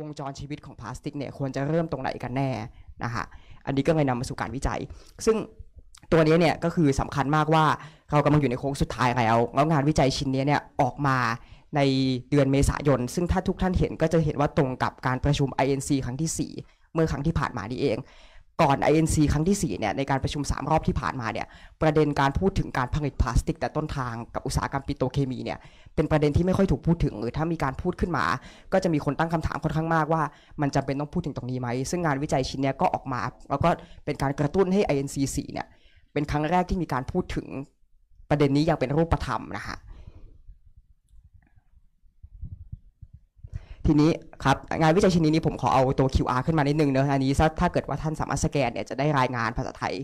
วงจรชีวิตของพลาสติกเนี่ยควรจะเริ่มตรงไหนกันแน่นะคะ อันนี้ก็เลยนำมาสู่การวิจัย ซึ่งตัวนี้เนี่ยก็คือสำคัญมากว่าเรากำลังอยู่ในโค้งสุดท้ายแล้วแล้วงานวิจัยชิ้นนี้เนี่ยออกมาในเดือนเมษายน ซึ่งถ้าทุกท่านเห็นก็จะเห็นว่าตรงกับการประชุม INC ครั้งที่ 4 เมื่อครั้งที่ผ่านมานี่เองก่อน INC ครั้งที่4เนี่ยในการประชุม 3 รอบที่ผ่านมาเนี่ยประเด็นการพูดถึงการผลิตพลาสติกแต่ต้นทางกับอุตสาหกรรมปิโตเคมีเนี่ยเป็นประเด็นที่ไม่ค่อยถูกพูดถึงหรือถ้ามีการพูดขึ้นมา ก็จะมีคนตั้งคำถามค่อนข้างมากว่ามันจำเป็นต้องพูดถึงตรงนี้ไหม ซึ่งงานวิจัยชิ้นนี้ก็ออกมาแล้วก็เป็นการกระตุ้นให้ INC 4เนี่ยเป็นครั้งแรกที่มีการพูดถึง ประเด็นนี้อย่างเป็นรูปธรรมนะคะทีนี้ครับงานวิจัยชิ้นนี้ผมขอเอาตัว QR ขึ้นมานิดนึงเนอะอันนี้ถ้าเกิดว่าท่านสามารถสแกนเนี่ยจะได้รายงานภาษาไทย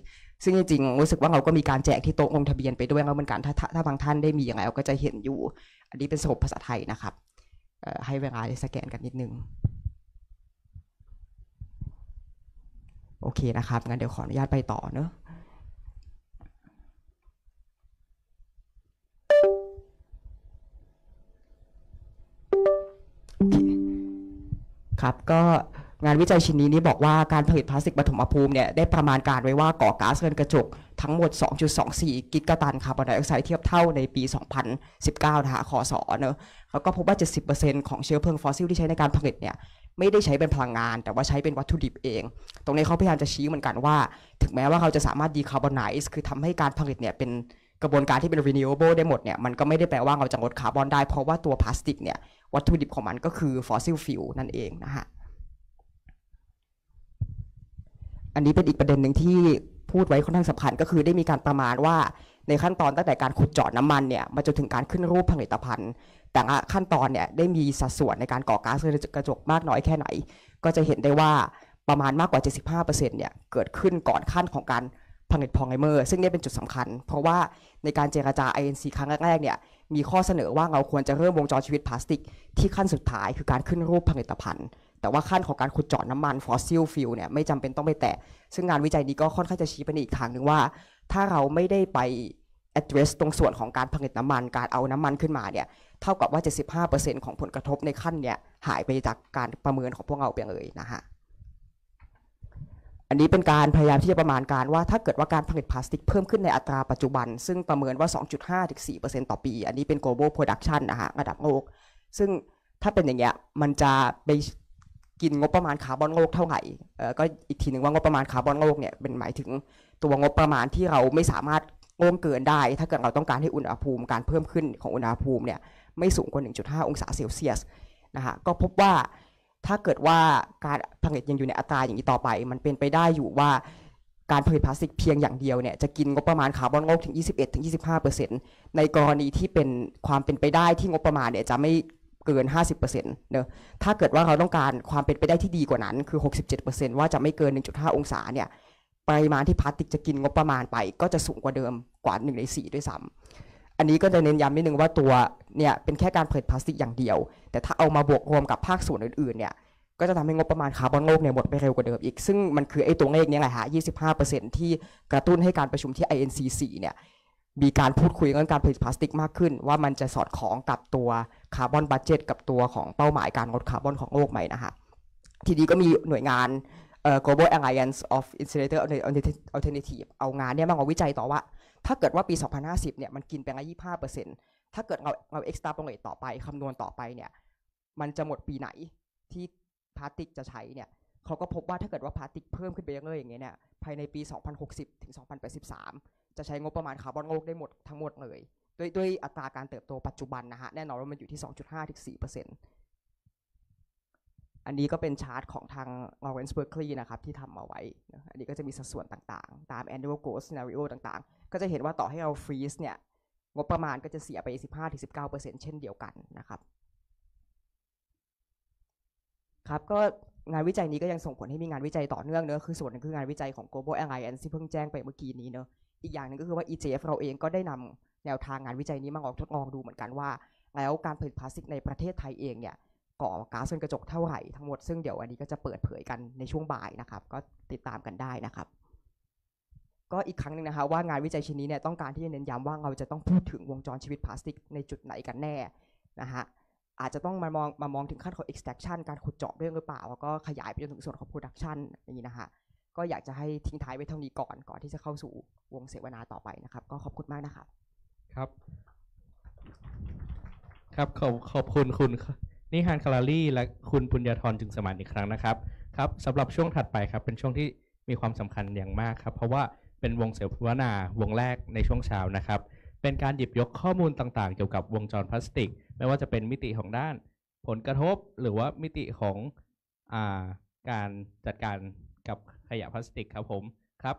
ซึ่งจริงๆรู้สึกว่าเราก็มีการแจกที่โต๊ะลงทะเบียนไปด้วยแล้วเหมือนกันถ้าถ้าบางท่านได้มีอย่างไรเราก็จะเห็นอยู่ อันนี้เป็นสรภาษาไทยนะครับให้เวลาสแกนกันนิดนึงโอเคนะครับงั้นเดี๋ยวขออนุญาตไปต่อเนอะครับก็งานวิจัยชิ้นนี้นี่บอกว่าการผลิตพลาสติกปฐมภูมิเนี่ยได้ประมาณการไว้ว่าก่อก๊าซเรือนกระจก ทั้งหมด 2.24 กิกะตันคาร์บอนไดออกไซด์เทียบเท่าในปี 2019นะคอสอเนอะแล้วก็พบว่า 70%ของเชื้อเพลิงฟอสซิลที่ใช้ในการผลิตเนี่ยไม่ได้ใช้เป็นพลังงาน แต่ว่าใช้เป็นวัตถุดิบเอง ตรงนี้เขาพยายามจะชี้เหมือนกันว่าถึงแม้ว่าเขาจะสามารถดีคาร์บอนไนซ์คือทำให้การผลิตเนี่ยเป็นกระบวนการที่เป็น renewable ได้หมดเนี่ยมันก็ไม่ได้แปลว่าเราจะลดคาร์บอนได้เพราะว่าตัวพลาสติกเนี่ยวัตถุดิบของมันก็คือ fossil fuel นั่นเองนะฮะ อันนี้เป็นอีกประเด็นหนึ่งที่พูดไว้ค่อนข้างสำคัญก็คือได้มีการประมาณว่าในขั้นตอนตั้งแต่การขุดเจาะน้ำมันเนี่ยมาจนถึงการขึ้นรูปผลิตภัณฑ์ แต่ละขั้นตอนเนี่ยได้มีสัดส่วนในการก่อก๊าซเรือนกระจกมากน้อยแค่ไหน ก็จะเห็นได้ว่าประมาณมากกว่า 75%เนี่ยเกิดขึ้นก่อนขั้นของการผลิตพอลิเมอร์ซึ่งนี่เป็นจุดสำคัญ เพราะว่าในการเจรจา INC ครั้งแรกๆเนี่ยมีข้อเสนอว่าเราควรจะเริ่มวงจรชีวิตพลาสติกที่ขั้นสุดท้ายคือการขึ้นรูปผลิตภัณฑ์ แต่ว่าขั้นของการขุดเจาะน้ำมันฟอสซิลฟิลเนี่ยไม่จำเป็นต้องไปแตะซึ่งงานวิจัยนี้ก็ค่อนข้างจะชี้ไปอีกทางหนึ่งว่าถ้าเราไม่ได้ไป address ตรงส่วนของการผลิตน้ำมันการเอาน้ำมันขึ้นมาเนี่ยเท่ากับว่า 75%ของผลกระทบในขั้นเนี่ยหายไปจากการประเมินของพวกเราไปเลยนะฮะันนี้เป็นการพยายามที่จะประมาณการว่าถ้าเกิดว่าการผลิตพลาสติกเพิ่มขึ้นในอัตราปัจจุบัน ซึ่งประเมินว่า 2.5ถึง4%ต่อปี อันนี้เป็น global production นะฮะ ระดับโลก ซึ่งถ้าเป็นอย่างเงี้ยมันจะไปกินงบประมาณคาร์บอนโลกเท่าไหร่เออก็อีกทีหนึ่งว่างบประมาณคาร์บอนโลกเนี่ยเป็นหมายถึงตัวงบประมาณที่เราไม่สามารถง่งเกินได้ ถ้าเกิดเราต้องการให้อุณหภูมิการเพิ่มขึ้นของอุณหภูมิเนี่ยไม่สูงกว่า 1.5 องศาเซลเซียสนะคะก็พบว่าถ้าเกิดว่าการผลิตยังอยู่ในอัตราอย่างนี้ต่อไป มันเป็นไปได้อยู่ว่าการผลิตพลาสติกเพียงอย่างเดียวเนี่ยจะกินงบประมาณคาร์บอนโลกถึง 21-25%ในกรณีที่เป็นความเป็นไปได้ที่งบประมาณเนี่ยจะไม่เกิน 50%เนอะถ้าเกิดว่าเราต้องการความเป็นไปได้ที่ดีกว่านั้นคือ 67%ว่าจะไม่เกิน 1.5 องศาเนี่ยปริมาณที่พลาสติกจะกินงบประมาณไป ก็จะสูงกว่าเดิมกว่า 1 ใน 4 ด้วยซ้ำอันนี้ก็จะเน้นย้ำนิดนึงว่าตัวเนี่ยเป็นแค่การผลิตพลาสติก อย่างเดียว แต่ถ้าเอามาบวกรวมกับภาคส่วนอื่นๆเนี่ยก็จะทำให้งบประมาณคาร์บอนโลกเนี่ยหมดไปเร็วกว่าเดิมอีกซึ่งมันคือไอ้ตัวเลขนี้แหละฮะ 25%ที่กระตุ้นให้การประชุมที่ INCC เนี่ยมีการพูดคุยเรื่องการผลิตพลาสติกมากขึ้น ว่ามันจะสอดคล้องกับตัวคาร์บอนบัจเจตกับตัวของเป้าหมายการลดคาร์บอนของโลกไหมนะฮะทีนี้ก็มีหน่วยงาน Global Alliance of Incinerator Alternative เอางานเนี่ยมาวิจัยต่อว่าถ้าเกิดว่าปี2050เนี่ย มันกินไปแลว25เปอร์เซ็นต์ถ้าเกิดเราเราเอ็กซ์ตาโปรเลตต่อไป คำนวณต่อไป เนี่ย มันจะหมดปีไหนที่พลาสติกจะใช้ เนี่ยเขาก็พบว่าถ้าเกิดว่าพลาสติกเพิ่มขึ้นไปเรื่อยๆอย่างเงี้ยเนี่ย ภายในปี2060ถึง2083จะใช้งบประมาณคาร์บอนโลกได้หมดทั้งหมดเลยด้วยด้วยอัตราการเติบโตปัจจุบันนะฮะ แน่นอนว่ามันอยู่ที่2.5ถึง4เปอร์เซ็นต์อันนี้ก็เป็นชาร์ตของทาง Lawrence Berkeley นะครับที่ทำเอาไว้อันนี้ก็จะมีสัดส่วนต่างๆ ตาม annual growth scenario ต่าง ๆก็จะเห็นว่าต่อให้เราฟรีซเนี่ย งบประมาณก็จะเสียไป 15-19%เช่นเดียวกันนะครับ ครับ ก็งานวิจัยนี้ก็ยังส่งผลให้มีงานวิจัยต่อเนื่องเนอะคือส่วนนึงคืองานวิจัยของ Global Alliance ที่เพิ่งแจ้งไปเมื่อกี้นี้เนอะอีกอย่างหนึ่งก็คือว่า EJF เราเองก็ได้นำแนวทางงานวิจัยนี้มาออกทดลองดูเหมือนกันว่า แล้วการผลิตพลาสติกในประเทศไทยเองเนี่ยก่อก๊าซเรือนกระจกเท่าไหร่ทั้งหมดซึ่งเดี๋ยวอันนี้ก็จะเปิดเผยกันในช่วงบ่ายนะครับ ก็ติดตามกันได้นะครับก็อีกครั้งหนึ่งนะคะว่างานวิจัยชิ้นนี้เนี่ยต้องการที่จะเน้นย้ำว่าเราจะต้องพูดถึงวงจรชีวิตพลาสติกในจุดไหนกันแน่นะคะอาจจะต้องมามองมามองถึงขั้นของ extraction การขุดเจาะเรื่องหรือเปล่าแล้วก็ขยายไปจนถึงส่วนของ production อย่างนี้นะคะก็อยากจะให้ทิ้งท้ายไว้เท่านี้ก่อนก่อนที่จะเข้าสู่วงเสวนาต่อไปนะครับก็ขอบคุณมากนะคะครับครับ ขอบขอบคุณคุณนิฮานคาราลี่ และคุณปุญญาธรจึงสมานอีกครั้งนะครับครับสำหรับช่วงถัดไปครับเป็นช่วงที่มีความสำคัญอย่างมากครับเพราะว่าเป็นวงเสวนาวงแรกในช่วงเช้านะครับ เป็นการหยิบยกข้อมูลต่างๆเกี่ยวกับวงจรพลาสติก ไม่ว่าจะเป็นมิติของด้านผลกระทบหรือว่ามิติของอาการจัดการกับขยะพลาสติกครับผมครับ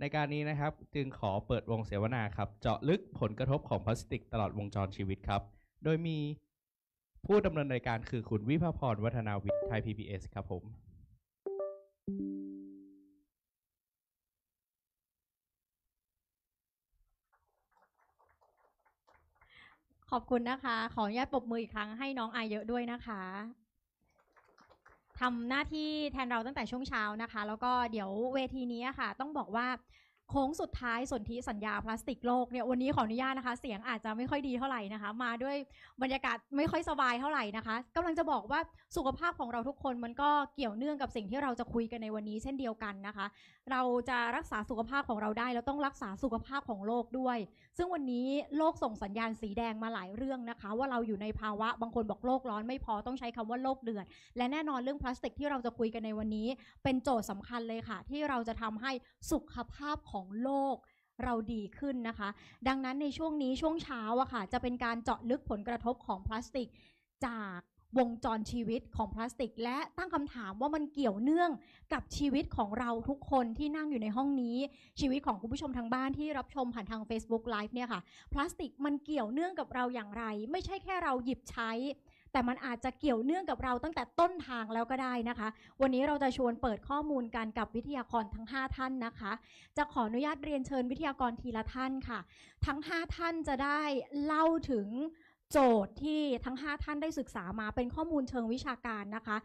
ในการนี้นะครับจึงขอเปิดวงเสวนาครับเจาะลึกผลกระทบของพลาสติกตลอดวงจรชีวิตครับ โดยมีผู้ดำเนินรายการคือคุณวิภาพรวัฒนาวิทย์ไทย PBS ครับผม thank you ขอบคุณนะคะขออนุญาตปรบมืออีกครั้งให้น้องอายเยอะด้วยนะคะทำหน้าที่แทนเราตั้งแต่ช่วงเช้านะคะ แล้วก็เดี๋ยวเวทีนี้ค่ะ ต้องบอกว่าโค้งสุดท้ายสนธิสัญญาพลาสติกโลกเนี่ยวันนี้ขออนุญาตนะคะ เสียงอาจจะไม่ค่อยดีเท่าไหร่นะคะ มาด้วยบรรยากาศไม่ค่อยสบายเท่าไหร่นะคะ กำลังจะบอกว่าสุขภาพของเราทุกคนมันก็เกี่ยวเนื่องกับสิ่งที่เราจะคุยกันในวันนี้ เช่นเดียวกันนะคะเราจะรักษาสุขภาพของเราได้แล้วต้องรักษาสุขภาพของโลกด้วย ซึ่งวันนี้โลกส่งสัญญาณสีแดงมาหลายเรื่องนะคะ ว่าเราอยู่ในภาวะบางคนบอกโลกร้อนไม่พอต้องใช้คำว่า โลกเดือดและแน่นอนเรื่องพลาสติกที่เราจะคุยกันในวันนี้ เป็นโจทย์สำคัญเลยค่ะ ที่เราจะทำให้สุขภาพของโลกเราดีขึ้นนะคะ ดังนั้นในช่วงนี้ช่วงเช้าอะค่ะ จะเป็นการเจาะลึกผลกระทบของพลาสติกจากวงจรชีวิตของพลาสติก และตั้งคำถามว่ามันเกี่ยวเนื่องกับชีวิตของเราทุกคนที่นั่งอยู่ในห้องนี้ ชีวิตของคุณผู้ชมทางบ้านที่รับชมผ่านทาง Facebook Live เนี่ยค่ะ พลาสติกมันเกี่ยวเนื่องกับเราอย่างไร ไม่ใช่แค่เราหยิบใช้ แต่มันอาจจะเกี่ยวเนื่องกับเราตั้งแต่ต้นทางแล้วก็ได้นะคะ วันนี้เราจะชวนเปิดข้อมูลกันกับวิทยากรทั้ง 5 ท่านนะคะ จะขออนุญาตเรียนเชิญวิทยากรทีละท่านค่ะทั้ง 5 ท่านจะได้เล่าถึงโจทย์ที่ทั้ง 5 ท่านได้ศึกษามาเป็นข้อมูลเชิงวิชาการนะคะ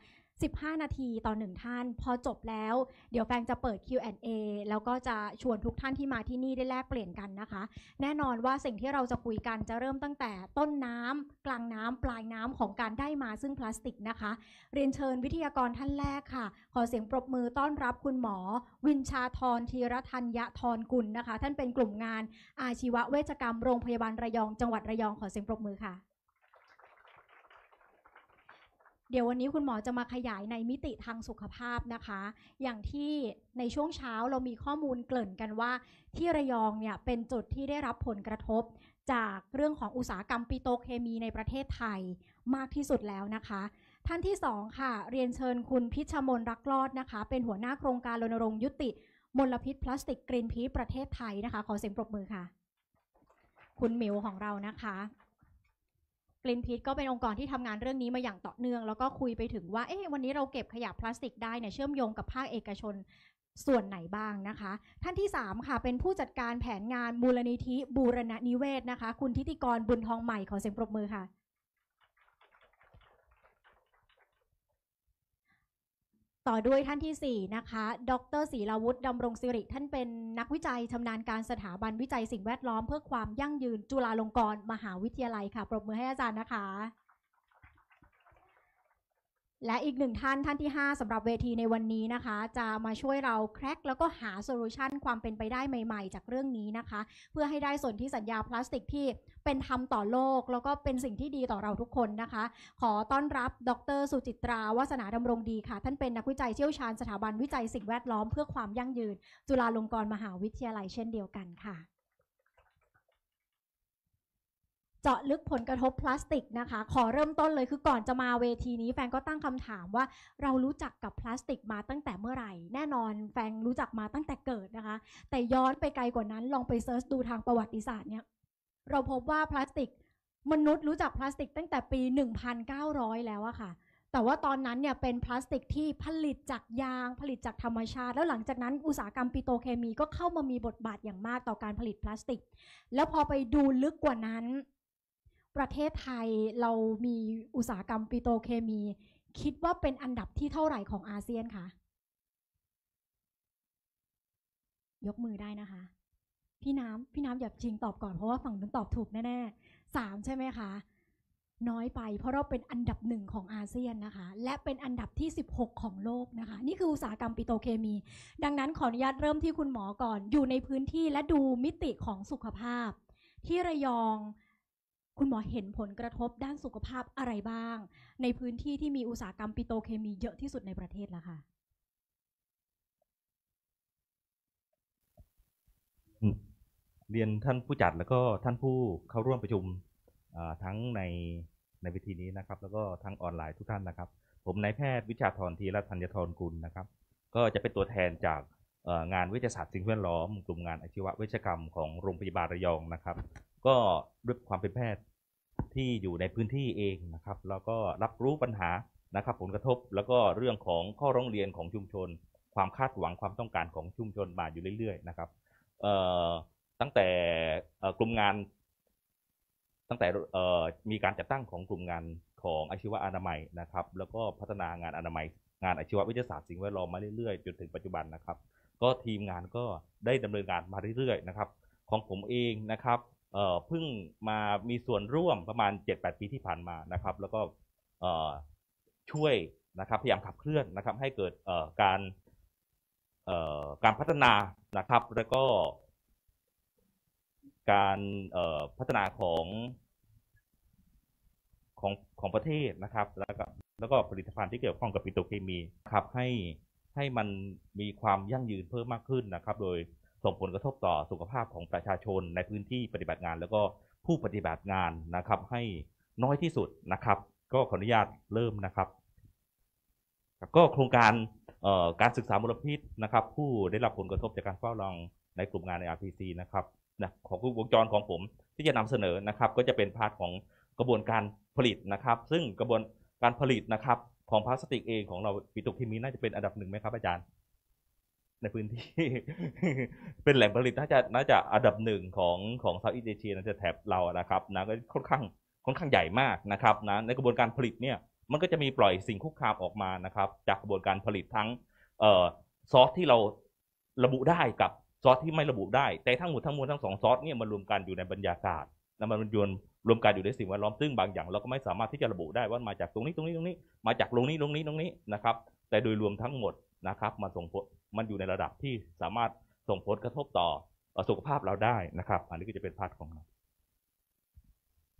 15 นาทีต่อหนึ่งท่าน พอจบแล้ว เดี๋ยวแฟงจะเปิด Q&A แล้วก็จะชวนทุกท่านที่มาที่นี่ได้แลกเปลี่ยนกันนะคะ แน่นอนว่าสิ่งที่เราจะคุยกันจะเริ่มตั้งแต่ต้นน้ำกลางน้ำปลายน้ำของการได้มาซึ่งพลาสติกนะคะ เรียนเชิญวิทยากรท่านแรกค่ะ ขอเสียงปรบมือต้อนรับคุณหมอ วินชาทรธีรธัญญธรกุลนะคะ ท่านเป็นกลุ่มงานอาชีวเวชกรรมโรงพยาบาลระยองจังหวัดระยอง ขอเสียงปรบมือค่ะดี๋ยววันนี้คุณหมอจะมาขยายในมิติทางสุขภาพนะคะ อย่างที่ในช่วงเช้าเรามีข้อมูลเกริ่นกันว่า ที่ระยองเนี่ย เป็นจุดที่ได้รับผลกระทบ จากเรื่องของอุตสาหกรรมปิโตเคมีในประเทศไทยมากที่สุดแล้วนะคะ ท่านที่สองค่ะ เรียนเชิญคุณพิชมนรักลอดนะคะ เป็นหัวหน้าโครงการรณรงค์ยุติมลพิษพลาสติก กรีนพีประเทศไทยนะคะ ขอเสียงปรบมือค่ะ คุณหมิวของเรานะคะกลินพีทก็เป็นองค์กรที่ทำงานเรื่องนี้มาอย่างต่อเนื่อง แล้วก็คุยไปถึงว่าเอ๊ะวันนี้เราเก็บขยะพลาสติกได้เนี่ยเชื่อมโยงกับภาคเอกชนส่วนไหนบ้างนะคะ ท่านที่ 3 ค่ะ เป็นผู้จัดการแผนงานมูลนิธิบูรณะนิเวศนะคะคุณทิติกรบุญทองใหม่ ขอเสียงปรบมือค่ะต่อด้วยท่านที่ 4 นะคะ ดรศรีลาวุฒิ ดำรงสิริ ท่านเป็นนักวิจัยชำนาญการสถาบันวิจัยสิ่งแวดล้อมเพื่อความยั่งยืนจุฬาลงกรณ์มหาวิทยาลัยค่ะ ปรบมือให้อาจารย์นะคะและอีกหนึ่งท่านท่านที่ 5 สำหรับเวทีในวันนี้นะคะ จะมาช่วยเราแคร็กแล้วก็หาโซลูชันความเป็นไปได้ใหม่ๆ จากเรื่องนี้นะคะ เพื่อให้ได้ส่วนที่สัญญาพลาสติกที่เป็นธรรมต่อโลก แล้วก็เป็นสิ่งที่ดีต่อเราทุกคนนะคะ ขอต้อนรับดรสุจิตราวัสนาดำรงดีค่ะท่านเป็นนักวิจัยเชี่ยวชาญสถาบันวิจัยสิ่งแวดล้อมเพื่อความยั่งยืน จุฬาลงกรณ์มหาวิทยาลัยเช่นเดียวกันค่ะเจาะลึกผลกระทบพลาสติกนะคะ ขอเริ่มต้นเลยคือก่อนจะมาเวทีนี้แฟนก็ตั้งคำถามว่า เรารู้จักกับพลาสติกมาตั้งแต่เมื่อไหร่ แน่นอนแฟนรู้จักมาตั้งแต่เกิดนะคะ แต่ย้อนไปไกลกว่านั้นลองไปเซิร์ชดูทางประวัติศาสตร์เนี่ย เราพบว่าพลาสติกมนุษย์รู้จักพลาสติกตั้งแต่ปี 1,900 แล้วอะค่ะ แต่ว่าตอนนั้นเนี่ยเป็นพลาสติกที่ผลิตจากยาง ผลิตจากธรรมชาติ แล้วหลังจากนั้นอุตสาหกรรมปิโตเคมี ก็เข้ามามีบทบาทอย่างมากต่อการผลิตพลาสติก แล้วพอไปดูลึกกว่านั้นประเทศไทยเรามีอุตสาหกรรมปิโตเคมี คิดว่าเป็นอันดับที่เท่าไหร่ของอาเซียนคะยกมือได้นะคะพี่น้ำพี่น้ำอย่าจริงตอบก่อนเพราะว่าฝั่งนั้นตอบถูกแน่ๆสามใช่ไหมคะน้อยไป เพราะเราเป็นอันดับหนึ่งของอาเซียนนะคะ และเป็นอันดับที่16ของโลก นะคะ นี่คืออุตสาหกรรมปิโตเคมี ดังนั้นขออนุญาตเริ่มที่คุณหมอก่อน อยู่ในพื้นที่และดูมิติของสุขภาพ ที่ระยองคุณหมอเห็นผลกระทบด้านสุขภาพอะไรบ้าง ในพื้นที่ที่มีอุตสาหกรรมปิโตเคมีเยอะที่สุดในประเทศละค่ะ เรียนท่านผู้จัดแล้วก็ท่านผู้เข้าร่วมประชุมทั้งในในวิธีนี้นะครับ แล้วก็ทั้งออนไลน์ทุกท่านนะครับ ผมนายแพทย์วิชาธรทีรัธัญทรกุลนะครับ ก็จะเป็นตัวแทนจากงานวิทยาศาสตร์สิ่งแวดล้อม กลุ่มงานอาชีวเวชกรรมของโรงพยาบาลระยองนะครับ ก็ด้วยความเป็นแพทย์ที่อยู่ในพื้นที่เองนะครับ แล้วก็รับรู้ปัญหา นะครับ ผลกระทบ แล้วก็เรื่องของข้อร้องเรียนของชุมชน ความคาดหวังความต้องการของชุมชนมาอยู่เรื่อยๆนะครับตั้งแต่กลุ่มงาน ตั้งแต่มีการจัดตั้งของกลุ่มงานของอาชีวะอนามัยนะครับ แล้วก็พัฒนางานอนามัย งานอาชีววิทยาศาสตร์สิ่งแวดล้อมมาเรื่อยๆจนถึงปัจจุบันนะครับก็ทีมงานก็ได้ดำเนินการมาเรื่อยๆนะครับ ของผมเองนะครับเพิ่งมามีส่วนร่วมประมาณ 7-8 ปีที่ผ่านมานะครับ แล้วก็ช่วยนะครับพยายามขับเคลื่อนนะครับ ให้เกิดการการพัฒนานะครับ แล้วก็ การพัฒนาของของของประเทศนะครับแล้วก็แล้วก็ผลิตภัณฑ์ที่เกี่ยวข้องกับปิโตรเคมีครับให้ให้มันมีความยั่งยืนเพิ่มมากขึ้นนะครับ โดยส่งผลกระทบต่อสุขภาพของประชาชน ในพื้นที่ปฏิบัติงาน แล้วก็ผู้ปฏิบัติงานนะครับ ให้น้อยที่สุดนะครับ ก็ขออนุญาตเริ่มนะครับ ก็โครงการการศึกษามลพิษนะครับ ผู้ได้รับผลกระทบจากการเฝ้าระวังในกลุ่มงานใน RPC นะครับนะของวงจรของผมที่จะนำเสนอนะครับ ก็จะเป็นพาร์ทของกระบวนการผลิตนะครับ ซึ่งกระบวนการผลิตนะครับของพลาสติกเองของเราปิโตรเคมีน่าจะเป็นอันดับหนึ่งไหมครับอาจารย์ในพื้นที่ เป็นแหล่งผลิตน่าจะน่าจะอันดับหนึ่งของของเซาท์อีสเอเชียน่าจะแถบเรานะครับนะก็ค่อนข้าง ค่อนข้างใหญ่มากนะครับนะในกระบวนการผลิตเนี่ย มันก็จะมีปล่อยสิ่งคุกคามออกมานะครับ จากกระบวนการผลิตทั้งซอสที่เราระบุได้กับซอสที่ไม่ระบุ ได้แต่ทั้งหมดทั้งมวลทั้งสองซอสเนี่ยมารวมกันอยู่ในบรรยากาศแล้วมันยวนรวมกันอยู่ในสิ่งแวดล้อมซึ่งบางอย่างเราก็ไม่สามารถที่จะระบุได้ว่ามาจากตรงนี้ตรงนี้ตรงนี้ มาจากตรงนี้ตรงนี้ตรงนี้นะครับ แต่โดยรวมทั้งหมดนะครับมันส่งผลมันอยู่ในระดับที่สามารถส่งผลกระทบต่อสุขภาพเราได้นะครับ อันนี้ก็จะเป็นพาร์ทของ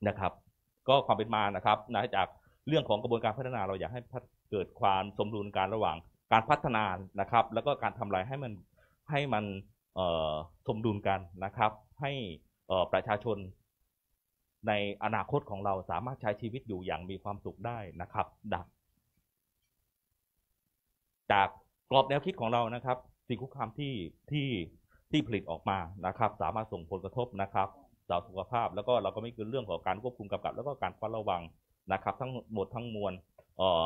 นะครับ ก็ความเป็นมานะครับนะจากเรื่องของกระบวนการพัฒนาเราอยากให้เกิดความสมดุลการระหว่างการพัฒนานะครับ แล้วก็การทำลายให้มันให้มันสมดุลกันนะครับ ให้ประชาชนในอนาคตของเราสามารถใช้ชีวิตอยู่อย่างมีความสุขได้นะครับดักจากกรอบแนวคิดของเรานะครับ สิ่งคุกคามที่ที่ที่ผลิตออกมานะครับ สามารถส่งผลกระทบนะครับ ต่อสุขภาพแล้วก็เราก็ไม่เกินเรื่องของการควบคุมกำกับ แล้วก็การเฝ้าระวังนะครับ ทั้งหมดทั้งมวลเอ่อ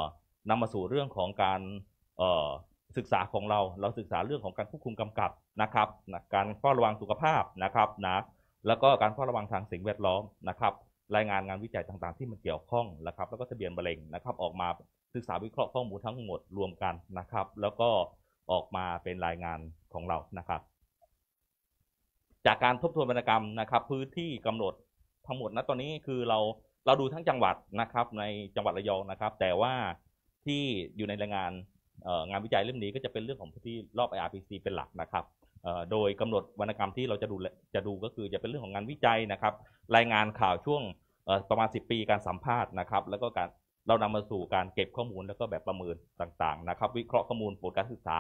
นำมาสู่เรื่องของการเอ่อศึกษาของเราเราศึกษาเรื่องของการควบคุมกำกับนะครับการเฝ้าระวังสุขภาพนะครับนะแล้วก็การเฝ้าระวังทางสิ่งแวดล้อมนะครับ รายงานงานวิจัยต่างๆ ที่มันเกี่ยวข้องนะครับ แล้วก็ทะเบียนมะเร็งนะครับ ออกมาศึกษาวิเคราะห์ข้อมูลทั้งหมดรวมกันนะครับ แล้วก็ออกมาเป็นรายงานของเรานะครับ จากการทบทวนวรรณกรรมนะครับ พื้นที่กำหนดทั้งหมดนะตอนนี้คือเราเราดูทั้งจังหวัดนะครับในจังหวัดระยองนะครับ แต่ว่าที่อยู่ในรายงานงานวิจัยเล่มนี้ก็จะเป็นเรื่องของพื้นที่รอบ IRPC เป็นหลักนะครับโดยกำหนดวรรณกรรมที่เราจะดูจะดูก็คือจะเป็นเรื่องของงานวิจัยนะครับ รายงานข่าวช่วงประมาณ 10 ปีการสัมภาษณ์นะครับ แล้วก็การเรานำมาสู่การเก็บข้อมูลแล้วก็แบบประเมินต่างๆนะครับ วิเคราะห์ข้อมูลผลการศึกษา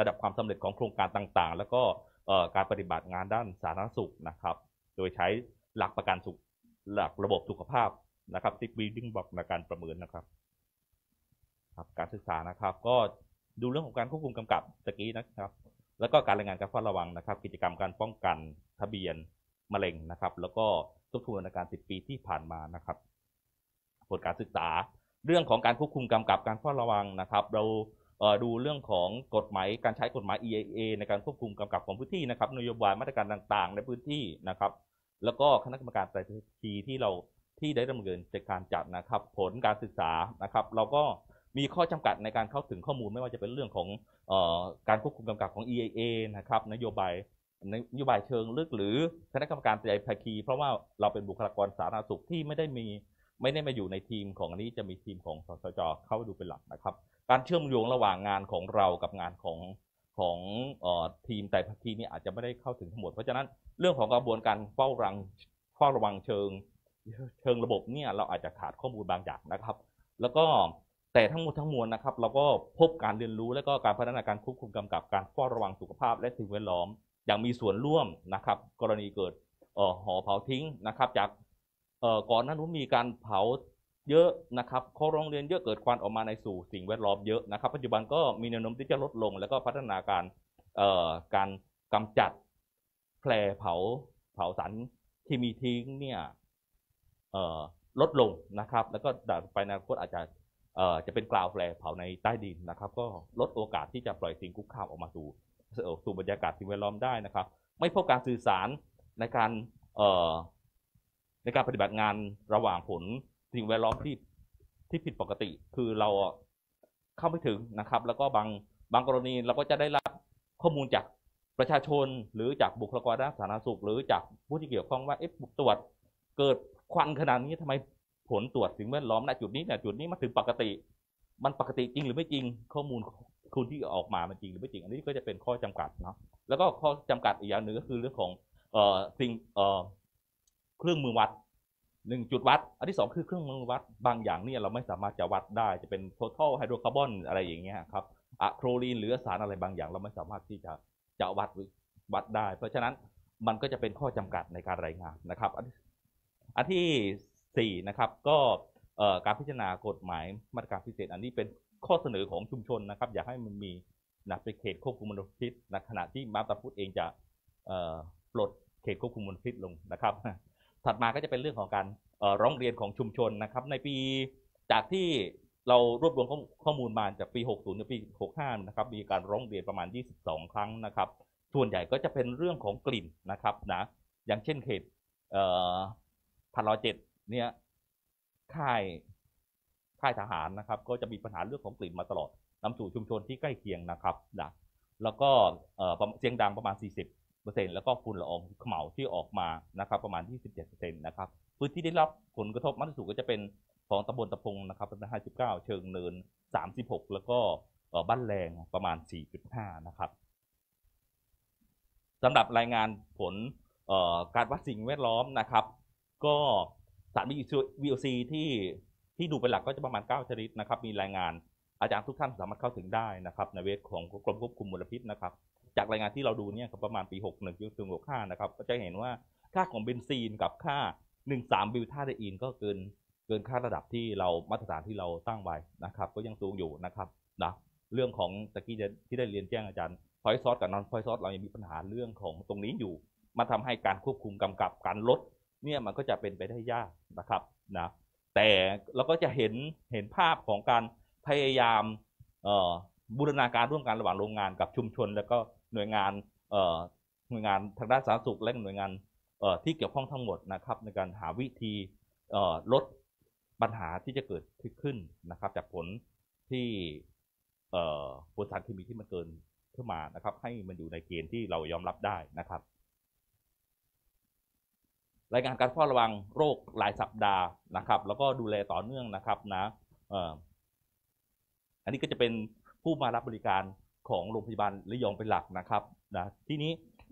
ระดับความสำเร็จของโครงการต่างๆ แล้วก็การปฏิบัติงานด้านสาธารณสุขนะครับ โดยใช้หลักประกันสุขหลักระบบสุขภาพนะครับซิกวีดิ้งบอกในการประเมินนะครับ ครับการศึกษานะครับก็ดูเรื่องของการควบคุมกำกับตะกี้นะครับแล้วก็การรายงานการเฝ้าระวังนะครับ กิจกรรมการป้องกันทะเบียนมะเร็งนะครับ แล้วก็ทบทวนการิบปีที่ผ่านมานะครับ ผลการศึกษา เรื่องของการควบคุมกำกับการเฝ้าระวังนะครับ เราดูเรื่องของกฎหมายการใช้กฎหมาย EIA ในการควบคุมกำกับของพื้นที่นะครับ นโยบายมาตรการต่างๆ ในพื้นที่นะครับ แล้วก็คณะกรรมการไต่ทีที่เราที่ได้ดำเนินกการจัดนะครับ ผลการศึกษานะครับ เราก็มีข้อจำกัดในการเข้าถึงข้อมูลไม่ว่าจะเป็นเรื่องของออการควบคุมกำกับของ EIA นะครับนโยบายนโยบายเชิงลึก หรือคณะกรรมการใจภาคีเพราะว่าเราเป็นบุคลากรสาธารณสุขที่ไม่ได้มีไม่ได้มาอยู่ในทีมของอันนี้จะมีทีมของสสจเข้าดูเป็นหลักนะครับ การเชื่อมโยงระหว่างงานของเรากับงานของของออทีมใจภาคีนี่อาจจะไม่ได้เข้าถึงทั้งหมด เพราะฉะนั้นเรื่องของกระบวนการเฝ้ารังเฝ้าระวังเชิง เชิงระบบเนี่ยเราอาจจะขาดข้อมูลบางอย่างนะครับ แล้วก็แต่ทั้งหมดทั้งมวลนะครับเราก็พบการเรียนรู้และก็การพัฒนาการควบคุมกำกับการเฝ้าระวังสุขภาพและสิ่งแวดล้อมอย่างมีส่วนร่วมนะครับกรณีเกิดหอเผาทิ้งนะครับจากก่อนหน้านู้นมีการเผาเยอะนะครับข้อร้องเรียนเยอะเกิดควันออกมาในสู่สิ่งแวดล้อมเยอะนะครับ ปัจจุบันก็มีแนวโน้มที่จะลดลง แล้วก็พัฒนาการการกำจัดแผลเผาเผาสารเคมีทิ้งเนี่ยลดลงนะครับแล้วก็ดัอไปในอนาคตอาจจะจะเป็นกราวแฝงเผาในใต้ดินนะครับ ก็ลดโอกาสที่จะปล่อยสิ่งคุกคามออกมาสู่สู่บรรยากาศสิ่งแวดล้อมได้นะครับ ไม่พบการสื่อสารในการในการปฏิบัติงานระหว่างผลสิ่งแวดล้อมที่ที่ผิดปกติ คือเราเข้าไม่ถึงนะครับ แล้วก็บางบางกรณีเราก็จะได้รับข้อมูลจากประชาชน หรือจากบุคลากรด้านสาธารณสุข หรือจากผู้ที่เกี่ยวข้องว่าเอ๊ะตรวจเกิดควันขนาดนี้ทำไมผลตรวจสิ่งแวดล้อมณจุดนี้เนี่ยจุดนี้มันถึงปกติมันปกติจริงหรือไม่จริงข้อมูลคุณที่ออกมามันจริงหรือไม่จริงอันนี้ก็จะเป็นข้อจำกัดเนาะแล้วก็ข้อจำกัดอีกอย่างหนึ่งก็คือเรื่องของเอ่อสิ่งเอ่อเครื่องมือวัดหนึ่งจุดวัด อันที่สองคือเครื่องมือวัดบางอย่างเนี่ยเราไม่สามารถจะวัดได้ จะเป็นทั t a ไฮโดรคาร์บอนอะไรอย่างเงี้ยครับอะโครลีน หรือสารอะไรบางอย่าง เราไม่สามารถที่จะจะวัดวัดได้ เพราะฉะนั้นมันก็จะเป็นข้อจำกัดในการรายงานนะครับ อันที่สี่นะครับก็การพิจารณากฎหมายมาตรการพิเศษอันนี้เป็นข้อเสนอของชุมชนนะครับอยากให้มันมีนะเป็นเขตควบคุมมลพิษนะขณะที่มาตาพุธเองจะปลดเขตควบคุมมลพิษลงนะครับถัดมาก็จะเป็นเรื่องของการร้องเรียนของชุมชนนะครับในปีจากที่เรารวบรวมข้อมูลมาจากปี60ถึงปี65นะครับมีการร้องเรียนประมาณ22 ครั้งนะครับส่วนใหญ่ก็จะเป็นเรื่องของกลิ่น นะครับนะอย่างเช่นเขตพันร้อยเจ็ดเนี่ยค่ายค่ายทหารนะครับก็จะมีปัญหาเรื่องของกลิ่นมาตลอดนำสู่ชุมชนที่ใกล้เคียงนะครับนะแล้วก็เสียงดังประมาณ 40 แล้วก็ฝุ่นละอองขมเหลาที่ออกมานะครับประมาณ27นะครับพื้นที่ได้รับผลกระทบมากที่สุดก็จะเป็นของตำบลตะพงนะครับประมาณ59 เชิงเนิน 36 แล้วก็บ้านแรงประมาณ 4.5 นะครับสำหรับรายงานผลการวัดสิ่งแวดล้อมนะครับ ก็สาร VOC ที่ที่ดูเป็นหลักก็จะประมาณ 9ชนิดนะครับ มีรายงานอาจารย์ทุกท่านสามารถเข้าถึงได้นะครับในเว็บของกรมควบคุมมลพิษนะครับ จากรายงานที่เราดูเนี่ยประมาณปี61ถึง65นะครับก็จะเห็นว่าค่าของเบนซีนกับค่า 13 บิวทาไดอีนก็เกินเกินค่าระดับที่เรามาตรฐานที่เราตั้งไว้นะครับก็ยังสูงอยู่นะครับนะเรื่องของตะกี้ที่ได้เรียนแจ้งอาจารย์พอยซอสกับนอนพอยซอสเรายังมีปัญหาเรื่องของตรงนี้อยู่มาทำให้การควบคุมกำกับการลดเนี่ยมันก็จะเป็นไปได้ยากนะครับนะแต่เราก็จะเห็นเห็นภาพของการพยายามบูรณาการร่วมกันระหว่างโรงงานกับชุมชน แล้วก็หน่วยงานหน่วยงานทางด้านสาธารณสุข และหน่วยงานที่เกี่ยวข้องทั้งหมดนะครับ ในการหาวิธีลดปัญหาที่จะเกิดขึ้นนะครับ จากผลที่ผลสารเคมีที่มันเกินขึ้นมานะครับ ให้มันอยู่ในเกณฑ์ที่เรายอมรับได้นะครับรายงานการเฝ้าระวังโรคหลายสัปดาห์นะครับ แล้วก็ดูแลต่อเนื่องนะครับนะอันนี้ก็จะเป็นผู้มารับบริการของโรงพยาบาลระยองเป็นหลักนะครับนะที่นี้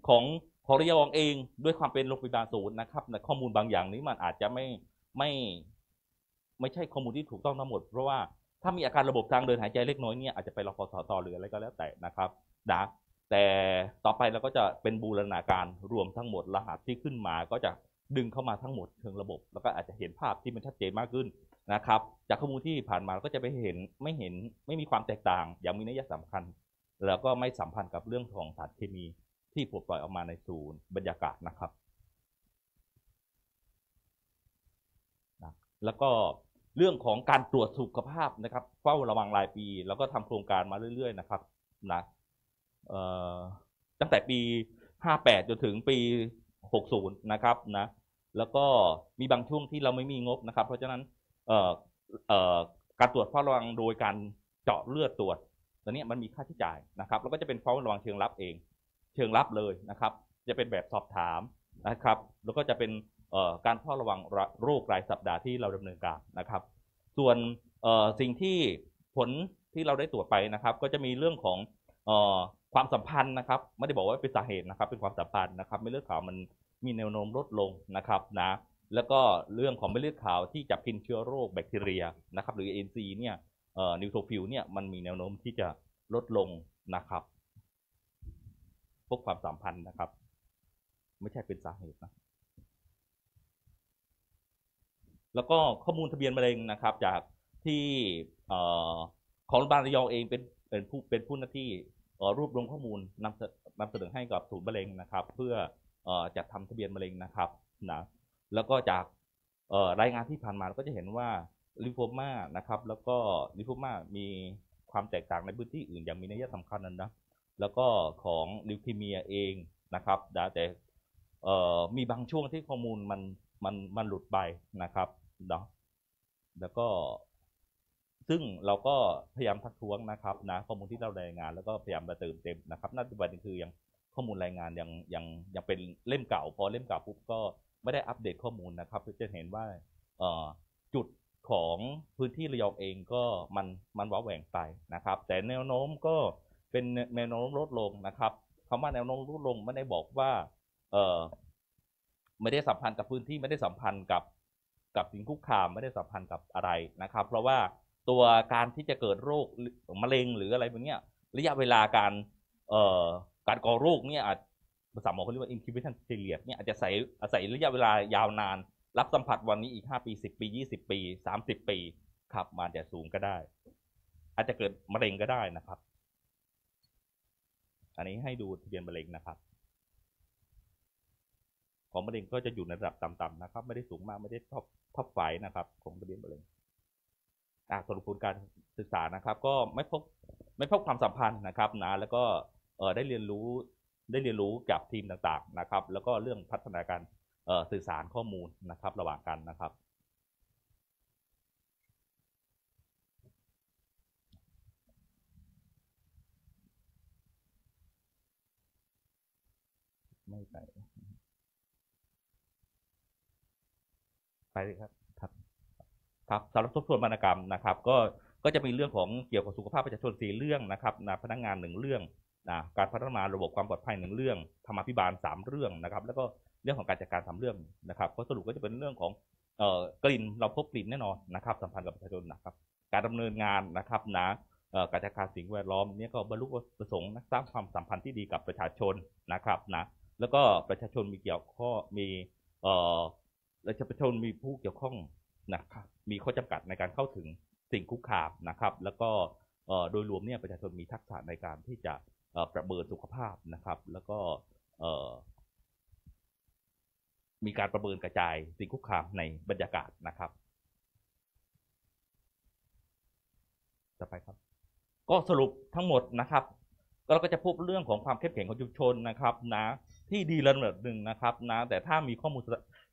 ของของระยองเองด้วยความเป็นโรงพยาบาลศูนย์นะครับนะข้อมูลบางอย่างนี้มันอาจจะไม่ไม่ไม่ใช่ข้อมูลที่ถูกต้องทั้งหมดเพราะว่าถ้ามีอาการระบบทางเดินหายใจเล็กน้อยเนี่ยอาจจะไปรอพสตหรืออะไรก็แล้วแต่นะครับนะแต่ต่อไปเราก็จะเป็นบูรณาการรวมทั้งหมดรหัสที่ขึ้นมาก็จะดึงเข้ามาทั้งหมดเชิงระบบ แล้วก็อาจจะเห็นภาพที่มันชัดเจนมากขึ้นนะครับ จากข้อมูลที่ผ่านมาก็จะไปเห็นไม่เห็นไม่มีความแตกต่าง อย่างมีนัยสำคัญ แล้วก็ไม่สัมพันธ์กับเรื่องของสารเคมีที่ปลดปล่อยออกมาในศูนย์บรรยากาศนะครับนะแล้วก็เรื่องของการตรวจสุขภาพนะครับเฝ้าระวังรายปี แล้วก็ทำโครงการมาเรื่อยๆ นะครับนะตั้งแต่ปี 58 จนถึงปี 60 นะครับนะแล้วก็มีบางช่วงที่เราไม่มีงบนะครับ เพราะฉะนั้นการตรวจเฝ้าระวังโดยการเจาะเลือดตรวจตอนนี้มันมีค่าใช้จ่ายนะครับ แล้วก็จะเป็นเฝ้าระวังเชิงรับเอง เชิงรับเลยนะครับ จะเป็นแบบสอบถามนะครับ แล้วก็จะเป็นการเฝ้าระวังโรครายสัปดาห์ที่เราดำเนินการนะครับ ส่วนสิ่งที่ผลที่เราได้ตรวจไปนะครับ ก็จะมีเรื่องของความสัมพันธ์นะครับ ไม่ได้บอกว่าเป็นสาเหตุนะครับ เป็นความสัมพันธ์นะครับ ไม่เลือดขาวมันมีแนวโน้มลดลงนะครับนะ แล้วก็เรื่องของเม็ดเลือดขาวที่จับกินเชื้อโรคแบคทีเรียนะครับ หรือเนซีเนี่ยนิวโทรฟิลเนี่ยมันมีแนวโน้มที่จะลดลงนะครับพวกความสัมพันธ์นะครับ ไม่ใช่เป็นสาเหตุนะแล้วก็ข้อมูลทะเบียนมะเร็งนะครับ จากที่ของรงบาลระยองเองเป็นเป็นผู้เป็นผู้หน้าที่รวบรวมข้อมูลนำนำเสนอให้กับศูนย์มะเร็งนะครับ เพื่อจัดทำทะเบียนมะเร็งนะครับนะแล้วก็จากรายงานที่ผ่านมาเราก็จะเห็นว่าลิโฟมานะครับ แล้วก็ลิโฟมามีความแตกต่างในพื้นที่อื่น อย่างมีนัยสำคัญนั้นนะแล้วก็ของลิวคีเมียเองนะครับแต่มีบางช่วงที่ข้อมูลมันมันมันหลุดไปนะครับเนาะแล้วก็ ซึ่งเราก็พยายามทักท้วงนะครับนะข้อมูลที่เรารายงานแล้วก็พยายามมาเติมเต็มนะครับน่าจะเป็นคือยังข้อมูลรายงานยังยังยังเป็นเล่มเก่า พอเล่มเก่าปุ๊บก็ไม่ได้อัปเดตข้อมูลนะครับจะเห็นว่าจุดของพื้นที่ระยองเองก็มันมันว้าแหว่งไปนะครับ แต่แนวโน้มก็เป็นแนวโน้มลดลงนะครับคำว่าแนวโน้มลดลงไม่ได้บอกว่าเออไม่ได้สัมพันธ์กับพื้นที่ไม่ได้สัมพันธ์กับกับสิ่งคุกคามไม่ได้สัมพันธ์กับอะไรนะครับ เพราะว่าตัวการที่จะเกิดโรคมะเร็งหรืออะไรพวกนี้ระยะเวลาการ เออการก่อโรคเนี่ยอาจภาษาหมอเขาเรียกว่า incubation period เนี่ยอาจจะใส่อาศัยระยะเวลายาวนาน รับสัมผัสวันนี้อีก5ปี10ปี20ปี30ปี ครับมาจะสูงก็ได้ อาจจะเกิดมะเร็งก็ได้นะครับ อันนี้ให้ดูทะเบียนมะเร็งนะครับ ของมะเร็งก็จะอยู่ในระดับต่ำๆนะครับ ไม่ได้สูงมากไม่ได้ท็อปท็อปไฟนะครับ ของทะเบียนมะเร็งสรุปผลการศึกษานะครับ ก็ไม่พบไม่พบความสัมพันธ์นะครับนะแล้วก็เออได้เรียนรู้ได้เรียนรู้กับทีมต่าง ๆนะครับ แล้วก็เรื่องพัฒนาการสื่อสารข้อมูลนะครับระหว่างกันนะครับไม่ไปไปเลยครับครับครับสำหรับทบทวนวรรณกรรมนะครับก็ก็จะมีเรื่องของเกี่ยวกับสุขภาพประชาชนสี่เรื่องนะครับนะพนักงานหนึ่งเรื่องนะการพัฒนาระบบความปลอดภัยหนึ่งเรื่อง ธรรมพิบาลสามเรื่องนะครับ แล้วก็เรื่องของการจัดการสามเรื่องนะครับก็สรุปก็จะเป็นเรื่องของเอ่อกลิ่น เราพบกลิ่นแน่นอนนะครับ สัมพันธ์กับประชาชนนะครับ การดำเนินงานนะครับนะการจัดการสิ่งแวดล้อมเนี่ยก็บรรลุประสงค์สร้างความสัมพันธ์ที่ดีกับประชาชนนะครับนะแล้วก็ประชาชนมีเกี่ยวข้อมีเอ่อประชาชนมีผู้เกี่ยวข้องนะครับมีข้อจำกัดในการเข้าถึงสิ่งคุกคามนะครับ แล้วก็โดยรวมเนี่ยประชาชนมีทักษะในการที่จะประเมินสุขภาพนะครับ แล้วก็ มีการประเมินกระจายสิ่งคุกคามในบรรยากาศนะครับต่อไปครับ ก็สรุปทั้งหมดนะครับเราก็จะพบเรื่องของความเข้มแข็งของชุมชนนะครับนะที่ดีระดับหนึ่งนะครับนะแต่ถ้ามีข้อมูล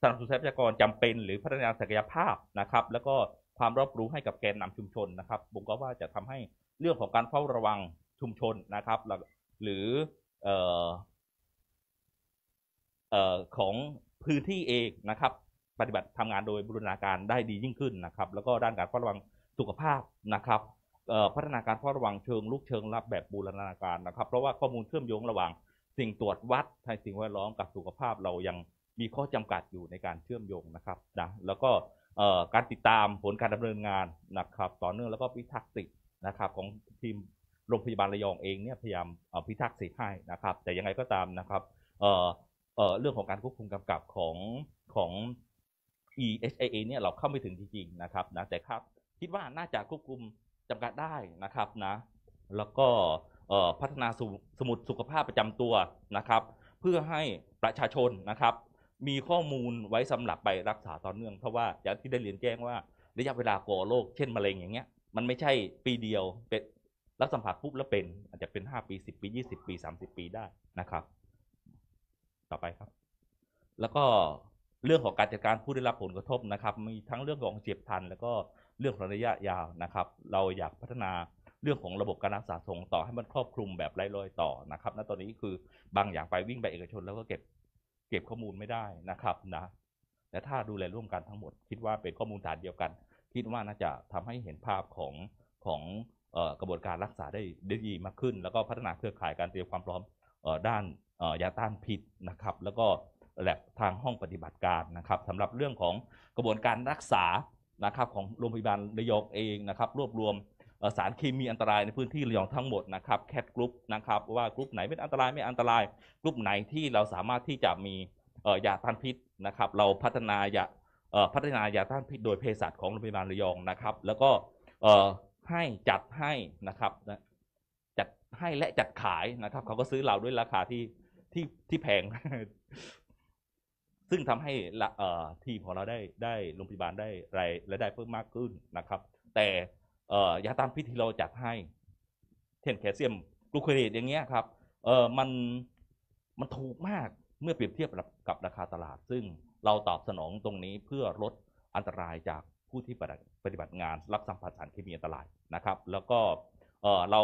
สนับสนุนทรัพยากรจำเป็น หรือพัฒนาศักยภาพนะครับ แล้วก็ความรอบรู้ให้กับแกนนำชุมชนนะครับผมก็ว่าจะทำให้เรื่องของการเฝ้าระวังชุมชนนะครับหรือของพื้นที่เองนะครับ ปฏิบัติทำงานโดยบูรณาการได้ดียิ่งขึ้นนะครับ แล้วก็ด้านการเฝ้าระวังสุขภาพนะครับพัฒนาการเฝ้าระวังเชิงลุกเชิงรับแบบบูรณาการนะครับเพราะว่าข้อมูลเชื่อมโยงระหว่างสิ่งตรวจวัดทางสิ่งแวดล้อมกับสุขภาพเรายังมีข้อจำกัดอยู่ในการเชื่อมโยงนะครับนะแล้วก็การติดตามผลการดำเนินงานนะครับ ต่อเนื่องแล้วก็พิทักษ์สิทธิ์นะครับของทีมโรงพยาบาลระยองเองเนี่ยพยายามพิทักษ์สิทธิ์ให้นะครับ แต่ยังไงก็ตามนะครับเเรื่องของการควบคุมกำกับของของ e h a เนี่ยเราเข้าไม่ถึงจริงๆนะครับนะแต่ครับคิดว่าน่าจะควบคุมจำกัดได้นะครับนะแล้วก็พัฒนาสมุดสุขภาพประจำตัวนะครับ เพื่อให้ประชาชนนะครับ มีข้อมูลไว้สำหรับไปรักษาต่อเนื่องเพราะว่าอย่างที่ได้เรียนแจ้งว่าระยะเวลาก่อโรคเช่นมะเร็งอย่างเงี้ยมันไม่ใช่ปีเดียวเป็นแล้วสัมผัสปุ๊บแล้วเป็นอาจจะเป็น 5 ปี 10 ปี 20 ปี 30 ปีได้นะครับ ต่อไปครับ แล้วก็เรื่องของการจัดการผู้ได้รับผลกระทบนะครับ มีทั้งเรื่องของเจ็บทันแล้วก็เรื่องของระยะยาวนะครับ เราอยากพัฒนาเรื่องของระบบการรักษาสงต่อให้มันครอบคลุมแบบไร้รอยต่อนะครับ ณตอนนี้คือบางอย่างไปวิ่งไปเอกชนแล้วก็เก็บเก็บข้อมูลไม่ได้นะครับนะแต่ถ้าดูแลร่วมกันทั้งหมดคิดว่าเป็นข้อมูลฐานเดียวกัน คิดว่าน่าจะทำให้เห็นภาพของของกระบวนการรักษาได้ดดีมากขึ้นแล้วก็พัฒนาเครือข่ายการเตรียมความพร้อมด้านยาต้านพิษนะครับ แล้วก็แลบทางห้องปฏิบัติการนะครับสำหรับเรื่องของกระบวนการรักษานะครับของโรงพยาบาลระยองเองนะครับ รวบรวมสารเคมีอันตรายในพื้นที่ระยองทั้งหมดนะครับแคดกรุ๊ปนะครับ ว่ากรุ๊ปไหนเป็นอันตรายไม่อันตรายกรุ๊ปไหนที่เราสามารถที่จะมียาต้านพิษนะครับ เราพัฒนายาพัฒนายาต้านพิษโดยเภสัชของโรงพยาบาลระยองนะครับ แล้วก็ให้จัดให้นะครับนะจัดให้และจัดขายนะครับเขาก็ซื้อเราด้วยราคาที่ที่ที่แพง ซึ่งทำให้ทีมของเราได้ได้โรงพยาบาลได้รายและได้เพิ่มมากขึ้นนะครับ แต่ยาตามพิธีเราจัดให้เช่นแคลเซียมกลูโคเรตอย่างเงี้ยครับ เออมันมันถูกมากเมื่อเปรียบเทียบกับราคาตลาด ซึ่งเราตอบสนองตรงนี้เพื่อลดอันตรายจากผู้ที่ปฏิบัติงานรับสัมผัสสารเคมีอันตรายนะครับ แล้วก็เรา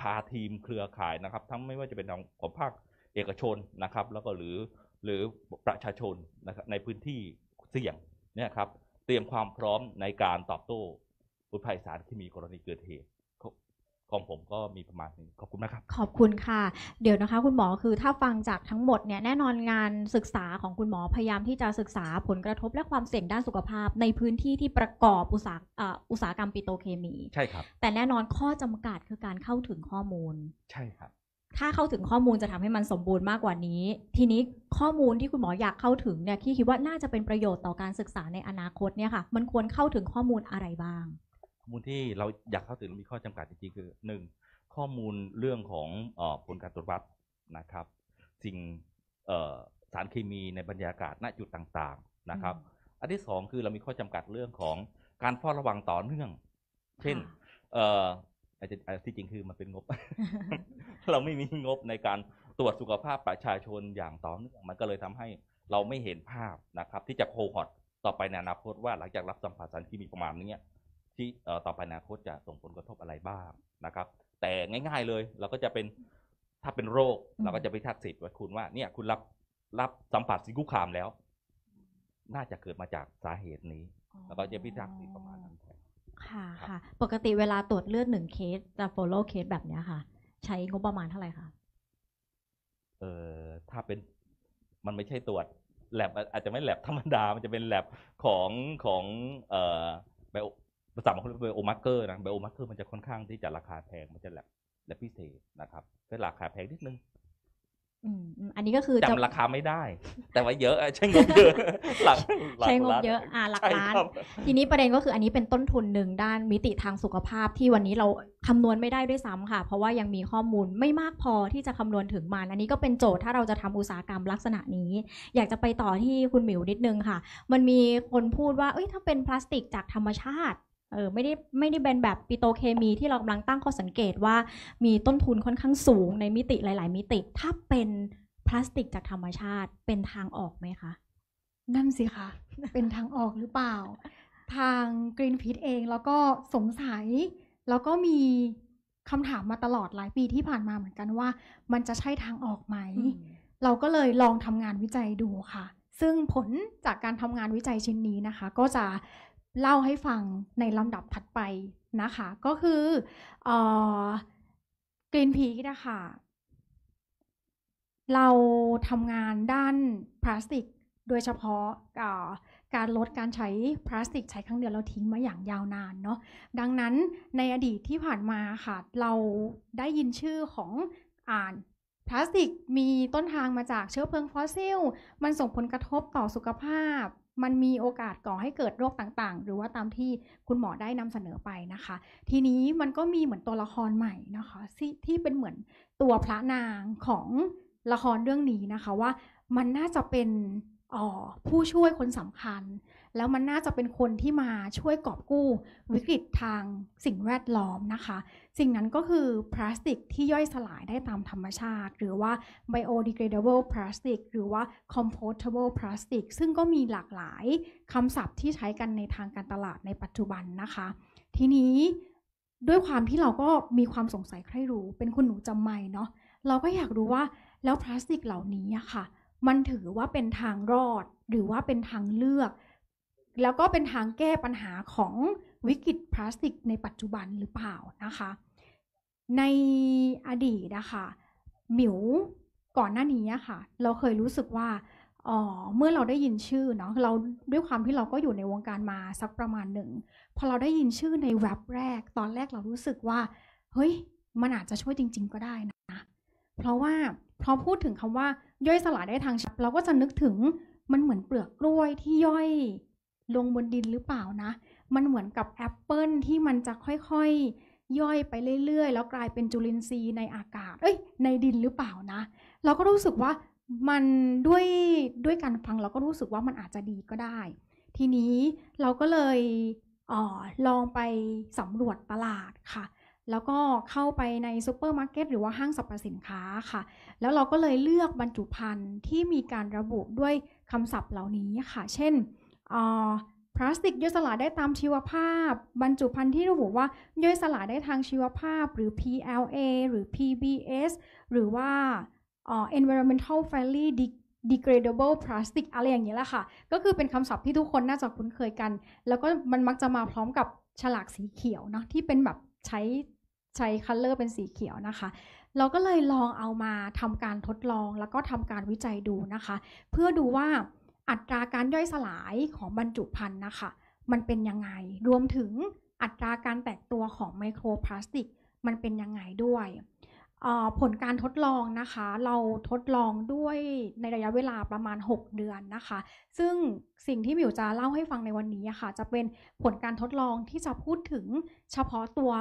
พาทีมเครือข่ายนะครับ ทั้งไม่ว่าจะเป็นของภาคเอกชนนะครับแล้วก็หรือหรือประชาชนนะครับในพื้นที่เสี่ยงเนี่ยครับเตรียมความพร้อมในการตอบโต้ปุภัยสารเคมีกรณีเกิดเหตุของผมก็มีประมาณนี้ขอบคุณนะครับขอบคุณค่ะ เดี๋ยวนะคะ คุณหมอคือถ้าฟังจากทั้งหมดเนี่ยแน่นอนงานศึกษาของคุณหมอ พยายามที่จะศึกษาผลกระทบและความเสี่ยงด้านสุขภาพ ในพื้นที่ที่ประกอบอุตสาหอุตสาหกรรมปิโตเคมีใช่ครับแต่แน่นอนข้อจำกัดคือการเข้าถึงข้อมูล ใช่ครับ ถ้าเข้าถึงข้อมูลจะทำให้มันสมบูรณ์มากกว่านี้ ทีนี้ข้อมูลที่คุณหมออยากเข้าถึงเนี่ยที่คิดว่าน่าจะเป็นประโยชน์ต่อการศึกษาในอนาคตเนี่ยค่ะมันควรเข้าถึงข้อมูลอะไรบ้างมูลที่เราอยากเข้าถึงมีข้อจำกัด จริงๆคือหนึ่งข้อมูลเรื่องของอผลการตรวจวัดนะครับ สิ่งสารเคมีในบรรยากาศณจุดต่าง ๆ นะครับ อันที่2คือเรามีข้อจำกัดเรื่องของการเฝ้าระวังต่อเนื่อง เช่นอาจจะที่จริงคือมันเป็นงบ เราไม่มีงบในการตรวจสุขภาพประชาชนอย่างต่อเนื่องมันก็เลยทำให้เราไม่เห็นภาพนะครับ ที่จะโคหอดต่อไปในอนาคตว่าหลังจากรับสัมผัสสารเคมีประมาณนี้ที่ต่อไปอนาคตจะส่งผลกระทบอะไรบ้างนะครับ แต่ง่ายๆเลยเราก็จะเป็นถ้าเป็นโรคเราก็จะไปทักสิทธิ์ไว้คุณว่าเนี่ยคุณรับรับสัมผัสสิ่งคุกคามแล้ว น่าจะเกิดมาจากสาเหตุนี้ แล้วก็จะพิทักณาสิทธิ์ประมาณนั้นค่ะค่ะ ปกติเวลาตรวจเลือดหนึ่งเคส จะ follow เคสแบบนี้ค่ะ ใช้งบประมาณเท่าไหร่คะเอ่อถ้าเป็นมันไม่ใช่ตรวจแลบอาจจะไม่แลบธรรมดา มันจะเป็นแลบของของเอ่อไบภาษาบางคนเรียกไบโอมาร์เกอร์นะไบโอมาร์เกอร์มันจะค่อนข้างที่จะราคาแพงมันจะแลบและพิเศษนะครับเป็นราคาแพงนิดนึงอันนี้ก็คือจำราคาไม่ได้ แต่ว่าเยอะใช้งบเยอะหลักใช้งบเยอะอ่าหลักล้าน ทีนี้ประเด็นก็คืออันนี้เป็นต้นทุนหนึ่งด้านมิติทางสุขภาพที่วันนี้เราคำนวณไม่ได้ด้วยซ้ำค่ะ เพราะว่ายังมีข้อมูลไม่มากพอที่จะคำนวณถึงมันอันนี้ก็เป็นโจทย์ถ้าเราจะทำอุตสาหกรรมลักษณะนี้ อยากจะไปต่อที่คุณหมิวนิดนึงค่ะ มันมีคนพูดว่าเอ้ยถ้าเป็นพลาสติกจากธรรมชาติเออไม่ได้ไม่ได้เป็นแบบปิโตเคมี ที่เรากำลังตั้งข้อสังเกตว่า มีต้นทุนค่อนข้างสูงในมิติหลาย ๆ มิติ ถ้าเป็นพลาสติกจากธรรมชาติเป็นทางออกไหมคะนั่นสิคะเป็นทางออกหรือเปล่า ทางกรีนพีทเองแล้วก็สงสัย แล้วก็มีคำถามมาตลอดหลายปีที่ผ่านมาเหมือนกันว่า มันจะใช่ทางออกไหมเราก็เลยลองทำงานวิจัยดูค่ะ ซึ่งผลจากการทำงานวิจัยชิ้นนี้นะคะ ก็จะเล่าให้ฟังในลำดับถัดไปนะคะ ก็คือเกรนพีกนะคะเราทำงานด้านพลาสติก โดยเฉพาะการลดการใช้พลาสติกใช้ครั้งเดียวเราทิ้งมาอย่างยาวนานเนาะดังนั้นในอดีตที่ผ่านมาค่ะ เราได้ยินชื่อของอ่าน พลาสติกมีต้นทางมาจากเชื้อเพลิงฟอสซิล มันส่งผลกระทบต่อสุขภาพมันมีโอกาสก่อให้เกิดโรคต่างๆ หรือว่าตามที่คุณหมอได้นำเสนอไปนะคะ ทีนี้มันก็มีเหมือนตัวละครใหม่นะคะที่เป็นเหมือนตัวพระนางของละครเรื่องนี้นะคะว่ามันน่าจะเป็นผู้ช่วยคนสำคัญแล้วมันน่าจะเป็นคนที่มาช่วยกอบกู้วิกฤตทางสิ่งแวดล้อมนะคะ สิ่งนั้นก็คือพลาสติกที่ย่อยสลายได้ตามธรรมชาติ หรือว่า biodegradable plastic หรือว่า compostable plastic ซึ่งก็มีหลากหลายคำศัพท์ที่ใช้กันในทางการตลาดในปัจจุบันนะคะ ทีนี้ด้วยความที่เราก็มีความสงสัยใครรู้เป็นคุณหนูจำไม่เนาะเราก็อยากรู้ว่าแล้วพลาสติกเหล่านี้ค่ะมันถือว่าเป็นทางรอดหรือว่าเป็นทางเลือกแล้วก็เป็นทางแก้ปัญหาของวิกฤตพลาสติก ในปัจจุบันหรือเปล่านะคะ ในอดีตนะคะหมิวก่อนหน้านี้ค่ะ เราเคยรู้สึกว่าเมื่อเราได้ยินชื่อเนาะเราด้วยความที่เราก็อยู่ในวงการมาสักประมาณหนึ่งพอเราได้ยินชื่อในแว็บแรกตอนแรกเรารู้สึกว่า เฮ้ย มันอาจจะช่วยจริงๆก็ได้นะเพราะว่าพอพูดถึงคำว่าย่อยสลายได้ทางชับเราก็จะนึกถึงมันเหมือนเปลือกกล้วยที่ย่อยลงบนดินหรือเปล่านะ มันเหมือนกับแอปเปิลที่มันจะค่อยๆ ย่อยไปเรื่อย ๆ แล้วกลายเป็นจุลินทรีย์ ในอากาศ เอ้ย ในดินหรือเปล่านะ เราก็รู้สึกว่ามันด้วยด้วยการฟังเราก็รู้สึกว่ามันอาจจะดีก็ได้ ทีนี้เราก็เลยออลองไปสำรวจตลาดค่ะ แล้วก็เข้าไปในซูเปอร์มาร์เก็ตหรือว่าห้างสรรพสินค้าค่ะ แล้วเราก็เลยเลือกบรรจุภัณฑ์ที่มีการระบุด้วยคำศัพท์เหล่านี้ค่ะ เช่นพลาสติกย่อยสลายได้ตามชีวภาพบรรจุภัณฑ์ที่ระบุว่าย่อยสลายได้ทางชีวภาพหรือ PLA หรือ PBS หรือว่า environmental friendly degradable plastic อะไรอย่างนี้แหละค่ะก็คือเป็นคำศัพท์ที่ทุกคนน่าจะคุ้นเคยกัน แล้วก็มันมักจะมาพร้อมกับฉลากสีเขียวเนาะที่เป็นแบบใช้ใช้คัลเลอร์เป็นสีเขียวนะคะ เราก็เลยลองเอามาทำการทดลองแล้วก็ทำการวิจัยดูนะคะ เพื่อดูว่าอัตราการย่อยสลายของบรรจุภัณฑ์นะคะ มันเป็นยังไง รวมถึงอัตราการแตกตัวของไมโครพลาสติกมันเป็นยังไง ด้วยผลการทดลองนะคะ เราทดลองด้วยในระยะเวลาประมาณ 6 เดือนนะคะ ซึ่งสิ่งที่มิวจะเล่าให้ฟังในวันนี้ค่ะจะเป็นผลการทดลองที่จะพูดถึงเฉพาะตัว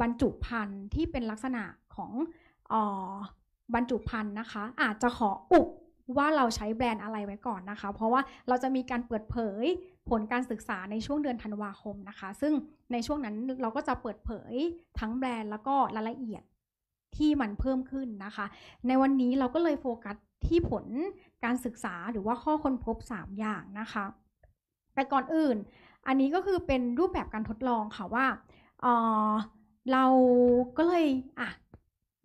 บรรจุภัณฑ์ที่เป็นลักษณะของบรรจุภัณฑ์นะคะอาจจะขออุบว่าเราใช้แบรนด์อะไรไว้ก่อนนะคะ เพราะว่าเราจะมีการเปิดเผยผลการศึกษาในช่วงเดือนธันวาคมนะคะ ซึ่งในช่วงนั้นเราก็จะเปิดเผยทั้งแบรนด์แล้วก็รายละเอียดที่มันเพิ่มขึ้นนะคะ ในวันนี้เราก็เลยโฟกัสที่ผลการศึกษาหรือว่าข้อค้นพบ 3 อย่างนะคะ แต่ก่อนอื่นอันนี้ก็คือเป็นรูปแบบการทดลองค่ะว่าเออเราก็เลยอ่ะ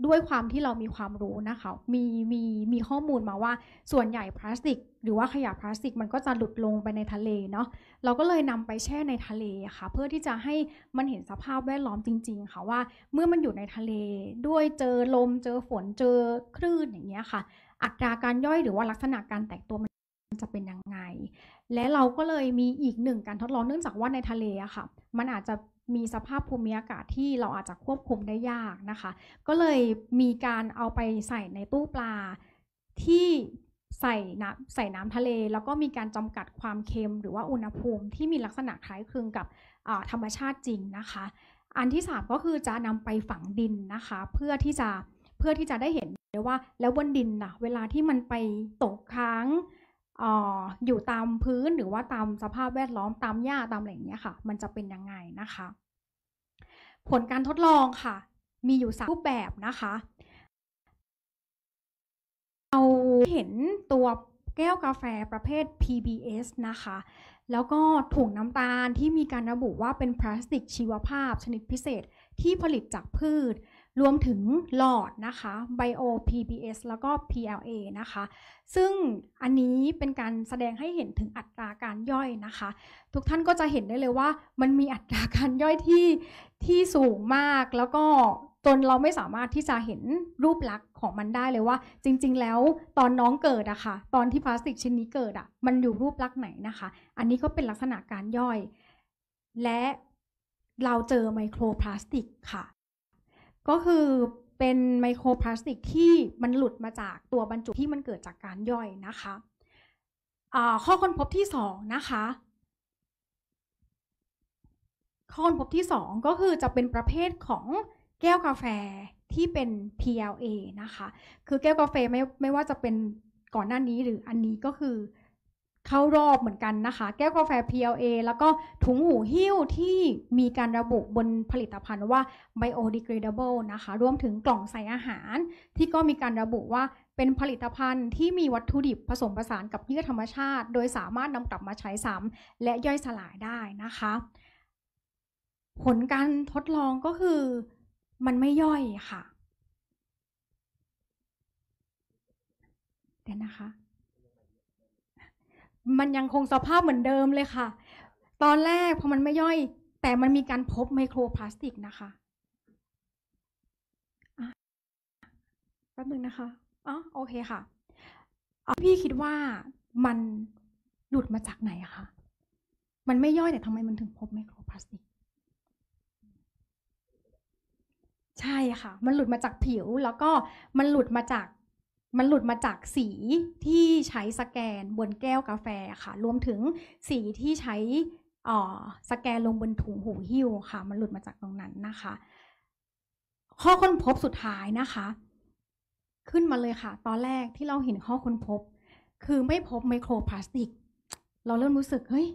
ด้วยความที่เรามีความรู้นะคะ มีมีมีข้อมูลมาว่า ส่วนใหญ่พลาสติก หรือว่าขยะพลาสติกมันก็จะหลุดลงไปในทะเลเนาะเราก็เลยนำไปแช่ในทะเลค่ะ เพื่อที่จะให้มันเห็นสภาพแวดล้อมจริง ๆ ค่ะว่า เมื่อมันอยู่ในทะเล ด้วยเจอลม เจอฝนเจอคลื่นอย่างเงี้ยค่ะอัตราการย่อยหรือว่าลักษณะการแตกตัวมันจะเป็นยังไง และเราก็เลยมีอีกหนึ่งการทดลองเนื่องจากว่าในทะเลอะค่ะ มันอาจจะมีสภาพภูมิอากาศที่เราอาจจะควบคุมได้ยากนะคะ ก็เลยมีการเอาไปใส่ในตู้ปลาที่ใส่น้ำใส่น้ำทะเล แล้วก็มีการจำกัดความเค็มหรือว่าอุณหภูมิที่มีลักษณะคล้ายคลึงกับธรรมชาติจริงนะคะ อันที่ 3 ก็คือจะนำไปฝังดินนะคะ เพื่อที่จะเพื่อที่จะได้เห็นเลยว่าแล้วบนดินนะเวลาที่มันไปตกค้างอยู่ตามพื้นหรือว่าตามสภาพแวดล้อมตามหญ้าตามอะไรอย่างเงี้ยค่ะมันจะเป็นยังไงนะคะ ผลการทดลองค่ะมีอยู่สามรูปแบบนะคะ เราเห็นตัวแก้วกาแฟประเภท PBS นะคะ แล้วก็ถุงน้ำตาลที่มีการระบุว่าเป็นพลาสติกชีวภาพชนิดพิเศษที่ผลิตจากพืชรวมถึงหลอดนะคะ Bio PBS แล้วก็ PLA นะคะ ซึ่งอันนี้เป็นการแสดงให้เห็นถึงอัตราการย่อยนะคะ ทุกท่านก็จะเห็นได้เลยว่ามันมีอัตราการย่อยที่ที่สูงมาก แล้วก็จนเราไม่สามารถที่จะเห็นรูปลักษณ์ของมันได้เลยว่า จริงๆ แล้วตอนน้องเกิดอะค่ะ ตอนที่พลาสติกชิ้นนี้เกิดอะมันอยู่รูปลักษณ์ไหนนะคะ อันนี้ก็เป็นลักษณะการย่อย และเราเจอไมโครพลาสติกค่ะก็คือเป็นไมโครพลาสติกที่ มันหลุดมาจากตัวบรรจุที่มันเกิดจากการย่อยนะคะ ข้อค้นพบที่ 2 นะคะ ข้อค้นพบที่ 2 ก็คือจะเป็นประเภทของแก้วกาแฟที่เป็น PLA นะคะ คือแก้วกาแฟไม่ไม่ว่าจะเป็นก่อนหน้านี้หรืออันนี้ก็คือเข้ารอบเหมือนกันนะคะ แก้วกาแฟ PLA แล้วก็ถุงหูหิ้วที่มีการระบุบนผลิตภัณฑ์ว่า biodegradable นะคะ รวมถึงกล่องใส่อาหารที่ก็มีการระบุว่าเป็นผลิตภัณฑ์ที่มีวัตถุดิบผสมผสานกับเยื่อธรรมชาติ โดยสามารถนำกลับมาใช้ซ้ำและย่อยสลายได้นะคะ ผลการทดลองก็คือมันไม่ย่อยค่ะเดี๋ยวนะคะมันยังคงสภาพเหมือนเดิมเลยค่ะ ตอนแรกพอมันไม่ย่อย แต่มันมีการพบไมโครพลาสติกนะคะ แป๊บนึงนะคะ อ๋อ โอเคค่ะ พี่คิดว่ามันหลุดมาจากไหนคะ มันไม่ย่อยแต่ทำไมมันถึงพบไมโครพลาสติก ใช่ค่ะ มันหลุดมาจากผิว แล้วก็มันหลุดมาจากมันหลุดมาจากสีที่ใช้สแกน บนแก้วกาแฟค่ะ รวมถึงสีที่ใช้สแกนลงบนถุงหูหิ้วค่ะ มันหลุดมาจากตรงนั้นนะคะข้อค้นพบสุดท้ายนะคะ ขึ้นมาเลยค่ะ ตอนแรกที่เราเห็นข้อค้นพบคือไม่พบไมโครพลาสติก เราเริ่มรู้สึกเฮ้ย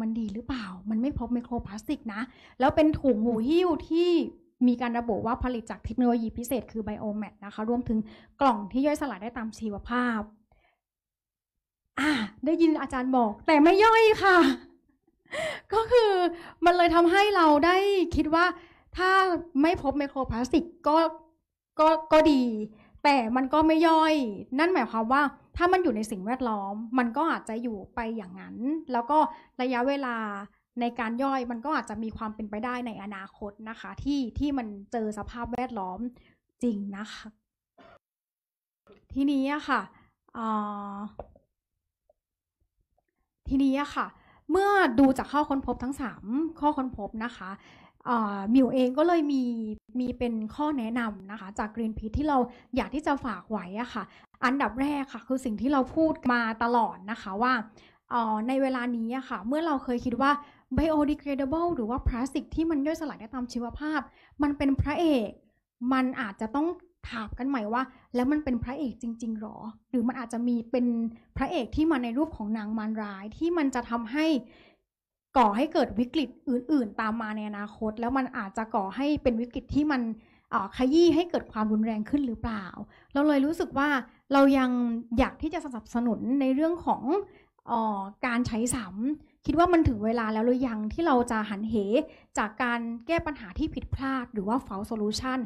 มันดีหรือเปล่า มันไม่พบไมโครพลาสติกนะแล้วเป็นถุงหูหิ้วที่มีการระบุว่าผลิตจากเทคโนโลยีพิเศษคือไบโอแมทนะคะ รวมถึงกล่องที่ย่อยสลายได้ตามชีวภาพอ่าได้ยินอาจารย์บอก แต่ไม่ย่อยค่ะ ก็คือมันเลยทำให้เราได้คิดว่าถ้าไม่พบไมโครพลาสติกก็ก็ก็ดี แต่มันก็ไม่ย่อย นั่นหมายความว่าถ้ามันอยู่ในสิ่งแวดล้อม มันก็อาจจะอยู่ไปอย่างนั้นแล้วก็ระยะเวลาในการย่อยมันก็อาจจะมีความเป็นไปได้ในอนาคตนะคะ ที่ที่มันเจอสภาพแวดล้อมจริงนะคะ ทีนี้อะค่ะทีนี้อะค่ะ เมื่อดูจากข้อค้นพบทั้ง3ข้อค้นพบนะคะมิวเองก็เลยมีมีเป็นข้อแนะนำนะคะ จาก Greenpeace ที่เราอยากที่จะฝากไว้อะค่ะ อันดับแรกค่ะ คือสิ่งที่เราพูดมาตลอดนะคะ ว่าในเวลานี้อะค่ะ เมื่อเราเคยคิดว่า biodegradable หรือว่าพลาสติกที่มันย่อยสลายได้ตามชีวภาพ มันเป็นพระเอก มันอาจจะต้องถามกันใหม่ว่า แล้วมันเป็นพระเอกจริง ๆ หรอ หรือมันอาจจะมีเป็นพระเอกที่มาในรูปของนางมารร้ายที่มันจะทำให้ก่อให้เกิดวิกฤตอื่นๆตามมาในอนาคต แล้วมันอาจจะก่อให้เป็นวิกฤตที่มันขยี้ให้เกิดความรุนแรงขึ้นหรือเปล่า เราเลยรู้สึกว่าเรายังอยากที่จะสนับสนุนในเรื่องของออการใช้สัมคิดว่ามันถึงเวลาแล้วหรือยังที่เราจะหันเหจากการแก้ปัญหาที่ผิดพลาดหรือว่าเ้าโซลูชัน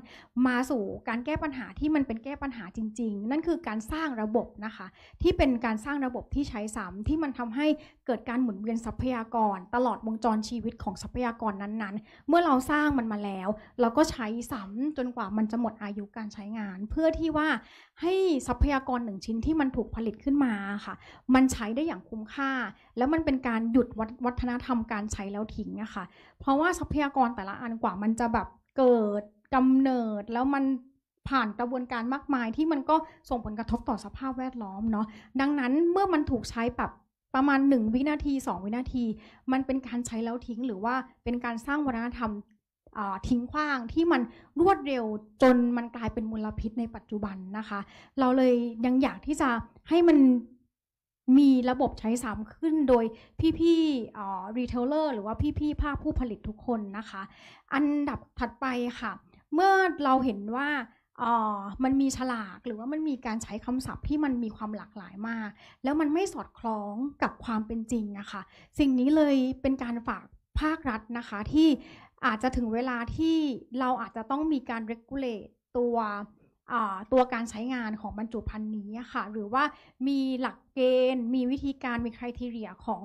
มาสู่การแก้ปัญหาที่มันเป็นแก้ปัญหาจริงๆ นั่นคือการสร้างระบบนะคะ ที่เป็นการสร้างระบบที่ใช้ซ้ำที่มันทำให้เกิดการหมุนเวียนทรัพยากรตลอดวงจรชีวิตของทรัพยากรนั้นๆ เมื่อเราสร้างมันมาแล้ว เราก็ใช้ซ้ำจนกว่ามันจะหมดอายุการใช้งาน เพื่อที่ว่าให้ทรัพยากรหนึ่งชิ้นที่มันถูกผลิตขึ้นมาค่ะ มันใช้ได้อย่างคุ้มค่า แล้วมันเป็นการหยุดววัฒนธรรมการใช้แล้วทิ้งอะค่ะเพราะว่าทรัพยากรแต่ละอันกว่ามันจะแบบเกิดกำเนิดแล้วมันผ่านกระบวนการมากมายที่มันก็ส่งผลกระทบต่อสภาพแวดล้อมเนาะ ดังนั้นเมื่อมันถูกใช้แบบประมาณ 1 วินาที2วินาที มันเป็นการใช้แล้วทิ้ง หรือว่าเป็นการสร้างวัฒนธรรมทิ้งขว้างที่มันรวดเร็วจนมันกลายเป็นมลพิษในปัจจุบันนะคะ เราเลยยังอยากที่จะให้มันมีระบบใช้ซ้ำขึ้นโดยพี่ๆรีเทลเลอร์หรือว่าพี่ๆ ภาคผู้ผลิตทุกคนนะคะ อันดับถัดไปค่ะ เมื่อเราเห็นว่ามันมีฉลาก หรือว่ามันมีการใช้คำศัพท์ที่มันมีความหลากหลายมาก แล้วมันไม่สอดคล้องกับความเป็นจริงนะคะสิ่งนี้เลยเป็นการฝากภาครัฐนะคะที่อาจจะถึงเวลาที่เราอาจจะต้องมีการเรกูเลตตัวตัวการใช้งานของบรรจุภัณฑ์นี้ค่ะ หรือว่ามีหลักเกณฑ์ มีวิธีการมีคุณทีเรียของ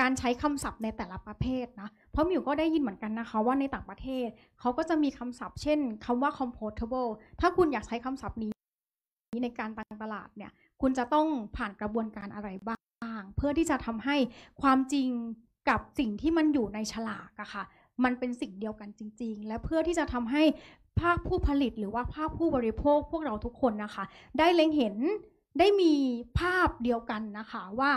การใช้คำศัพท์ในแต่ละประเภทนะ เพราะมิวก็ได้ยินเหมือนกันนะคะว่าในต่างประเทศเขาก็จะมีคำศัพท์เช่นคำว่า comportable ถ้าคุณอยากใช้คำศัพท์นี้ในการตลาดเนี่ย คุณจะต้องผ่านกระบวนการอะไรบ้าง เพื่อที่จะทำให้ความจริงกับสิ่งที่มันอยู่ในฉลากอะค่ะ มันเป็นสิ่งเดียวกันจริง ๆ และเพื่อที่จะทำให้ภาคผู้ผลิตหรือว่าภาคผู้บริโภคพวกเราทุกคนนะคะ ได้เล็งเห็นได้มีภาพเดียวกันนะคะ ว่า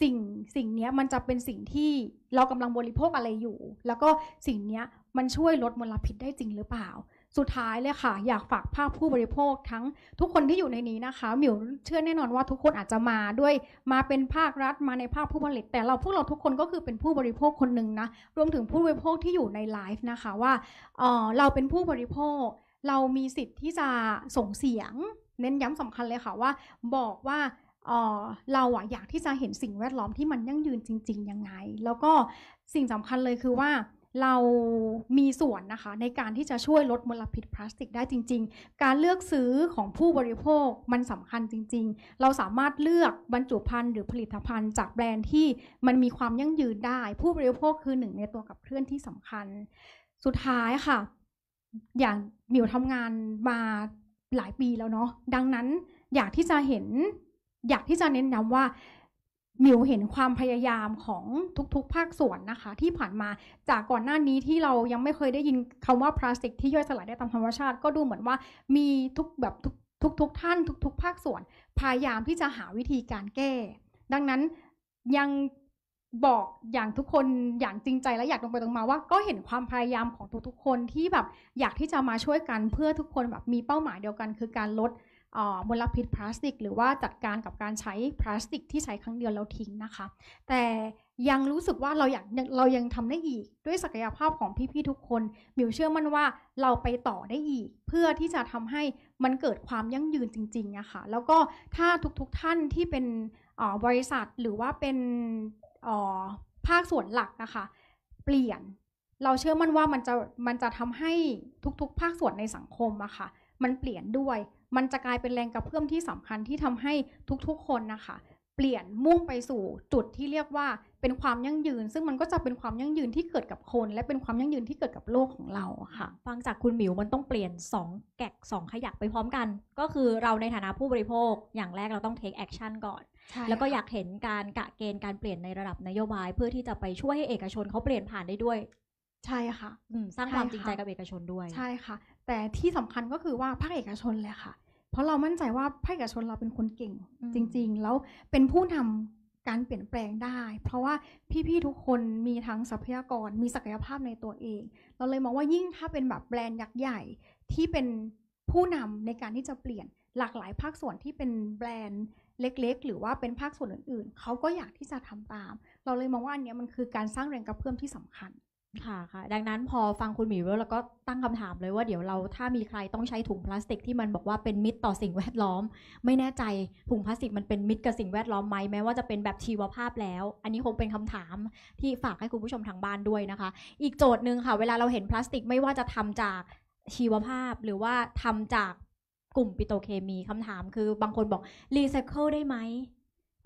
สิ่งสิ่งนี้มันจะเป็นสิ่งที่เรากำลังบริโภคอะไรอยู่ แล้วก็สิ่งนี้มันช่วยลดมลพิษได้จริงหรือเปล่าสุดท้ายเลยค่ะอยากฝากภาพผู้บริโภคทั้งทุกคนที่อยู่ในนี้นะคะมิวเชื่อแน่นอนว่าทุกคนอาจจะมาด้วยมาเป็นภาครัฐมาในภาคผู้ผลิตแต่เราพวกเราทุกคนก็คือเป็นผู้บริโภคคนหนึ่งนะ รวมถึงผู้บริโภคที่อยู่ในไลฟ์นะคะว่าเออเราเป็นผู้บริโภค เรามีสิทธิ์ที่จะส่งเสียง เน้นย้ำสำคัญเลยค่ะว่า บอกว่าเราอะอยากที่จะเห็นสิ่งแวดล้อมที่มันยั่งยืนจริงๆยังไง แล้วก็สิ่งสำคัญเลยคือว่าเรามีส่วนนะคะในการที่จะช่วยลดมลพิษพลาสติกได้จริง ๆ การเลือกซื้อของผู้บริโภคมันสำคัญจริง ๆ เราสามารถเลือกบรรจุภัณฑ์หรือผลิตภัณฑ์จากแบรนด์ที่มันมีความยั่งยืนได้ ผู้บริโภคคือหนึ่งในตัวกับเคลื่อนที่สำคัญ สุดท้ายค่ะอย่างมิวทำงานมาหลายปีแล้วเนาะดังนั้นอยากที่จะเห็น อยากที่จะเน้นย้ำว่ามิวเห็นความพยายามของทุกๆ ภาคส่วนนะคะที่ผ่านมาจากก่อนหน้านี้ที่เรายังไม่เคยได้ยินคำว่าพลาสติกที่ย่อยสลายได้ตามธรรมชาติ ก็ดูเหมือนว่ามีทุกแบบทุกทุกท่านทุกๆ ภาคส่วน พยายามที่จะหาวิธีการแก้ ดังนั้นยังบอกอย่างทุกคนอย่างจริงใจและอยากลงไปตรงมาว่าก็เห็นความพยายามของทุกๆคนที่แบบอยากที่จะมาช่วยกันเพื่อทุกคนแบบมีเป้าหมายเดียวกัน คือการลดมลพิษพลาสติก หรือว่าจัดการกับการใช้พลาสติกที่ใช้ครั้งเดียวแล้วทิ้งนะคะ แต่ยังรู้สึกว่าเราอยากเรายังทำได้อีกด้วยศักยภาพของพี่ ๆ ทุกคนมิวเชื่อมั่นว่าเราไปต่อได้อีก เพื่อที่จะทำให้มันเกิดความยั่งยืนจริงๆนะคะแล้วก็ถ้าทุกๆทท่านที่เป็นบริษัทหรือว่าเป็นภาคส่วนหลักนะคะ เปลี่ยนเราเชื่อมั่นว่ามันจะมันจะทำให้ทุกๆ ภาคส่วนในสังคมอะคะ่ะมันเปลี่ยนด้วยมันจะกลายเป็นแรงกระเพื่อมที่สำคัญที่ทำให้ทุกๆคนนะคะ เปลี่ยนมุ่งไปสู่ จุดที่เรียกว่า เป็นความยั่งยืน ซึ่งมันก็จะเป็นความยั่งยืนที่เกิดกับคน และเป็นความยั่งยืนที่เกิดกับโลกของเราค่ะ ฟังจากคุณหมิวมันต้องเปลี่ยน2แกะ2ขยักไปพร้อมกัน ก็คือเราในฐานะผู้บริโภค อย่างแรกเราต้องเทคแอคชั่นก่อนแล้วก็อยากเห็นการกะเกณฑ์การเปลี่ยนในระดับนโยบาย เพื่อที่จะไปช่วยให้เอกชนเขาเปลี่ยนผ่านได้ด้วย ใช่ค่ะสร้างความจริงใจกับเอกชนด้วย ใช่ค่ะแต่ที่สำคัญก็คือว่าภาคเอกชนเลยค่ะ เพราะเรามั่นใจว่าภาคเอกชนเราเป็นคนเก่งจริงๆ แล้วเป็นผู้นำการเปลี่ยนแปลงได้ เพราะว่าพี่ๆ ทุกคนมีทั้งทรัพยากร มีศักยภาพในตัวเอง เราเลยมองว่ายิ่งถ้าเป็นแบบแบรนด์ยักษ์ใหญ่ที่เป็นผู้นำในการที่จะเปลี่ยนหลากหลายภาคส่วนที่เป็นแบรนด์เล็กๆ หรือว่าเป็นภาคส่วนอื่นๆ เขาก็อยากที่จะทำตาม เราเลยมองว่าอันนี้มันคือการสร้างแรงกระเพื่อมที่สำคัญค่ะค่ะ ดังนั้นพอฟังคุณหมีแล้วเราก็ตั้งคำถามเลยว่า เดี๋ยวเราถ้ามีใครต้องใช้ถุงพลาสติก ที่มันบอกว่าเป็นมิตรต่อสิ่งแวดล้อม ไม่แน่ใจถุงพลาสติกมันเป็นมิตรกับสิ่งแวดล้อมไหมแม้ว่าจะเป็นแบบชีวภาพแล้ว อันนี้คงเป็นคำถามที่ฝากให้คุณผู้ชมทางบ้านด้วยนะคะ อีกโจทย์หนึ่งค่ะ เวลาเราเห็นพลาสติกไม่ว่าจะทำจากชีวภาพหรือว่าทำจากกลุ่มปิโตเคมีคำถาม คือบางคนบอกรีไซเคิลได้ไหม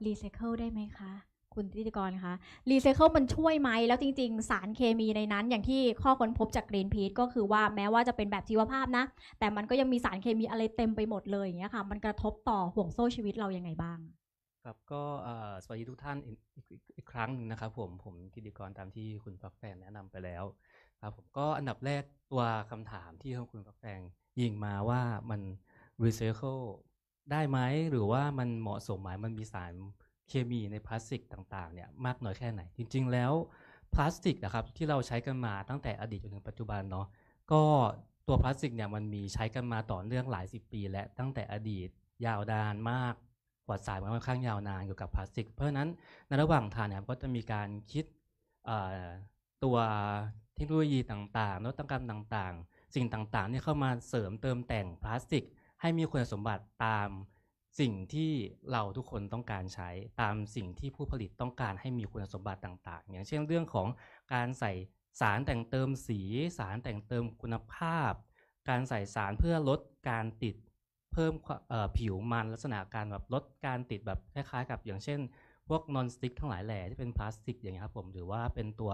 รีไซเคิลได้ไหมคะคุณทิติกรคะรีไซเคิลมันช่วยไหมแล้วจริง ๆ สารเคมีในนั้นอย่างที่ข้อค้นพบจากกรีนพีทก็คือว่าแม้ว่าจะเป็นแบบชีวภาพนะ แต่มันก็ยังมีสารเคมีอะไรเต็มไปหมดเลยอย่างเงี้ยค่ะมันกระทบต่อห่วงโซ่ชีวิตเรายังไงบ้าง ครับก็สวัสดีทุกท่านอีกครั้งนึงนะครับผม ผมทิติกรตามที่คุณฟักแฟงแนะนำไปแล้ว ครับผมก็อันดับแรกตัวคำถามที่คุณฟักแฟงยิงมาว่ามันรีไซเคิลได้ไหมหรือว่ามันเหมาะสมไหมมันมีสารเคมีในพลาสติกต่างๆเนี่ยมากน้อยแค่ไหน จริง ๆแล้วพลาสติกนะครับที่เราใช้กันมาตั้งแต่อดีตจนถึงปัจจุบันเนาะก็ตัวพลาสติกเนี่ยมันมีใช้กันมาต่อเนื่องหลายสิบปี และตั้งแต่อดีตยาวนานมากกว่าสายมันค่อนข้างยาวนานเกี่ยวกับพลาสติก เพราะฉะนั้นในระหว่างทางเนี่ยก็จะมีการคิดตัวเทคโนโลยีต่างๆนวัตกรรมต่าง ๆ สิ่งต่างๆเนี่ยเข้ามาเสริมเติมแต่งพลาสติก ให้มีคุณสมบัติตามสิ่งที่เราทุกคนต้องการใช้ตามสิ่งที่ผู้ผลิตต้องการให้มีคุณสมบัติต่างๆ อย่างเช่นเรื่องของการใส่สารแต่งเติมสีสารแต่งเติมคุณภาพ การใส่สารเพื่อลดการติดเพิ่มผิวมันลักษณะการแบบลด การติดแบบคล้ายๆ กับอย่างเช่นพวกนอนสติ๊กทั้งหลายแหล่ที่เป็นพลาสติกอย่างนี้ครับผม หรือว่าเป็นตัว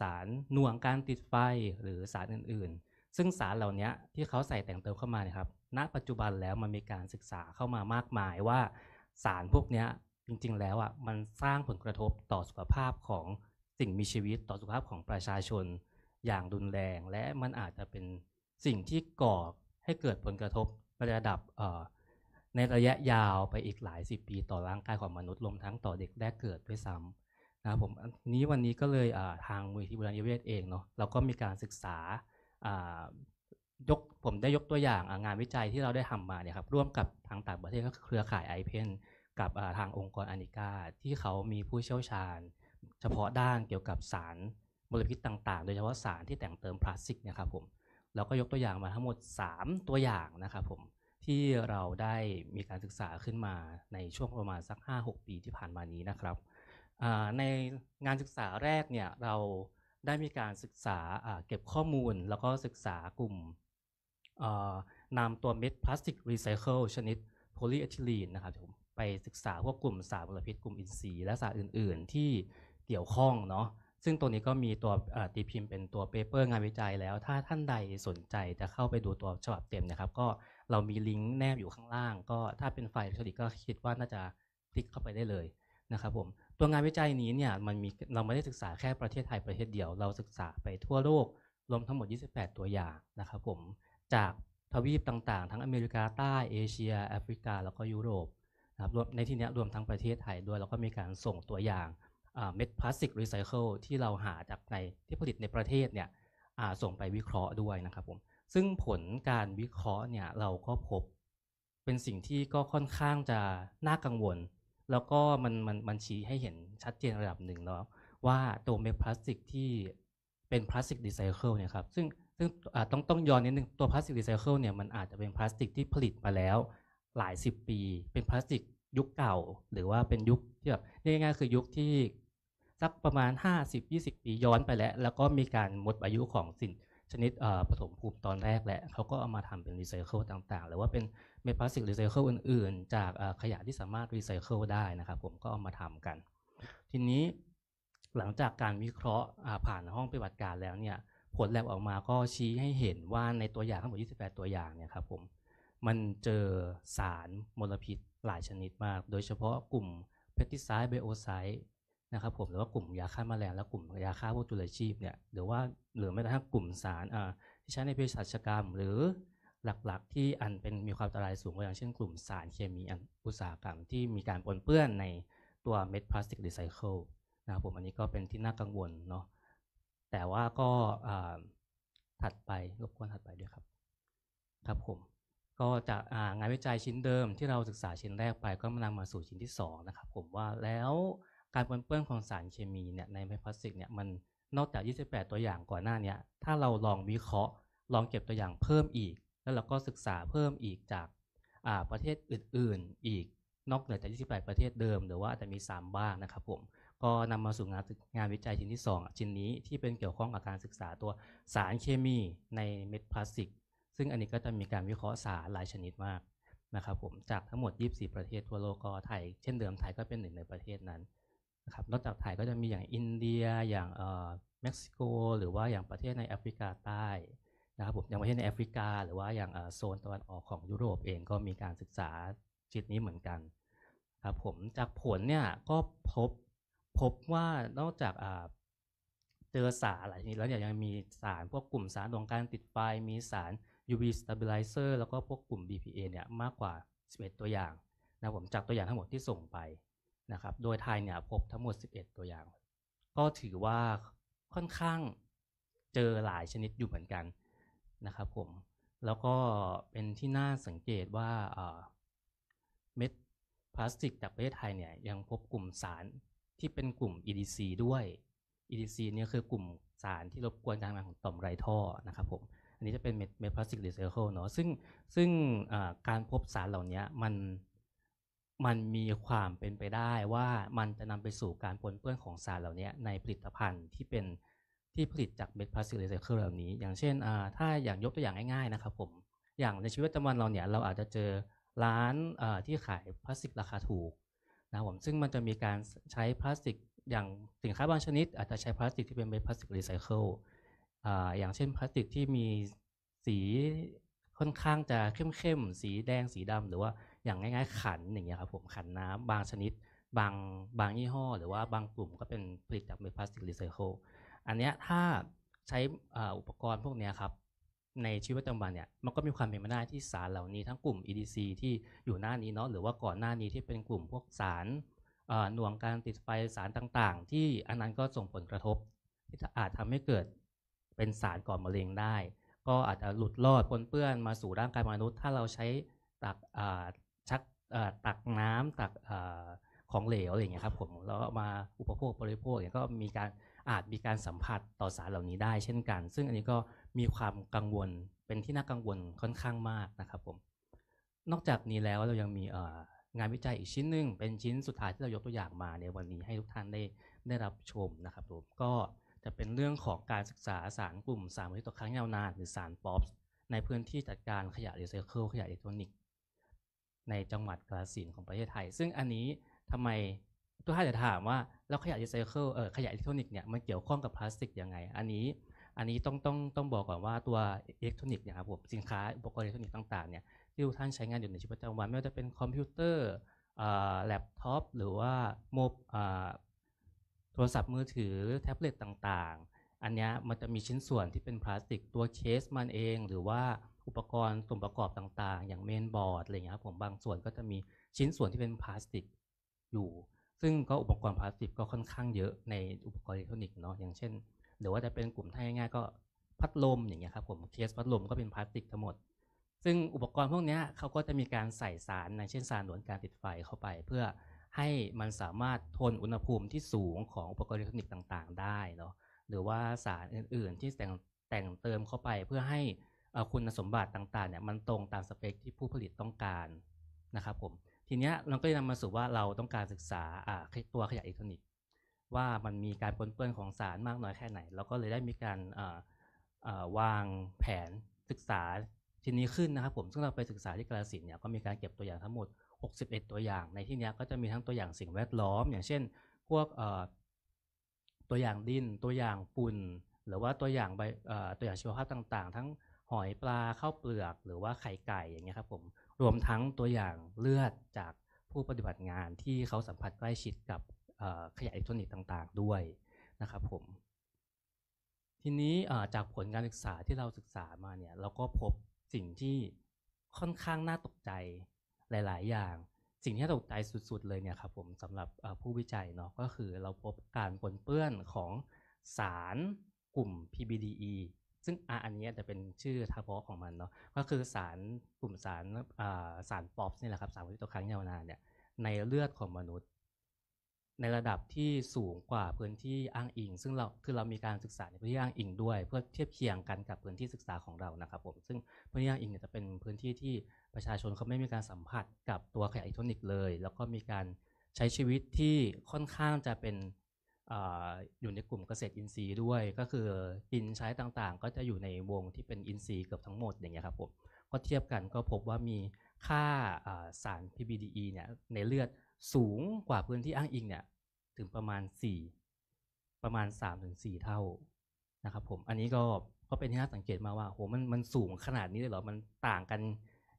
สารหน่วงการติดไฟหรือสารอื่น ๆ ซึ่งสารเหล่านี้ที่เขาใส่แต่งเติมเข้ามาเนี่ยครับณปัจจุบันแล้วมันมีการศึกษาเข้ามามากมายว่าสารพวกนี้จริงๆแล้วอ่ะมันสร้างผลกระทบต่อสุขภาพของสิ่งมีชีวิตต่อสุขภาพของประชาชนอย่างรุนแรงและมันอาจจะเป็นสิ่งที่ก่อให้เกิดผลกระทบระดับในระยะยาวไปอีกหลายสิบปี ต่อร่างกายของมนุษย์รวมทั้งต่อเด็กแรกเกิดด้วยซ้ำนะครับผมนี้วันนี้ก็เลยทางมูลที่บุรีเวศเองเนาะเราก็มีการศึกษายกผมได้ยกตัวอย่างงานวิจัยที่เราได้ทำมาเนี่ยครับร่วมกับทางต่างประเทศก็คือเครือข่ายไอเพนกับทางองค์กรอนิกาที่เขามีผู้เชี่ยวชาญเฉพาะด้านเกี่ยวกับสารมลพิษต่างๆ โดยเฉพาะสารที่แต่งเติมพลาสติกนะครับผมเราก็ยกตัวอย่างมาทั้งหมด 3 ตัวอย่างนะครับผมที่เราได้มีการศึกษาขึ้นมาในช่วงประมาณสัก5-6ปีที่ผ่านมานี้นะครับในงานศึกษาแรกเนี่ยเราได้มีการศึกษาเก็บข้อมูลแล้วก็ศึกษากลุ่มนำตัวเม็ดพลาสติกรีไซเคิลชนิดโพลีเอทิลีนนะครับผมไปศึกษาพวกกลุ่มสารมลพิษกลุ่มอินทรีย์และสารอื่นๆ ที่เกี่ยวข้องเนาะซึ่งตัวนี้ก็มีตัวตีพิมพ์เป็นตัวเปเปอร์งานวิจัยแล้วถ้าท่านใดสนใจจะเข้าไปดูตัวฉบับเต็มนะครับ ก็เรามีลิงก์แนบอยู่ข้างล่าง ก็ถ้าเป็นไฟล์ชดลิกก็คิดว่าน่าจะคลิกเข้าไปได้เลยนะครับผมตัวงานวิจัยนี้เนี่ยมันมีเราไม่ได้ศึกษาแค่ประเทศไทยประเทศเดียวเราศึกษาไปทั่วโลกรวมทั้งหมด 28 ตัวอย่างนะครับผมจากทวีปต่าง ๆ ทั้งอเมริกาใต้ เอเชีย แอฟริกา แล้วก็ยุโรปนะครับ ในที่นี้รวมทั้งประเทศไทยด้วย แล้วก็มีการส่งตัวอย่างเม็ดพลาสติกรีไซเคิลที่เราหาจากใน ที่ผลิตในประเทศเนี่ยส่งไปวิเคราะห์ด้วยนะครับผม ซึ่งผลการวิเคราะห์เนี่ย เราก็พบ เป็นสิ่งที่ก็ค่อนข้างจะน่ากังวล แล้วก็มันมันมันชี้ให้เห็นชัดเจนระดับหนึ่งแล้วว่าตัวเม็ดพลาสติกที่เป็นพลาสติกรีไซเคิลเนี่ยครับ ซึ่งซึ่งต้องต้องย้อนนิดนึงตัวพลาสติกรีไซเคิลเนี่ยมันอาจจะเป็นพลาสติกที่ผลิตมาแล้ว หลายสิบปี เป็นพลาสติกยุคเก่าหรือว่าเป็นยุคที่แบบง่ายๆคือยุคที่สักประมาณ50-20 ปีย้อนไปแล้ว แล้วก็มีการหมดอายุของสินชนิดผสมภูมิตอนแรกและเขาก็เอามาทำเป็นรีไซเคิลต่างๆหรือว่าเป็นเมพลาสติกรีไซเคิลอื่นๆ จากขยะที่สามารถรีไซเคิลได้นะครับผมก็เอามาทำกัน ทีนี้หลังจากการวิเคราะห์ผ่านห้องปฏิบัติการแล้วเนี่ยผลแลบออกมาก็ชี้ให้เห็นว่าในตัวอย่างทั้งหมด 28 ตัวอย่างเนี่ยครับผม มันเจอสารมลพิษหลายชนิดมาก โดยเฉพาะกลุ่มเพสติไซด์เบโอไซด์นะครับผม หรือว่ากลุ่มยาฆ่าแมลงและกลุ่มยาฆ่าพวกจุลชีพเนี่ย หรือว่าหรือแม้กระทั่งกลุ่มสารที่ใช้ในเภสัชกรรม หรือหลักๆ ที่อันเป็นมีความอันตรายสูงอย่างเช่นกลุ่มสารเคมีอุตสาหกรรมที่มีการปนเปื้อนในตัวเม็ดพลาสติกรีไซเคิลนะครับผมอันนี้ก็เป็นที่น่ากังวลเนาะแต่ว่าก็ถัดไปรบกวนถัดไปด้วยครับครับผมก็จากงานวิจัยชิ้นเดิมที่เราศึกษาชิ้นแรกไปก็มานำมาสู่ชิ้นที่2นะครับผมว่าแล้วการปนเปื้อนของสารเคมีเนี่ยในไมพลาสติกเนี่ยมันนอกจาก 28 ตัวอย่างก่อนหน้านี้ถ้าเราลองวิเคราะห์ลองเก็บตัวอย่างเพิ่มอีก แล้วเราก็ศึกษาเพิ่มอีกจากประเทศอื่น ๆ อีกนอกเหนือจาก28 ประเทศเดิม หรือว่าอาจจะมี 3 บ้างนะครับผมก็นำมาสู่งานงานวิจัย ชิ้นที่2ชิ้นนี้ที่เป็นเกี่ยวข้องกับการศึกษาตัวสารเคมีในเม็ดพลาสติก ซึ่งอันนี้ก็จะมีการวิเคราะห์สารหลายชนิดมากนะครับผมจากทั้งหมด 24ประเทศทั่วโลกก็ไทย เช่นเดิมไทยก็เป็นหนึ่งในประเทศนั้นนะครับนอกจากไทยก็จะมีอย่างอินเดีย อย่างเอเม็กซิโก หรือว่าอย่างประเทศในแอฟริกาใต้นะครับผมอย่างประเทศในแอฟริกา หรือว่าอย่างโซนตะวันออกของยุโรปเองก็มีการศึกษาจิตนี้เหมือนกันครับผมจากผลเนี่ยก็พบพบว่านอกจากเจอสารอะไรนี้ แล้วเนี่ยยังมีสารพวกกลุ่มสารดวงการติดไฟมีสาร UV stabilizer แล้วก็พวกกลุ่ม BPA เนี่ยมากกว่า 11 ตัวอย่างนะผมจากตัวอย่างทั้งหมดที่ส่งไปนะครับ โดยไทยเนี่ยพบทั้งหมด 11 ตัวอย่าง ก็ถือว่าค่อนข้างเจอหลายชนิดอยู่เหมือนกันนะครับผมแล้วก็เป็นที่น่าสังเกตว่าเม็ดพลาสติกจากประเทศไทยเนี่ยยังพบกลุ่มสารที่เป็นกลุ่ม EDC ด้วย EDC เนี่ยคือกลุ่มสารที่รบกวนการทำงานของต่อมไรท่อนะครับผมอันนี้จะเป็นเมทพลาสติกรีไซเคิลเนาะซึ่งซึ่งการพบสารเหล่านี้มันมันมีความเป็นไปได้ว่ามันจะนำไปสู่การปนเปื้อนของสารเหล่านี้ในผลิตภัณฑ์ที่เป็นที่ผลิตจากเม็ดพลาสติกรีไซเคิลเหล่านี้ อย่างเช่นถ้าอย่างยกตัวอย่างง่ายๆนะครับผมอย่างในชีวิตประจำวันเราเนี่ยเราอาจจะเจอร้านที่ขายพลาสติกราคาถูกะผมซึ่งมันจะมีการใช้พลาสติกอย่างสินค้าบางชนิดอาจจะใช้พลาสติกที่เป็นเพลาสติกรีไซเคิลอย่างเช่นพลาสติกที่มีสีค่อนข้างจะเข้มๆสีแดงสีดำหรือว่าอย่างง่ายๆขันอย่างเงี้ยครับผมขันน้ำบางชนิด บางบางยี่ห้อ หรือว่าบางกลุ่มก็เป็นผลิตจากเม็ดพลาสติกรีไซเคิลอันเนี้ยถ้าใช้อุปกรณ์พวกนี้ครับในชีวิตประจำวันเนี่ยมันก็มีความเป็นไปได้ที่สารเหล่านี้ทั้งกลุ่ม EDC ที่อยู่หน้านี้เนาะหรือว่าก่อนหน้านี้ที่เป็นกลุ่มพวกสาร หน่วงการติดไฟสารต่างๆ ที่อันนั้นก็ส่งผลกระทบที่อาจทำให้เกิดเป็นสารก่อมะเร็งได้ ก็อาจจะหลุดลอดปนเปื้อนมาสู่ร่างกายมนุษย์ ถ้าเราใช้ตักชักตักน้ำตักของเหลวอะไรอย่างเงี้ยครับผม แล้วมาอุปโภคบริโภคเนี่ยก็มีการอาจมีการสัมผัสต่อสารเหล่านี้ได้เช่นกัน ซึ่งอันนี้ก็มีความกังวลเป็นที่น่ากังวลค่อนข้างมากนะครับผมนอกจากนี้แล้วเรายังมีงานวิจัยอีกชิ้นหนึ่งเป็นชิ้นสุดท้ายที่เรายกตัวอย่างมาในวันนี้ให้ทุกท่านได้ได้รับชมนะครับผมก็จะเป็นเรื่องของการศึกษาสารกลุ่มสารทีนตกค้างยาวนานหรือสารป๊อปในพื้นที่จัดการขยะรีไซเคิลขยะอิเล็กทรอนิกส์ในจังหวัดกาฬสินธุ์ของประเทศไทย ซึ่งอันนี้ทำไมทุกท่านจะถามว่าแล้วขยะรีไซเคิลเอ่อขยะอิเล็กทรอนิกส์เนี่ยมันเกี่ยวข้องกับพลาสติกยังไง อันนี้อันนี้ต้องต้องต้องบอกก่อนว่าตัวอิเล็กทรอนิกส์เนี่ยครับผมสินค้าอุปกรณ์อิเล็กทรอนิกส์ต่างๆ เนี่ยที่ทุกท่านใช้งานอยู่ในชีวิตประจำวันไม่ว่าจะเป็นคอมพิวเตอร์แล็ปท็อปหรือว่าโมบโทรศัพท์มือถือแท็บเล็ตต่าง ๆ อันนี้มันจะมีชิ้นส่วนที่เป็นพลาสติก ตัวเคสมันเอง หรือว่าอุปกรณ์ส่วนประกอบต่างๆ อย่างเมนบอร์ดอะไรเงี้ยครับผมบางส่วนก็จะมีชิ้นส่วนที่เป็นพลาสติกอยู่ซึ่งก็อุปกรณ์พลาสติกก็ค่อนข้างเยอะในอุปกรณ์อิเล็กทรอนิกส์เนาะอย่างเช่น หรือว่าจะเป็นกลุ่มท่าง่ายก็พัดลมอย่างเงี้ยครับผมเคสพัดลมก็เป็นพลาสติกทั้งหมด ซึ่งอุปกรณ์พวกนี้เขาก็จะมีการใส่สารในเช่นสารหนวนการติดไฟเข้าไป เพื่อให้มันสามารถทนอุณหภูมิที่สูงของอุปกรณ์อิเล็กทรอนิกส์ต่าง ๆ ได้เนาะหรือว่าสารอื่นๆ ที่แต่งแต่งเติมเข้าไป เพื่อให้คุณสมบัติต่างๆเนี่ยมันตรงตามสเปคที่ผู้ผลิตต้องการนะครับผมทีเนี้ยเราก็จะนำมาสู่ว่าเราต้องการศึกษาตัวขยะอิเล็กทรอนิกส์ว่ามันมีการปนเปื้อนของสารมากน้อยแค่ไหนเราก็เลยได้มีการวางแผนศึกษาทีนี้ขึ้นนะครับผมซึ่งเราไปศึกษาที่กาลสินเนี่ยก็มีการเก็บตัวอย่างทั้งหมด 61 ตัวอย่าง ในที่นี้ก็จะมีทั้งตัวอย่างสิ่งแวดล้อมอย่างเช่น พวกตัวอย่างดินตัวอย่างปุ่นหรือว่าตัวอย่างใบตัวอย่างชีวภาพต่างๆ ทั้งหอยปลาข้าวเปลือกหรือว่าไข่ไก่อย่างเงี้ยครับ ผมรวมทั้งตัวอย่างเลือดจากผู้ปฏิบัติงานที่เขาสัมผัสใกล้ชิดกับขยะอิเล็กทรอนิกส์ต่างๆด้วยนะครับผม ทีนี้จากผลการศึกษาที่เราศึกษามาเนี่ยเราก็พบสิ่งที่ค่อนข้างน่าตกใจหลายๆอย่าง สิ่งที่ตกใจสุดๆเลยเนี่ยครับผมสำหรับผู้วิจัยเนาะก็คือเราพบการปนเปื้อนของสารกลุ่ม PBDE ซึ่งอันนี้จะเป็นชื่อเฉพาะของมันเนาะก็คือสารกลุ่มสารสารปอปนี่แหละครับสารวิตโตไคนงยาวนานเนี่ยในเลือดของมนุษย์ ในระดับที่สูงกว่าพื้นที่อ้างอิง ซึ่งเราคือเรามีการศึกษาในพื้นที่อ้างอิงด้วยเพื่อเทียบเคียงกันกับพื้นที่ศึกษาของเรานะครับผมซึ่งพื้นที่อ้างอิงเนี่ยจะเป็นพื้นที่ที่ประชาชนเขาไม่มีการสัมผัสกับตัวขยะอิเล็กทรอนิกส์เลย แล้วก็มีการใช้ชีวิตที่ค่อนข้างจะเป็นอยู่ในกลุ่มเกษตรอินทรีย์ด้วยก็คือดินใช้ต่างๆ ก็จะอยู่ในวงที่เป็นอินทรีย์เกือบทั้งหมดอย่างเงี้ยครับผมก็เทียบกันก็พบว่ามีค่าสาร PBDE เนี่ยในเลือดสูงกว่าพื้นที่อ้างอิงเนี่ย ถึงประมาณ4ประมาณ 3-4 เท่านะครับผมอันนี้ก็ก็เป็นที่น่าสังเกตมาว่าโหมันมันสูงขนาดนี้เลยเหรอ มันต่างกัน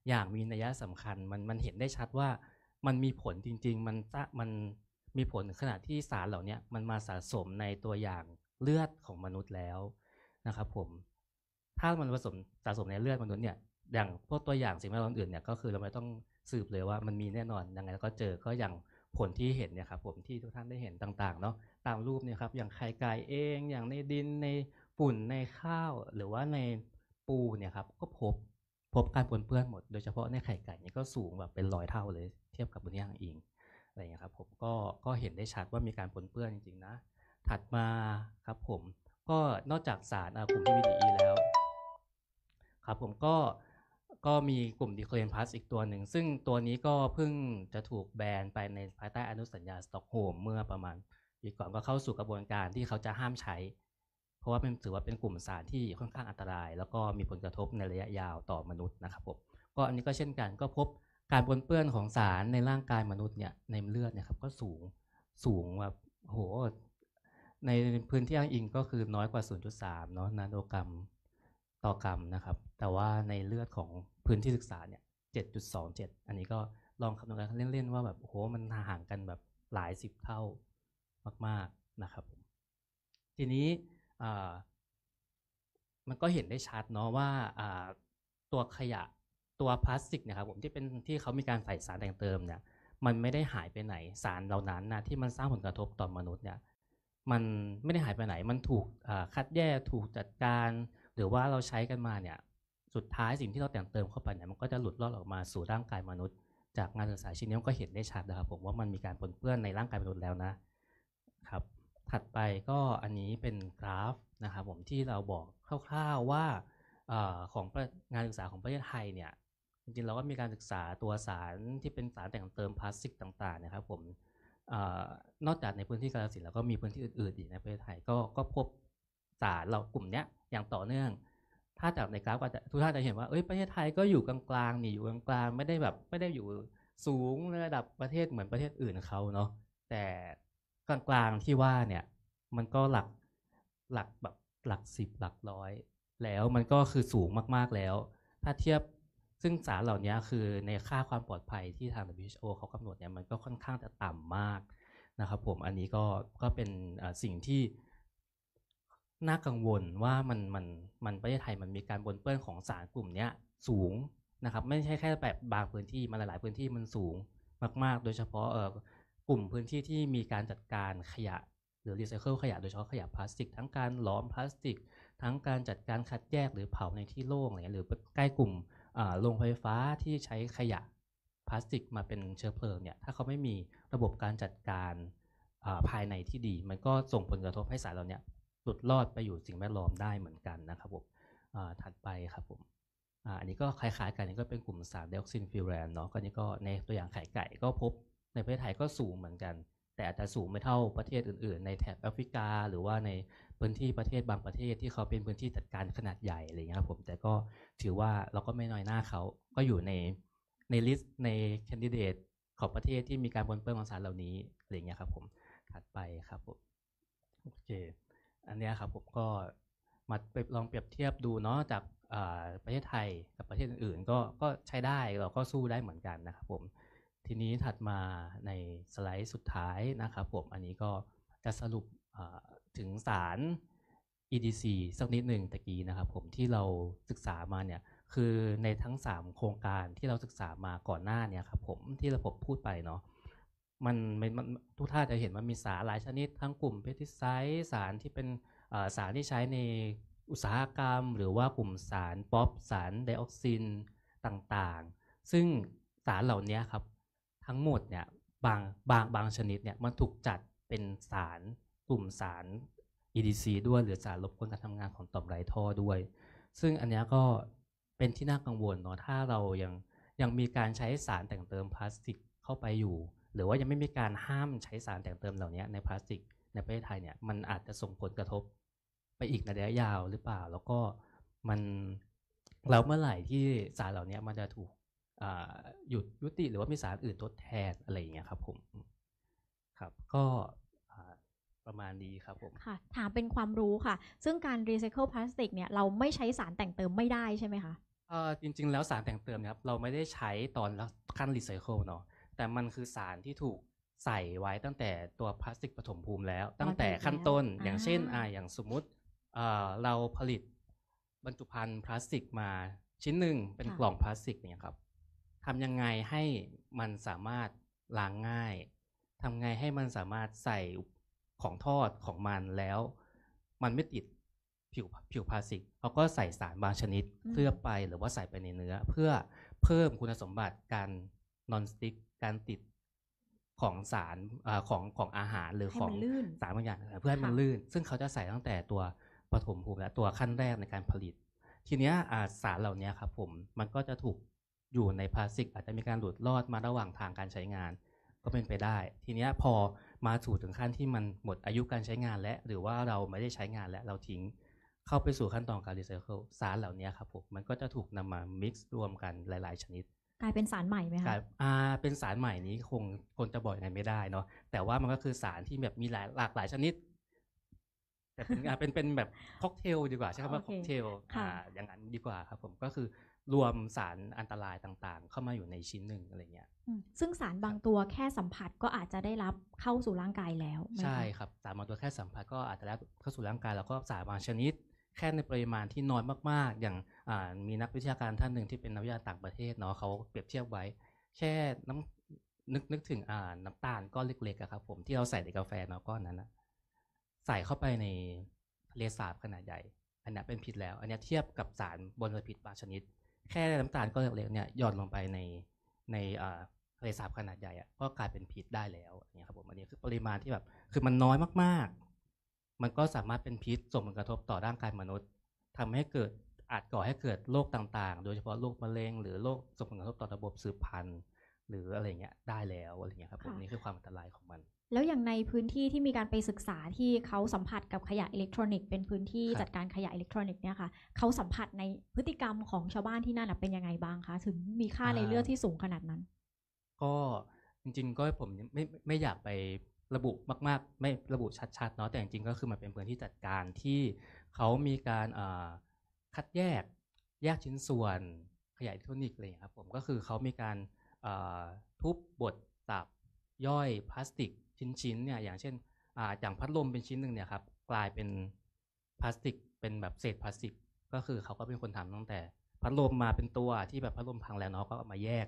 อย่างมีนัยสำคัญ มันมันเห็นได้ชัดว่า มันมีผลจริงๆ มันมันมีผลขณะที่สารเหล่านี้มันมาสะสมในตัวอย่างเลือดของมนุษย์แล้วนะครับผมถ้ามันผสมสะสมในเลือดมนุษย์เนี่ย อย่างพวกตัวอย่างสิ่งแวดล้อมอื่นเนี่ยก็คือเราไม่ต้องสืบเลยว่ามันมีแน่นอนยังไงก็เจอก็อย่างผลที่เห็นเนี่ยครับผมที่ทุกท่านได้เห็นต่างๆเนาะตามรูปเนี่ยครับอย่างไข่ไก่เองอย่างในดินในฝุ่นในข้าว หรือว่าในปูเนี่ยครับก็พบพบการปนเปื้อนหมด โดยเฉพาะในไข่ไก่ นี่ก็สูงแบบเป็นร้อยเท่าเลยเทียบกับบนย่างอิงอะไรอย่างี้ครับ ผมก็ก็เห็นได้ชัดว่ามีการปนเปื้อนจริง ๆ นะ ถัดมาครับผม ก็นอกจากสารกลุ่ม p ีดีแล้ว ครับผมก็ ก็มีกลุ่มดีโคเลนพลาสอีกตัวหนึ่ง ซึ่งตัวนี้ก็เพิ่งจะถูกแบนไปในภายใต้อนุสัญญาสต็อกโฮมเมื่อประมาณปีก่อนก็เข้าสู่กระบวนการที่เขาจะห้ามใช้ เพราะว่าเป็นถือว่าเป็นกลุ่มสารที่ค่อนข้างอันตราย แล้วก็มีผลกระทบในระยะยาวต่อมนุษย์นะครับผมก็อันนี้ก็เช่นกันก็พบการปนเปื้อนของสารในร่างกายมนุษย์เนี่ยในเลือดเนี่ยครับก็สูงสูงแบบโหในพื้นที่อ้างอิงก็คือน้อยกว่า 0.3เนาะนาโนกรัมต่อกรัมนะครับ แต่ว่าในเลือดของพื้นที่ศึกษาเนี่ย7.27 อันนี้ก็ลองคำนวณกันเล่นๆว่าแบบโหมันห่างกันแบบหลายสิบเท่ามากๆนะครับ ทีนี้มันก็เห็นได้ชัดเนาะว่าตัวขยะตัวพลาสติกนะครับผมที่เป็นที่เขามีการใส่สารแต่งเติมเนี่ยมันไม่ได้หายไปไหนสารเหล่านั้นนะที่มันสร้างผลกระทบต่อมนุษย์เนี่ยมันไม่ได้หายไปไหนมันถูกคัดแยกถูกจัดการ หรือว่าเราใช้กันมาเนี่ยสุดท้ายสิ่งที่เราแต่งเติมเข้าไปเนี่ยมันก็จะหลุดลอดออกมาสู่ร่างกายมนุษย์ จากงานศึกษาชิ้นนี้ก็เห็นได้ชัดนะครับผมว่ามันมีการปนเปื้อนในร่างกายมนุษย์แล้วนะครับถัดไปก็อันนี้เป็นกราฟนะครับผมที่เราบอกคร่าวๆว่าของงานศึกษาของประเทศไทยเนี่ยจริงๆเราก็มีการศึกษาตัวสารที่เป็นสารแต่งเติมพลาสติกต่างๆนะครับ ผมอนอกจากในพื้นที่กาฬสินแล้วก็มีพื้นที่อื่นๆอีกในประเทศไทยก็ก็พบสารเรากลุ่มเนี้ยอย่างต่อเนื่อง ถ้าจากในกราฟก็จะทุกท่านจะเห็นว่าเอ้ยประเทศไทยก็อยู่กลางๆนี่อยู่กลางๆไม่ได้แบบ ไม่ได้อยู่สูงระดับประเทศเหมือนประเทศอื่นเขาเนาะแต่กลางๆที่ว่าเนี่ยมันก็หลักหลักแบบหลักสิบหลักร้อย แล้วมันก็คือสูงมาก ๆแล้ว ถ้าเทียบซึ่งสารเหล่านี้คือในค่าความปลอดภัยที่ทาง WHO เขากำหนดเนี่ยมันก็ค่อนข้างจะต่ำมากนะครับผมอันนี้ก็ก็เป็นสิ่งที่น่ากังวลว่ามันมันมันประเทศไทยมันมีการบนเปื้อนของสารกลุ่มนี้สูงนะครับไม่ใช่แค่แบบบางพื้นที่มันหลายๆ พื้นที่มันสูงมากๆ โดยเฉพาะกลุ่มพื้นที่ที่มีการจัดการขยะ หรือรีไซเคิลขยะโดยเฉพาะขยะพลาสติก ทั้งการหลอมพลาสติก ทั้งการจัดการคัดแยกหรือเผาในที่โล่งอะไรงี้หรือใกล้กลุ่มโรงไฟฟ้าที่ใช้ขยะพลาสติกมาเป็นเชื้อเพลิงเนี่ยถ้าเขาไม่มีระบบการจัดการภายในที่ดี มันก็ส่งผลกระทบให้สารเราเนี่ยหลุดรอดไปอยู่สิ่งแวดล้อมได้เหมือนกันนะครับผมถัดไปครับผมอันนี้ก็คล้ายๆกันนี่ก็เป็นกลุ่มสารไดออกซินฟิวแรนเนาะก็นี่ก็ในตัวอย่างไข่ไก่ก็พบในประเทศไทยก็สูงเหมือนกันแต่อาจจะสูงไม่เท่าประเทศอื่นๆ ในแถบแอฟริกา หรือว่าในพื้นที่ประเทศบางประเทศที่เขาเป็นพื้นที่จัดการขนาดใหญ่อะไรเงี้ยครับผมแต่ก็ถือว่าเราก็ไม่น้อยหน้าเขาก็อยู่ในในลิสต์ในแคนดิเดตของประเทศที่มีการปนเปื้อนของสารเหล่านี้อะไรเงี้ยครับผมถัดไปครับผมโอเคอันนี้ครับผมก็มาลองเปรียบเทียบดูเนาะจากประเทศไทยกับประเทศอื่นก็ก็ใช้ได้เราก็สู้ได้เหมือนกันนะครับผมทีนี้ถัดมาในสไลด์สุดท้ายนะครับผมอันนี้ก็จะสรุปถึงสาร EDC สักนิดหนึ่งตะกี้นะครับผมที่เราศึกษามาเนี่ยคือในทั้ง 3 โครงการที่เราศึกษามาก่อนหน้าเนี่ยครับผมที่เราผมพูดไปเนาะมันมันทุกท่านจะเห็นว่ามีสารหลายชนิด ทั้งกลุ่มเพติไซส์สารที่เป็นสารที่ใช้ในอุตสาหกรรม หรือว่ากลุ่มสารป๊อปสารไดออกซินต่างๆ ซึ่งสารเหล่านี้ครับทั้งหมดเนี่ยบางบางบางชนิดเนี่ยมันถูกจัดเป็นสารกลุ่มสาร EDC ด้วยหรือสารลบกวนการทำงานของต่อมไรท่อด้วย ซึ่งอันนี้ก็เป็นที่น่ากังวลเนาะถ้าเรายังยังมีการใช้สารแต่งเติมพลาสติกเข้าไปอยู่ หรือว่ายังไม่มีการห้ามใช้สารแต่งเติมเหล่านี้ในพลาสติก ในประเทศไทยเนี่ย มันอาจจะส่งผลกระทบไปอีกในระยะยาวหรือเปล่า แล้วก็มันแล้วเมื่อไหร่ที่สารเหล่านี้มันจะถูกหยุดยุติหรือว่ามีสารอื่นทดแทนอะไรอย่างเงี้ยครับผม ครับ ก็ประมาณนี้ครับผมค่ะถามเป็นความรู้ค่ะ ซึ่งการรีไซเคิลพลาสติกเนี่ยเราไม่ใช้สารแต่งเติมไม่ได้ใช่ไหมคะเออจริงๆแล้วสารแต่งเติมครับเราไม่ได้ใช้ตอนขั้นรีไซเคิลเนาะแต่มันคือสารที่ถูกใส่ไว้ตั้งแต่ตัวพลาสติกปฐมภูมิแล้ว ตั้งแต่ขั้นต้นอย่างเช่นอ่าอย่างสมมุติเออเราผลิตบรรจุภัณฑ์พลาสติกมาชิ้นหนึ่งเป็นกล่องพลาสติกเนี่ยครับทำยังไงให้มันสามารถล้างง่ายทำไงให้มันสามารถใส่ของทอดของมันแล้ว มันไม่ติดผิวผิวพลาสติกเขาก็ใส่สารบางชนิดเคลือบไปหรือว่าใส่ไปในเนื้อ เพื่อเพิ่มคุณสมบัติการนอนสติกการติดของสารอของของอาหารหรือของสารบางอย่างเพื่อให้มันลื่น ซึ่งเขาจะใส่ตั้งแต่ตัวปฐมภูมิและตัวขั้นแรกในการผลิต ทีนี้สารเหล่านี้ครับผมมันก็จะถูกอยู่ในพลาสติกอาจจะมีการหลุดรอดมาระหว่างทางการใช้งาน ก็เป็นไปได้ ทีนี้พอมาสู่ถึงขั้นที่มันหมดอายุการใช้งานและหรือว่าเราไม่ได้ใช้งานและเราทิ้ง เข้าไปสู่ขั้นตอนการรีไซเคิลสารเหล่านี้ครับผมมันก็จะถูกนำมามิกซ์รวมกันหลายๆชนิด กลายเป็นสารใหม่ไหมคะอ่า เป็นสารใหม่นี้คงคนจะบอกยังไงไม่ได้เนาะแต่ว่ามันก็คือสารที่แบบมีหลายหลากหลายชนิด แต่เป็นเป็นแบบค็อกเทลดีกว่าใช่ไหมค็อกเทลอ่าอย่างนั้นดีกว่าครับผมก็คือรวมสารอันตรายต่างๆเข้ามาอยู่ในชิ้นหนึ่งอะไรเงี้ยซึ่งสารบางตัวแค่สัมผัสก็อาจจะได้รับเข้าสู่ร่างกายแล้ว ใช่ครับ สารบางตัวแค่สัมผัสก็อาจจะได้เข้าสู่ร่างกายแล้วก็สารบางชนิด แค่ในปริมาณที่น้อยมากๆ อย่างมีนักวิชาการท่านหนึ่งที่เป็นนักวิทาารต่างประเทศเนาะเขาเปรียบเทียบไว้ แค่น้ำนึกนึกถึงน้ำตาลก้อนเล็กๆครับผมที่เราใส่ในกาแฟเนาะก้อนนั้นนะใส่เข้าไปในทะเลสาบขนาดใหญ่ อันนี้เป็นพิษแล้ว อันนี้เทียบกับสารบนรพิษบางชนิดแค่น้ำตาลก้อนเล็กๆเนี่ยหย่อนลงไปในในทะเลสาบขนาดใหญ่อะก็กลายเป็นพิษได้แล้วเนี่ยครับผมอันนี้คือปริมาณที่แบบ คือมันน้อยมากๆ มันก็สามารถเป็นพิษส่งผลกระทบต่อร่างกายมนุษย์ ทำให้เกิดอาจก่อให้เกิดโรคต่างๆ โดยเฉพาะโรคมะเร็งหรือโรคส่งผลกระทบต่อระบบสืบพันธุ์หรืออะไรเงี้ยได้แล้วอะไรเงี้ยครับ ผมนี่คือความอันตรายของมันแล้วอย่างในพื้นที่ที่มีการไปศึกษาที่เขาสัมผัสกับขยะอิเล็กทรอนิกส์ เป็นพื้นที่จัดการขยะอิเล็กทรอนิกส์เนี่ยค่ะเขาสัมผัสในพฤติกรรมของชาวบ้านที่นั่นเป็นยังไงบ้างคะ ถึงมีค่าในเลือดที่สูงขนาดนั้น ก็จริงๆก็ผมไม่ไม่อยากไประบุมากๆ ไม่ระบุชัดๆเนาะแต่จริงๆก็คือมันเป็นพื้นที่จัดการที่เขามีการคัดแยกแยกชิ้นส่วนขยะอิเล็กทรอนิกส์อะไรอย่างเลี้ยครับผมก็คือเขามีการทุบบดตับย่อยพลาสติกชิ้นๆเนี่ย อย่างเช่นอ่าอย่างพัดลมเป็นชิ้นหนึ่งเนี่ยครับ กลายเป็นพลาสติก เป็นแบบเศษพลาสติก ก็คือเขาก็เป็นคนทำตั้งแต่ พัดลมมาเป็นตัวที่แบบพัดลมพังแล้วเนาะ ก็เอามาแยก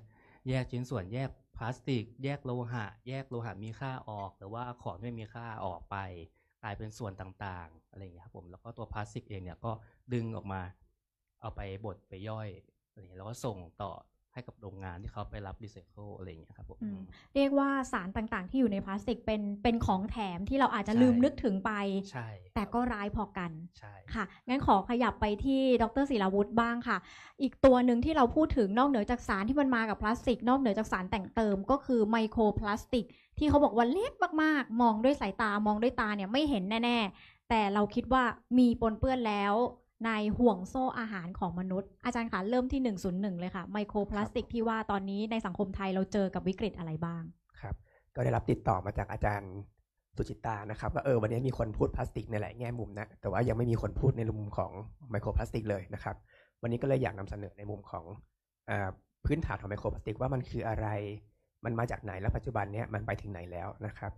แยกชิ้นส่วนแยกพลาสติก แยกโลหะ แยกโลหะมีค่าออก หรือว่าของไม่มีค่าออกไป กลายเป็นส่วนต่างๆ อะไรอย่างนี้ครับผม แล้วก็ตัวพลาสติกเองเนี่ย ก็ดึงออกมา เอาไปบด ไปย่อยอะไรอย่างนี้แล้วก็ส่งต่อให้กับโรงงานที่เขาไปรับรีไซเคิลอะไรอย่างเงี้ยครับผมเรียกว่าสารต่างๆ ที่อยู่ในพลาสติกเป็นเป็นของแถมที่เราอาจจะลืมนึกถึงไปใช่แต่ก็ร้ายพอกันใช่ค่ะ งั้นขอขยับไปที่ดรศิลาวุฒิบ้างค่ะ อีกตัวหนึ่งที่เราพูดถึงนอกเหนือจากสารที่มันมากับพลาสติก นอกเหนือจากสารแต่งเติมก็คือไมโครพลาสติก ที่เขาบอกว่าเล็กมาก ๆ มองด้วยสายตามองด้วยตาเนี่ยไม่เห็นแน่ ๆ แต่เราคิดว่ามีปนเปื้อนแล้วในห่วงโซ่อาหารของมนุษย์อาจารย์คะเริ่มที่ 101 เลยค่ะไมโครพลาสติกที่ว่าตอนนี้ในสังคมไทยเราเจอกับวิกฤตอะไรบ้างครับก็ได้รับติดต่อมาจากอาจารย์สุจิตานะครับว่าเออวันนี้มีคนพูดพลาสติกในหลายแง่มุมนะแต่ว่ายังไม่มีคนพูดในมุมของไมโครพลาสติกเลยนะครับ วันนี้ก็เลยอยากนำเสนอในมุมของอพื้นฐานของไมโครพลาสติก ว่ามันคืออะไร มันมาจากไหนและปัจจุบันเนี้ยมันไปถึงไหนแล้วนะครับ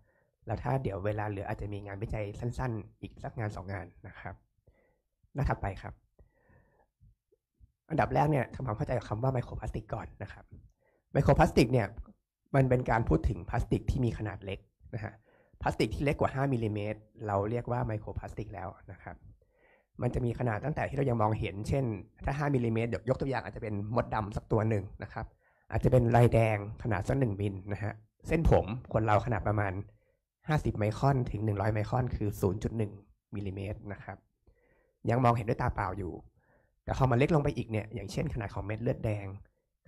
แล้วถ้าเดี๋ยวเวลาเหลืออาจจะมีงานวิจัยสั้น ๆ อีกสักงาน2งานนะครับหน้าถัดไปครับ อันดับแรกเนี่ยทำความเข้าใจกับคำว่าไมโครพลาสติกก่อนนะครับ ไมโครพลาสติกเนี่ย มันเป็นการพูดถึงพลาสติกที่มีขนาดเล็กนะฮะ พลาสติกที่เล็กกว่า 5มิลลิเมตรเราเรียกว่าไมโครพลาสติกแล้วนะครับ มันจะมีขนาดตั้งแต่ที่เรายังมองเห็น เช่น ถ้า5มิลลิเมตรเดี๋ยวยกตัวอย่างอาจจะเป็นมดดำสักตัวหนึ่งนะครับ อาจจะเป็นลายแดงขนาดสักหนึ่งมิลนะฮะ เส้นผมคนเราขนาดประมาณ50ไมครอนถึง100ไมครอนคือ0.1มิลลิเมตรนะครับยังมองเห็นด้วยตาเปล่าอยู่ แต่พอมันเล็กลงไปอีกเนี่ย อย่างเช่นขนาดของเม็ดเลือดแดง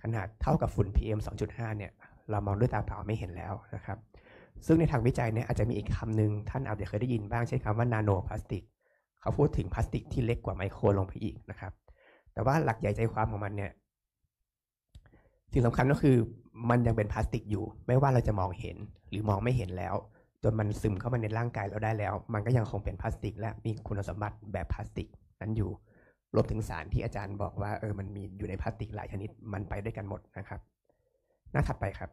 ขนาดเท่ากับฝุ่น PM 2.5เนี่ย เรามองด้วยตาเปล่าไม่เห็นแล้วนะครับ ซึ่งในทางวิจัยเนี่ยอาจจะมีอีกคำหนึ่งท่านอาจจะเคยได้ยินบ้างใช้คำว่านาโนพลาสติก เขาพูดถึงพลาสติกที่เล็กกว่าไมโครลงไปอีกนะครับ แต่ว่าหลักใหญ่ใจความของมันเนี่ยสิ่งสำคัญก็คือมันยังเป็นพลาสติกอยู่ ไม่ว่าเราจะมองเห็นหรือมองไม่เห็นแล้วจนมันซึมเข้ามาในร่างกายเราได้แล้ว มันก็ยังคงเป็นพลาสติก และมีคุณสมบัติแบบพลาสติก นั้นอยู่รวมถึงสารที่อาจารย์บอกว่าเออมันมีอยู่ในพลาสติกหลายชนิดมันไปด้วยกันหมดนะครับ หน้าถัดไปครับ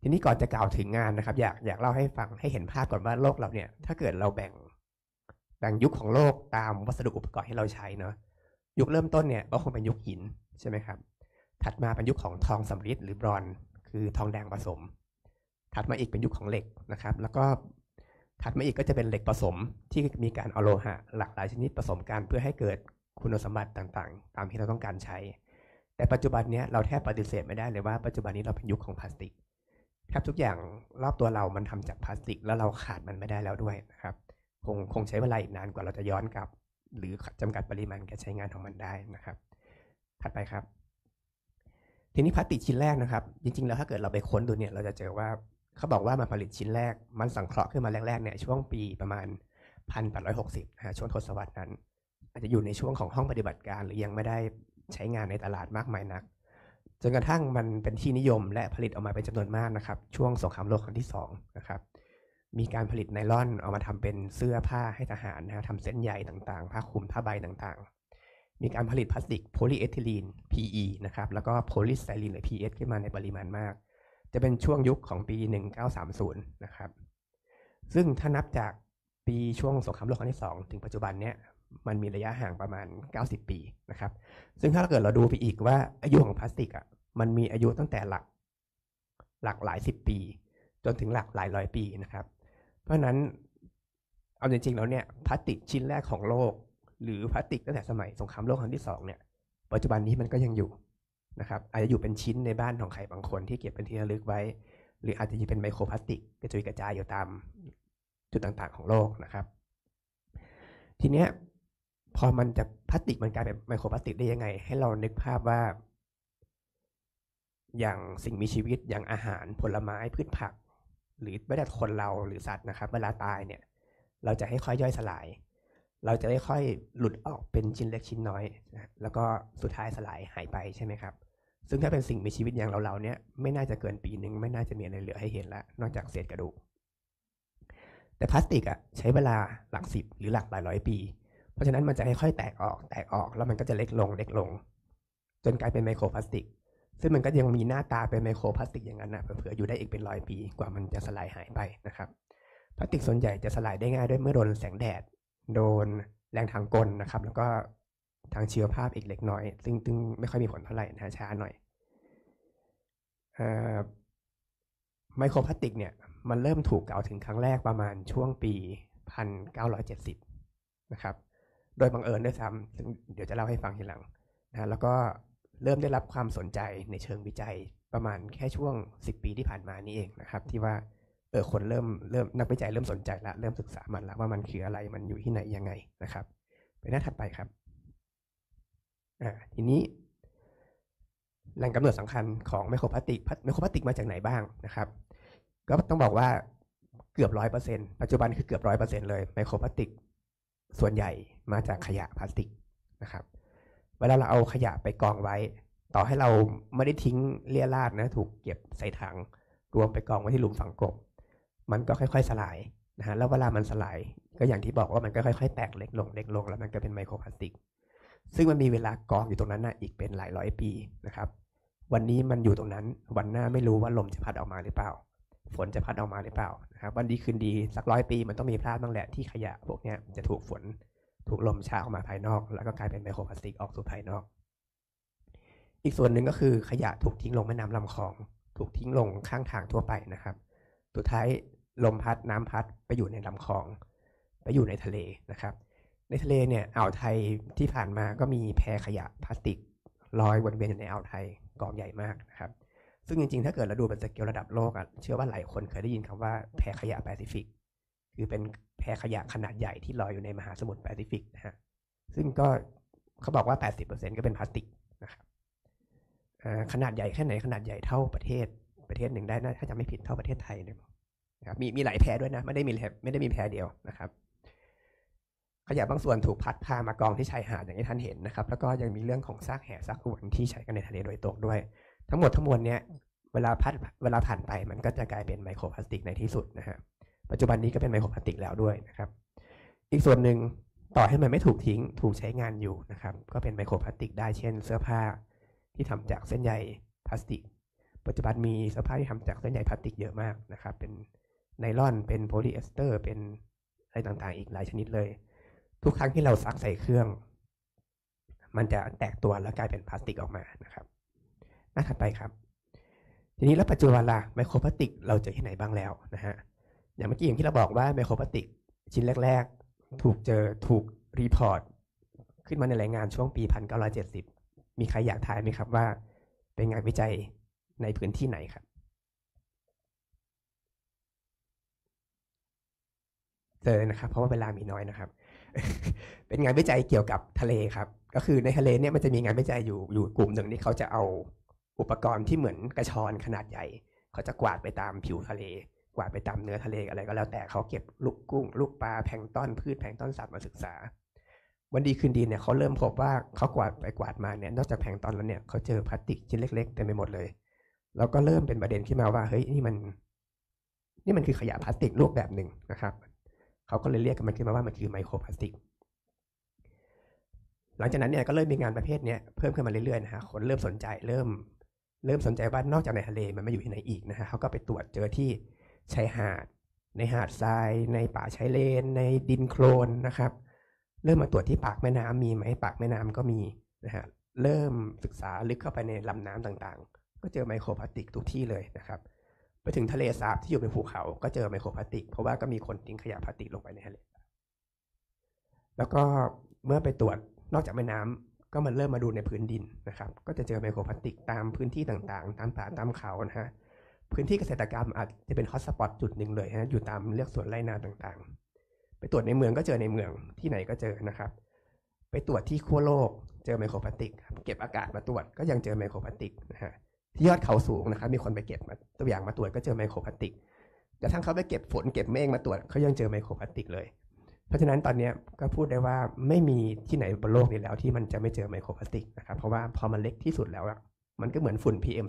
ทีนี้ก่อนจะกล่าวถึงงานนะครับอยากอยากเล่าให้ฟังให้เห็นภาพก่อนว่าโลกเราเนี่ยถ้าเกิดเราแบ่ง แบ่งยุคของโลกตามวัสดุอุปกรณ์ที่เราใช้เนาะ ยุคเริ่มต้นเนี่ยก็คงเป็นยุคหินใช่ไหมครับ ถัดมาเป็นยุคของทองสำริดหรือบรอนคือทองแดงผสมถัดมาอีกเป็นยุคของเหล็กนะครับ แล้วก็ถัดมาอีกก็จะเป็นเหล็กผสม ที่มีการเอาโลหะหลากหลายชนิดผสมกันเพื่อให้เกิดคุณสมบัติต่างๆ ตามที่เราต้องการใช้แต่ปัจจุบันนี้เราแทบปฏิเสธไม่ได้เลยว่าปัจจุบันนี้เราเป็นยุคของพลาสติกแทบทุกอย่างรอบตัวเรามันทำจากพลาสติก แล้วเราขาดมันไม่ได้แล้วด้วยนะครับ คงคงใช้เวลาอีกนานกว่าเราจะย้อนกลับ หรือจำกัดปริมาณการใช้งานของมันได้นะครับ ถัดไปครับ ทีนี้พลาสติกชิ้นแรกนะครับ จริง ๆ แล้วถ้าเกิดเราไปค้นดูเนี่ยเราจะเจอว่าเขาบอกว่ามาผลิตชิ้นแรกมันสังเคราะห์ขึ้นมาแรกๆเนี่ยช่วงปีประมาณ 1860นะฮะช่วงทศวรรษนั้น อาจจะอยู่ในช่วงของห้องปฏิบัติการ หรือยังไม่ได้ใช้งานในตลาดมากมายนักจนกระทั่งมันเป็นที่นิยมและผลิตออกมาเป็นจำนวนมากนะครับ ช่วงสงครามโลกครั้งที่2นะครับมีการผลิตไนล่อนเอามาทำเป็นเสื้อผ้าให้ทหารนะทำเส้นใยต่างๆ ผ้าคลุมผ้าใบต่างๆ มีการผลิตพลาสติกโพลีเอทิลีน PE นะครับแล้วก็โพลีสไตรีนหรือ PS ขึ้นมาในปริมาณมากจะเป็นช่วงยุคของปี 1930 นะครับ ซึ่งถ้านับจากปีช่วงสงครามโลกครั้งที่ 2 ถึงปัจจุบันเนี่ย มันมีระยะห่างประมาณ 90 ปีนะครับ ซึ่งถ้าเกิดเราดูไปอีกว่าอายุของพลาสติกอ่ะ มันมีอายุตั้งแต่หลักหลักหลายสิบปี จนถึงหลักหลายร้อยปีนะครับ เพราะนั้นเอาจริงๆแล้วเนี่ยพลาสติกชิ้นแรกของโลก หรือพลาสติกตั้งแต่สมัยสงครามโลกครั้งที่สองเนี่ย ปัจจุบันนี้มันก็ยังอยู่นะครับอาจจะอยู่เป็นชิ้นในบ้านของใครบางคน ที่เก็บเป็นที่ระลึกไว้ หรืออาจจะยเป็นไมโครพลาสติกกระจุยกระจายอยู่ตามจุดต่างๆ ของโลกนะครับ ทีเนี้ยพอมันจะพลาสติกมันกลายเป็นไมโครพลาสติกได้ยังไง ให้เรานึกภาพว่า อย่างสิ่งมีชีวิตอย่างอาหารผลไม้พืชผัก หรือไม่แต่คนเราหรือสัตว์นะครับ เวลาตายเนี่ยเราจะให้ค่อยย่อยสลาย เราจะค่อยหลุดออกเป็นชิ้นเล็กชิ้นน้อยแล้วก็สุดท้ายสลายหายไปใช่ไหมครับซึ่งถ้าเป็นสิ่งมีชีวิตอย่างเราๆเนี่ยไม่น่าจะเกินปีหนึ่งไม่น่าจะมีอะไรเหลือให้เห็นละนอกจากเศษกระดูกแต่พลาสติกอะใช้เวลาหลักสิบหรือหลักหลายร้อยปี เพราะฉะนั้นมันจะค่อยๆแตกออกแตกออกแล้วมันก็จะเล็กลง เล็กลง จนกลายเป็นไมโครพลาสติก ซึ่งมันก็ยังมีหน้าตาเป็นไมโครพลาสติกอย่างนั้นนะเผื่ออยู่ได้อีกเป็นร้อยปี กว่ามันจะสลายหายไปนะครับ พลาสติกส่วนใหญ่จะสลายได้ง่ายด้วยเมื่อโดนแสงแดด โดน แรงทางกลนะครับ แล้วก็ทางชีวภาพอีกเล็กน้อย ซึ่งซึ่งไม่ค่อยมีผลเท่าไหร่นะช้าหน่อย ไมโครพลาสติกเนี่ย มันเริ่มถูกกล่าวถึงครั้งแรกประมาณช่วงปี 1970นะครับ โดยบังเอิญด้วยซ้ำซึ่งเดี๋ยวจะเล่าให้ฟังทีหลังนะแล้วก็เริ่มได้รับความสนใจในเชิงวิจัยประมาณแค่ช่วง 10 ปีที่ผ่านมานี้เองนะครับ ที่ว่าเออคนเริ่มเริ่มนักวิจัยเริ่มสนใจละ เริ่มศึกษามันละว่ามันคืออะไร มันอยู่ที่ไหนยังไงนะครับ ไปหน้าถัดไปครับทีนี้แหล่งกำเนิดสำคัญของไมโครพลาสติกไมโครพลาสติกมาจากไหนบ้างนะครับ ก็ต้องบอกว่าเกือบร้อยเปอร์เซ็นต์ปัจจุบันคือเกือบร้อยเปอร์เซ็นต์เลยไมโครพลาสติกส่วนใหญ่มาจากขยะพลาสติกนะครับเวลาเราเอาขยะไปกองไว้ ต่อให้เราไม่ได้ทิ้งเลี่ยราดนะถูกเก็บใส่ถังรวมไปกองไว้ที่หลุมฝังกลบมันก็ค่อยๆสลายนะฮะแล้วเวลามันสลายก็อย่างที่บอกว่ามันก็ค่อยๆ แตกเล็กลงเล็กลงแล้วมันก็เป็นไมโครพลาสติกซึ่งมันมีเวลากองอยู่ตรงนั้นนะอีกเป็นหลายร้อยปีนะครับ วันนี้มันอยู่ตรงนั้นวันหน้าไม่รู้ว่าลมจะพัดออกมาหรือเปล่า ฝนจะพัดออกมาหรือเปล่านะครับ วันดีคืนดีสักร้อยปีมันต้องมีพลาดบ้างแหละที่ขยะพวกนี้จะถูกฝนถูกลมชาออกมาภายนอกแล้วก็กลายเป็นไมโครพลาสติกออกสู่ภายนอก อีกส่วนหนึ่งก็คือขยะถูกทิ้งลงแม่น้ำลำคลอง ถูกทิ้งลงข้างทางทั่วไปนะครับสุดท้ายลมพัดน้ำพัดไปอยู่ในลำคลอง ไปอยู่ในทะเลนะครับในทะเลเนี่ยอ่าวไทยที่ผ่านมาก็มีแพขยะพลาสติกลอยวนเวียนอยู่ในอ่าวไทยกองใหญ่มากนะครับ ซึ่งจริงๆถ้าเกิดเราดูเป็นสเกลระดับโลกอะเชื่อว่าหลายคนเคยได้ยินคำว่าแพขยะแปซิฟิกคือเป็นแพขยะขนาดใหญ่ที่ลอยอยู่ในมหาสมุทรแปซิฟิกนะฮะซึ่งก็เขาบอกว่า80%ก็เป็นพลาสติกนะครับขนาดใหญ่แค่ไหนขนาดใหญ่เท่าประเทศ ประเทศหนึ่งได้นะถ้าจำไม่ผิดเท่าประเทศไทยนะครับมีมีหลายแพรด้วยนะ ไม่ได้มีแพไม่ได้มีแพรเดียวนะครับขยะบางส่วนถูกพัดพามากองที่ชายหาดอย่างที่ท่านเห็นนะครับแล้วก็ยังมีเรื่องของซากแห่ซากอวนที่ใช้กันในทะเลโดยตรงด้วย ทั้งหมดทั้งมวลเนี้ยเวลาพัดเวลาผ่านไปมันก็จะกลายเป็นไมโครพลาสติกในที่สุดนะฮะปัจจุบันนี้ก็เป็นไมโครพลาสติกแล้วด้วยนะครับอีกส่วนหนึ่งต่อให้มันไม่ถูกทิ้งถูกใช้งานอยู่นะครับ ก็เป็นไมโครพลาสติกได้เช่น เสื้อผ้าที่ทำจากเส้นใยพลาสติก ปัจจุบันมีเสื้อผ้าที่ทำจากเส้นใยพลาสติกเยอะมากนะครับ เป็นไนลอนเป็นโพลีเอสเตอร์เป็นอะไรต่างๆ อีกหลายชนิดเลยทุกครั้งที่เราซักใส่เครื่อง มันจะแตกตัวแล้วกลายเป็นพลาสติกออกมานะครับ หน้าถัดไปครับ ทีนี้แล้วปัจจุบันล่ะไมโครพลาสติกเราเจอที่ไหนบ้างแล้วนะฮะ อย่างเมื่อกี้อย่างที่เราบอกว่าไมโครพลาสติกชิ้นแรก ๆ ถูกเจอถูกรีพอร์ตขึ้นมาในรายงานช่วงปี 1970 มีใครอยากทายไหมครับว่า เป็นงานวิจัยในพื้นที่ไหนครับเจอนะครับ เพราะว่าเวลามีน้อยนะครับเป็นงานวิจัยเกี่ยวกับทะเลครับ ก็คือในทะเลเนี่ยมันจะมีงานวิจัยอยู่อยู่กลุ่มหนึ่งที่เขาจะเอา อุปกรณ์ที่เหมือนกระชอนขนาดใหญ่ เขาจะกวาดไปตามผิวทะเล กวาดไปตามเนื้อทะเลอะไร ก็แล้วแต่เขาเก็บลูกกุ้งลูกปลาแพงต้นพืช แพงต้นสัตว์มาศึกษา วันดีคืนดีเนี่ยเขาเริ่มพบว่าเขากวาดไปกวาดมาเนี่ยนอกจากแพงต้นแล้วเนี่ย เขาเจอพลาสติกชิ้นเล็กๆเต็มไปหมดเลย แล้วก็เริ่มเป็นประเด็นขึ้นมาว่าเฮ้ยนี่มัน นี่มันคือขยะพลาสติกรูปแบบหนึ่งนะครับเขาก็เลยเรียกมันขึ้นมาว่ามันคือไมโครพลาสติก หลังจากนั้นเนี่ยก็เริ่มมีงานประเภทนี้เพิ่มขึ้นมาเรื่อยๆนะฮะ คนเริ่มสนใจเริ่มเริ่มสนใจว่านอกจากในทะเลมันมาอยู่ที่ไหนอีกนะฮะ เขาก็ไปตรวจเจอที่ชายหาด ในหาดทรายในป่าชายเลน ในดินโคลนนะครับ เริ่มมาตรวจที่ปากแม่น้ำ มีไหมปากแม่น้ำก็มีนะฮะ เริ่มศึกษาลึกเข้าไปในลำน้ำต่างๆ ก็เจอไมโครพลาสติกทุกที่เลยนะครับไปถึงทะเลสาบที่อยู่เป็นภูเขาก็เจอไมโครพลาสติก เพราะว่าก็มีคนทิ้งขยะพลาสติกลงไปในทะเลแล้วก็เมื่อไปตรวจนอกจากแม่น้ำ ก็มันเริ่มมาดูในพื้นดินนะครับ ก็จะเจอไมโครพลาสติกตามพื้นที่ต่าง ๆ ตามป่าตามเขานะฮะพื้นที่เกษตรกรรมอาจจะเป็นฮอตสปอตจุดหนึ่งเลยฮะอยู่ตามเลือกสวนไร่นาต่างๆ ไปตรวจในเมืองก็เจอในเมืองที่ไหนก็เจอนะครับ ไปตรวจที่ขั้วโลกเจอไมโครพลาสติก เก็บอากาศมาตรวจก็ยังเจอไมโครพลาสติกนะฮะที่ยอดเขาสูงนะครับ มีคนไปเก็บมาตัวอย่างมาตรวจก็เจอไมโครพลาสติกกระทั่งเขาไปเก็บฝนเก็บเมฆมาตรวจเขายังเจอไมโครพลาสติกเลย เพราะฉะนั้นตอนนี้ก็พูดได้ว่าไม่มีที่ไหนบนโลกนี้แล้ว ที่มันจะไม่เจอไมโครพลาสติก นะครับ เพราะว่าพอมันเล็กที่สุดแล้ว มันก็เหมือนฝุ่น PM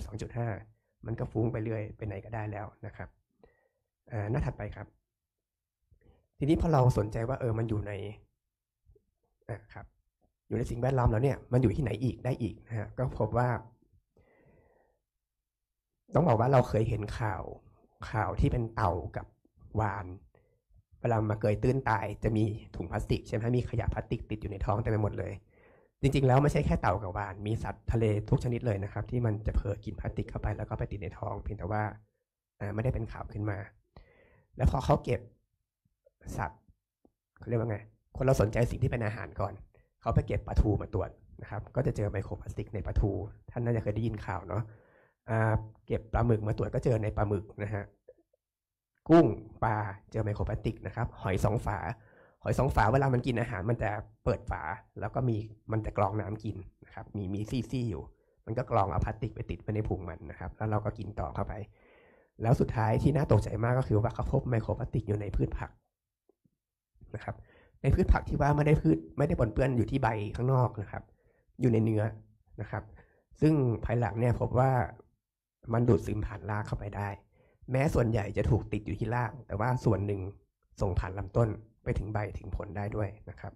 2.5มันก็ฟุ้งไปเรื่อย ไปไหนก็ได้แล้วนะครับหน้าถัดไปครับ ทีนี้พอเราสนใจว่า เออมันอยู่ในนะครับอยู่ในสิ่งแวดล้อมแล้วเนี่ยมันอยู่ที่ไหนอีกได้อีกนะฮะก็พบว่าต้องบอกว่าเราเคยเห็นข่าว ข่าวที่เป็นเต่ากับวาน เวลามาเกยตื้นตายจะมีถุงพลาสติกใช่ไหมมีขยะพลาสติกติดอยู่ในท้องเต็มไปหมดเลย จริงๆแล้วไม่ใช่แค่เต่ากับวาน มีสัตว์ทะเลทุกชนิดเลยนะครับ ที่มันจะเผลอกินพลาสติกเข้าไปแล้วก็ไปติดในท้อง เพียงแต่ว่าไม่ได้เป็นข่าวขึ้นมา แล้วพอเขาเก็บสัตว์เขาเรียกว่าไง คนเราสนใจสิ่งที่เป็นอาหารก่อน เขาไปเก็บปลาทูมาตรวจนะครับ ก็จะเจอไมโครพลาสติกในปลาทูท่านน่าจะเคยได้ยินข่าวเนาะเก็บปลาหมึกมาตรวจก็เจอในปลาหมึกนะฮะกุ้งปลาเจอไมโครพลาสติกนะครับ หอยสองฝา หอยสองฝาเวลามันกินอาหารมันจะเปิดฝา แล้วก็มีมันจะกรองน้ำกินนะครับ มีมีซี่่อยู่ มันก็กรองเอาพลาสติก ไปติดไปในพุงมันนะครับ แล้วเราก็กินต่อเข้าไป แล้วสุดท้ายที่น่าตกใจมากก็คือว่าเขาพบไมโครพลาสติกอยู่ในพืชผักนะครับ ในพืชผักที่ว่าไม่ได้พืชไม่ได้ปนเปื้อนอยู่ที่ใบข้างนอกนะครับ อยู่ในเนื้อนะครับ ซึ่งภายหลังเนี่ยพบว่ามันดูดซึมผ่านรากเข้าไปได้ แม้ส่วนใหญ่จะถูกติดอยู่ที่รากแต่ว่าส่วนหนึ่งส่งผ่านลำต้นไปถึงใบถึงผลได้ด้วยนะครับ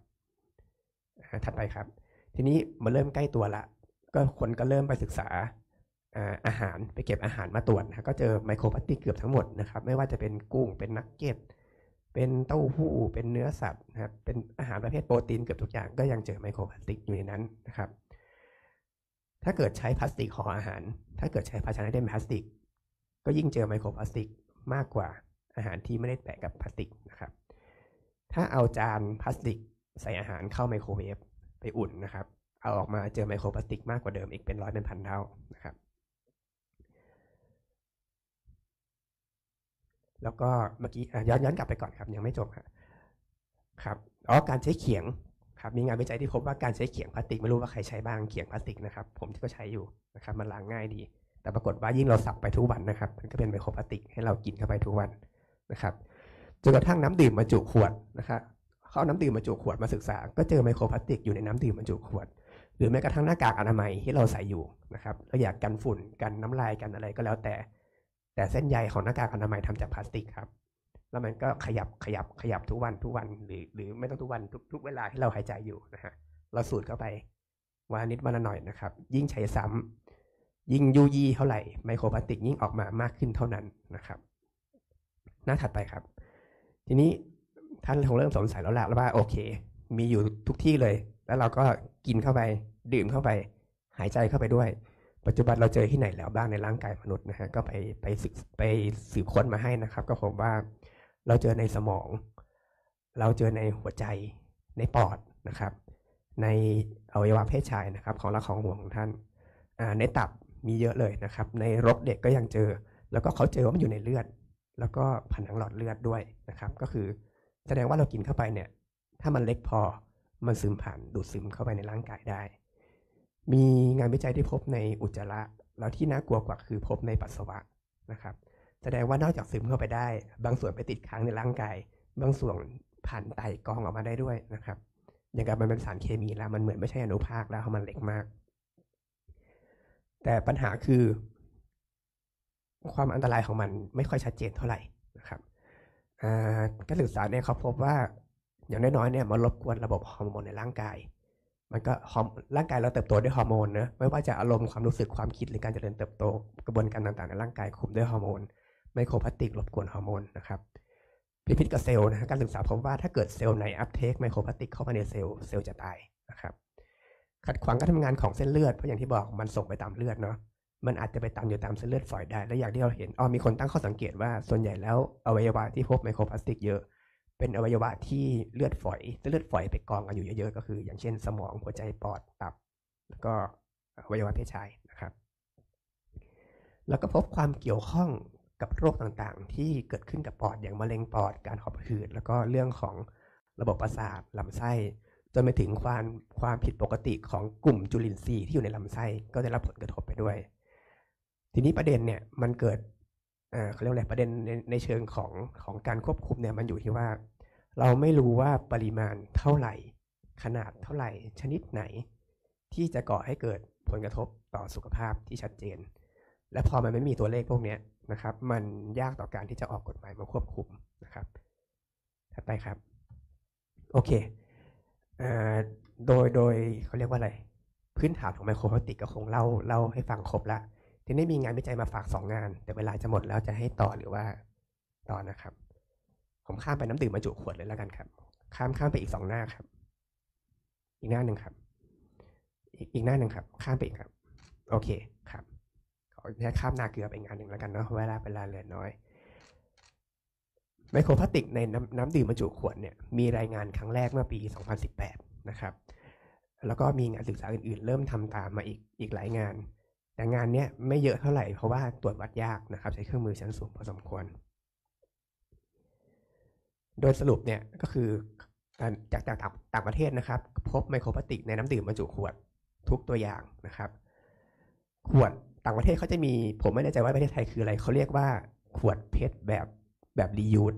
ถัดไปครับ ทีนี้มาเริ่มใกล้ตัวละ ก็คนก็เริ่มไปศึกษาอาหารไปเก็บอาหารมาตรวจนะก็เจอไมโครพลาสติกเกือบทั้งหมดนะครับไม่ว่าจะเป็นกุ้งเป็นนักเก็ต เป็นเต้าหู้เป็นเนื้อสัตว์นะครับ เป็นอาหารประเภทโปรตีนเกือบทุกอย่างก็ยังเจอไมโครพลาสติกอยู่ในนั้นนะครับถ้าเกิดใช้พลาสติกห่ออาหาร ถ้าเกิดใช้ภาชนะที่เป็นพลาสติก ก็ยิ่งเจอไมโครพลาสติกมากกว่าอาหารที่ไม่ได้แตะกับพลาสติกนะครับ ถ้าเอาจานพลาสติกใส่อาหารเข้าไมโครเวฟไปอุ่นนะครับ เอาออกมาเจอไมโครพลาสติกมากกว่าเดิมอีกเป็นร้อยเป็นพันเท่านะครับ แล้วก็เมื่อกี้ย้อนย้อนกลับไปก่อนครับ ยังไม่จบครับครับ อ๋อ การใช้เขียงครับมีงานวิจัยที่พบว่าการใช้เขียงพลาสติกไม่รู้ว่าใครใช้บ้างเขียงพลาสติกนะครับผมที่ก็ใช้อยู่นะครับมันล้างง่ายดี แต่ปรากฏว่ายิ่งเราสับไปทุกวันนะครับมันก็เป็นไมโครพลาสติกให้เรากินเข้าไปทุกวันนะครับ จนกระทั่งน้ำดื่มบรรจุขวดนะครับเขาาน้ำดื่มบรรจุขวดมาศึกษาก็เจอไมโครพลาสติกอยู่ในน้ำดื่มบรรจุขวด หรือแม้กระทั่งหน้ากากอนามัยที่เราใส่อยู่นะครับเราอยากกันฝุ่นกันน้ำลายกันอะไรก็แล้วแต่ แต่เส้นใยของหน้ากากอนามัยทำจากพลาสติกครับแล้วมันก็ขยับ ขยับ ขยับทุกวัน ทุกวัน หรือ หรือไม่ต้องทุกวัน ทุกทุกเวลาที่เราหายใจอยู่นะฮะเราสูดเข้าไปวันนิดวันหน่อยนะครับ ยิ่งใช้ซ้ำ ยิ่งยูยี่เท่าไหร่ไมโครพลาสติกยิ่งออกมา มากขึ้นเท่านั้นนะครับ หน้าถัดไปครับ ทีนี้ท่านคงเริ่มสงสัยแล้วละว่าโอเค มีอยู่ทุกที่เลย แล้วเราก็กินเข้าไป ดื่มเข้าไป หายใจเข้าไปด้วย ปัจจุบันเราเจอที่ไหนแล้วบ้างในร่างกายมนุษย์นะฮะ ก็ไป ไปสืบ ไปสืบค้นมาให้นะครับ ก็พบว่าเราเจอในสมอง เราเจอในหัวใจ ในปอดนะครับ ในอวัยวะเพศชายนะครับ ของละของห่วงของท่าน ในตับมีเยอะเลยนะครับ ในรกเด็กก็ยังเจอ แล้วก็เขาเจอว่ามันอยู่ในเลือด แล้วก็ผนังหลอดเลือดด้วยนะครับ ก็คือแสดงว่าเรากินเข้าไปเนี่ย ถ้ามันเล็กพอ มันซึมผ่านดูดซึมเข้าไปในร่างกายได้ มีงานวิจัยที่พบในอุจจาระ แล้วที่น่ากลัวกว่าคือพบในปัสสาวะนะครับแสดงว่านอกจากซึมเข้าไปได้ บางส่วนไปติดค้างในร่างกาย บางส่วนผ่านไตกองออกมาได้ด้วยนะครับ อย่างกับมันเป็นสารเคมี แล้ว มันเหมือนไม่ใช่อนุภาคแล้วมันเล็กมาก แต่ปัญหาคือ ความอันตรายของมันไม่ค่อยชัดเจนเท่าไหร่นะครับการศึกษาเนี่ยเขาพบว่า อย่างน้อยๆเนี่ยมันรบกวนระบบฮอร์โมนในร่างกายมันก็ร่างกายเราเติบโตด้วยฮอร์โมนนะไม่ว่าจะอารมณ์ความรู้สึกความคิดหรือการเจริญเติบโต กระบวนการต่างๆในร่างกายคุมด้วยฮอร์โมนไมโครพลาสติกรบกวนฮอร์โมนนะครับ พิพิธกับเซลล์นะ การศึกษาพบว่าถ้าเกิดเซลล์ในอัพเทคไมโครพลาสติกเข้าไปในเซลล์เซลล์จะตายนะครับ ขัดขวางการทำงานของเส้นเลือด เพราะอย่างที่บอก มันส่งไปตามเลือดเนาะ มันอาจจะไปตามอยู่ตามเส้นเลือดฝอยได้ และอย่างที่เราเห็นอ๋อมีคนตั้งข้อสังเกตว่า ส่วนใหญ่แล้วอวัยวะที่พบไมโครพลาสติกเยอะ เป็นอวัยวะที่เลือดฝอยเส้นเลือดฝอยไปกองกันอยู่เยอะๆก็คือ อย่างเช่นสมองหัวใจปอดตับ แล้วก็อวัยวะเพศชายนะครับ แล้วก็พบความเกี่ยวข้องกับโรคต่างๆ ที่เกิดขึ้นกับปอดอย่างมะเร็งปอดการหอบหืดแล้วก็เรื่องของระบบประสาทลำไส้ จนไปถึงความความผิดปกติของกลุ่มจุลินทรีย์ที่อยู่ในลำไส้ ก็ได้รับผลกระทบไปด้วย ทีนี้ประเด็นเนี่ยมันเกิดเขาเรียกอะไรประเด็นในในเชิงของของการควบคุมเนี่ยมันอยู่ที่ว่า เราไม่รู้ว่าปริมาณเท่าไหร่ ขนาดเท่าไหร่ชนิดไหน ที่จะก่อให้เกิดผลกระทบต่อสุขภาพที่ชัดเจนและพอมันไม่มีตัวเลขพวกนี้นะครับ มันยากต่อการที่จะออกกฎหมายมาควบคุมนะครับถัดไปครับ โอเคโดยโดยเขาเรียกว่าอะไร พื้นฐานของไมโครพลาสติกก็คงเล่าเล่าให้ฟังครบละ ทีนี้มีงานวิจัยมาฝากสองงาน แต่เวลาจะหมดแล้วจะให้ต่อหรือว่า ต่อนะครับ ผมข้ามไปน้ำดื่มมาจุขวดเลยแล้วกันครับ ข้ามข้ามไปอีกสองหน้าครับ อีกหน้าหนึ่งครับ อีกอีกหน้าหนึ่งครับ ข้ามไปอีกครับ โอเคครับเแค่ข้ามนาเกลือไปอีกอนหนึ่งแล้วกันเนาะเวลาเวลาเหลือน้อย ไมโครพลาสติกในน้ำน้ำดื่มบรรจุขวดเนี่ยมีรายงานครั้งแรกเมื่อปี 2018นะครับ แล้วก็มีงานศึกษาอื่น ๆ เริ่มทำตามมาอีกอีกหลายงาน แต่งานเนี้ยไม่เยอะเท่าไหร่ เพราะว่าตรวจวัดยากนะครับ ใช้เครื่องมือชั้นสูงพอสมควร โดยสรุปเนี่ยก็คือจากจากต่างประเทศนะครับ พบไมโครพลาสติกในน้ำดื่มบรรจุขวดทุกตัวอย่างนะครับ ขวดต่างประเทศเขาจะมีผมไม่แน่ใจว่าประเทศไทยคืออะไรเขาเรียกว่าขวดเพชรแบบแบบรียูด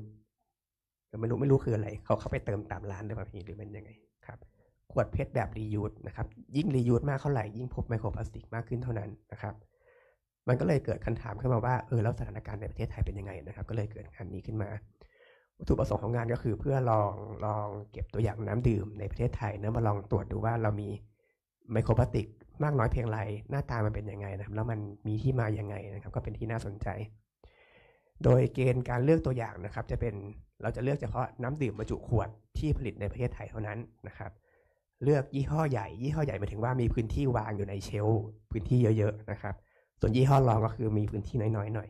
ไม่รู้ไม่รู้คืออะไรเขาเข้าไปเติมตามร้านหรือเปล่าพี่หรือมันยังไงครับ ขวดเพชรแบบรียูดนะครับ ยิ่งรียูดมากเท่าไหร่ยิ่งพบไมโครพลาสติก มากขึ้นเท่านั้นนะครับ มันก็เลยเกิดคำถามขึ้นมาว่าเออแล้วสถานการณ์ในประเทศไทยเป็นยังไงนะครับก็เลยเกิดงานนี้ขึ้นมา วัตถุประสงค์ของงานก็คือ เพื่อลองลองเก็บตัวอย่างน้ำดื่ม ในประเทศไทยเนื้อมาลองตรวจดูว่าเรามีไมโครพลาสติกมากน้อยเพียงไรหน้าตามันเป็นยังไงนะครับ แล้วมันมีที่มายังไงนะครับก็เป็นที่น่าสนใจ โดยเกณฑ์การเลือกตัวอย่างนะครับจะเป็นเราจะเลือกเฉพาะน้ำดื่มบรรจุขวดที่ผลิตในประเทศไทยเท่านั้นนะครับ เลือกยี่ห้อใหญ่ยี่ห้อใหญ่หมายถึงว่ามีพื้นที่วางอยู่ในเชลพื้นที่เยอะๆนะครับ ส่วนยี่ห้อรองก็คือมีพื้นที่น้อยๆ หน่อย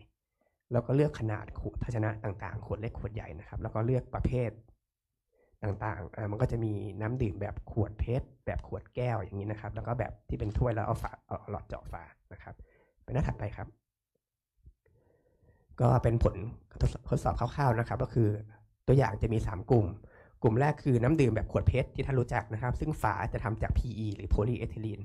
แล้วก็เลือกขนาดขวดภาชนะต่างๆ ขวดเล็กขวดใหญ่นะครับ แล้วก็เลือกประเภทต่างๆมันก็จะมีน้ำดื่มแบบขวดเพชร แบบขวดแก้ว อย่างนี้นะครับ แล้วก็แบบที่เป็นถ้วยแล้วเอาฝาเอาหลอดเจาะฝา นะครับไปหน้าถัดไปครับ ก็เป็นผลทดสอบคร่าวๆนะครับ ก็คือตัวอย่างจะมี 3 กลุ่ม กลุ่มแรกคือน้ำดื่มแบบขวดเพชรที่ท่านรู้จักนะครับ ซึ่งฝาจะทำจาก PE หรือโพลีเอทิลีน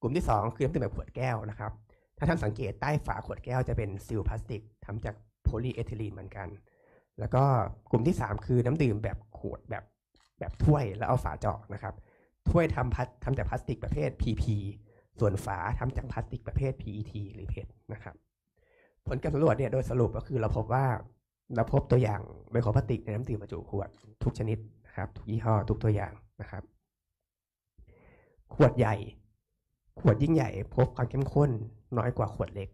กลุ่มที่2คือน้ำดื่มแบบขวดแก้วนะครับ ถ้าท่านสังเกตใต้ฝาขวดแก้วจะเป็นซิลพลาสติก ทำจากโพลีเอทิลีนเหมือนกัน แล้วก็กลุ่มที่ 3 คือน้ำดื่มแบบขวดแบบแบบถ้วยแล้วเอาฝาเจาะนะครับ ถ้วยทำพัททำจากพลาสติกประเภท PP ส่วนฝาทำจากพลาสติกประเภท PET หรือเพชรนะครับ ผลการสำรวจเนี่ยโดยสรุปก็คือเราพบว่าเราพบตัวอย่างไมโครพลาสติกในน้ำดื่มบรรจุขวดทุกชนิดนะครับทุกยี่ห้อทุกตัวอย่างนะครับ ขวดใหญ่ ขวดยิ่งใหญ่พบความเข้มข้น น้อยกว่าขวดเล็ก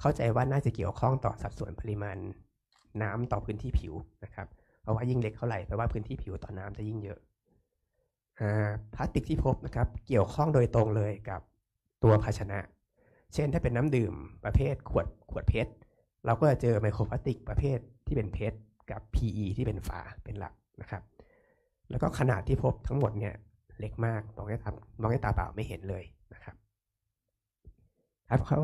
เข้าใจว่าน่าจะเกี่ยวข้องต่อสัดส่วนปริมาณ น้ำต่อพื้นที่ผิวนะครับเพราะว่ายิ่งเล็กเท่าไหร่แปลว่าพื้นที่ผิวต่อน้ำจะยิ่งเยอะพลาสติกที่พบนะครับ เกี่ยวข้องโดยตรงเลยกับตัวภาชนะ เช่นถ้าเป็นน้ำดื่มประเภท ขวดขวดเพชรเราก็จะเจอไมโครพลาสติกประเภทที่เป็นเพชรกับ PE ที่เป็นฝาเป็นหลักนะครับ แล้วก็ขนาดที่พบทั้งหมดเนี่ย เล็กมากมองแ้่ตามองแ้่ตาเปล่าไม่เห็นเลยนะครับ ครับเขา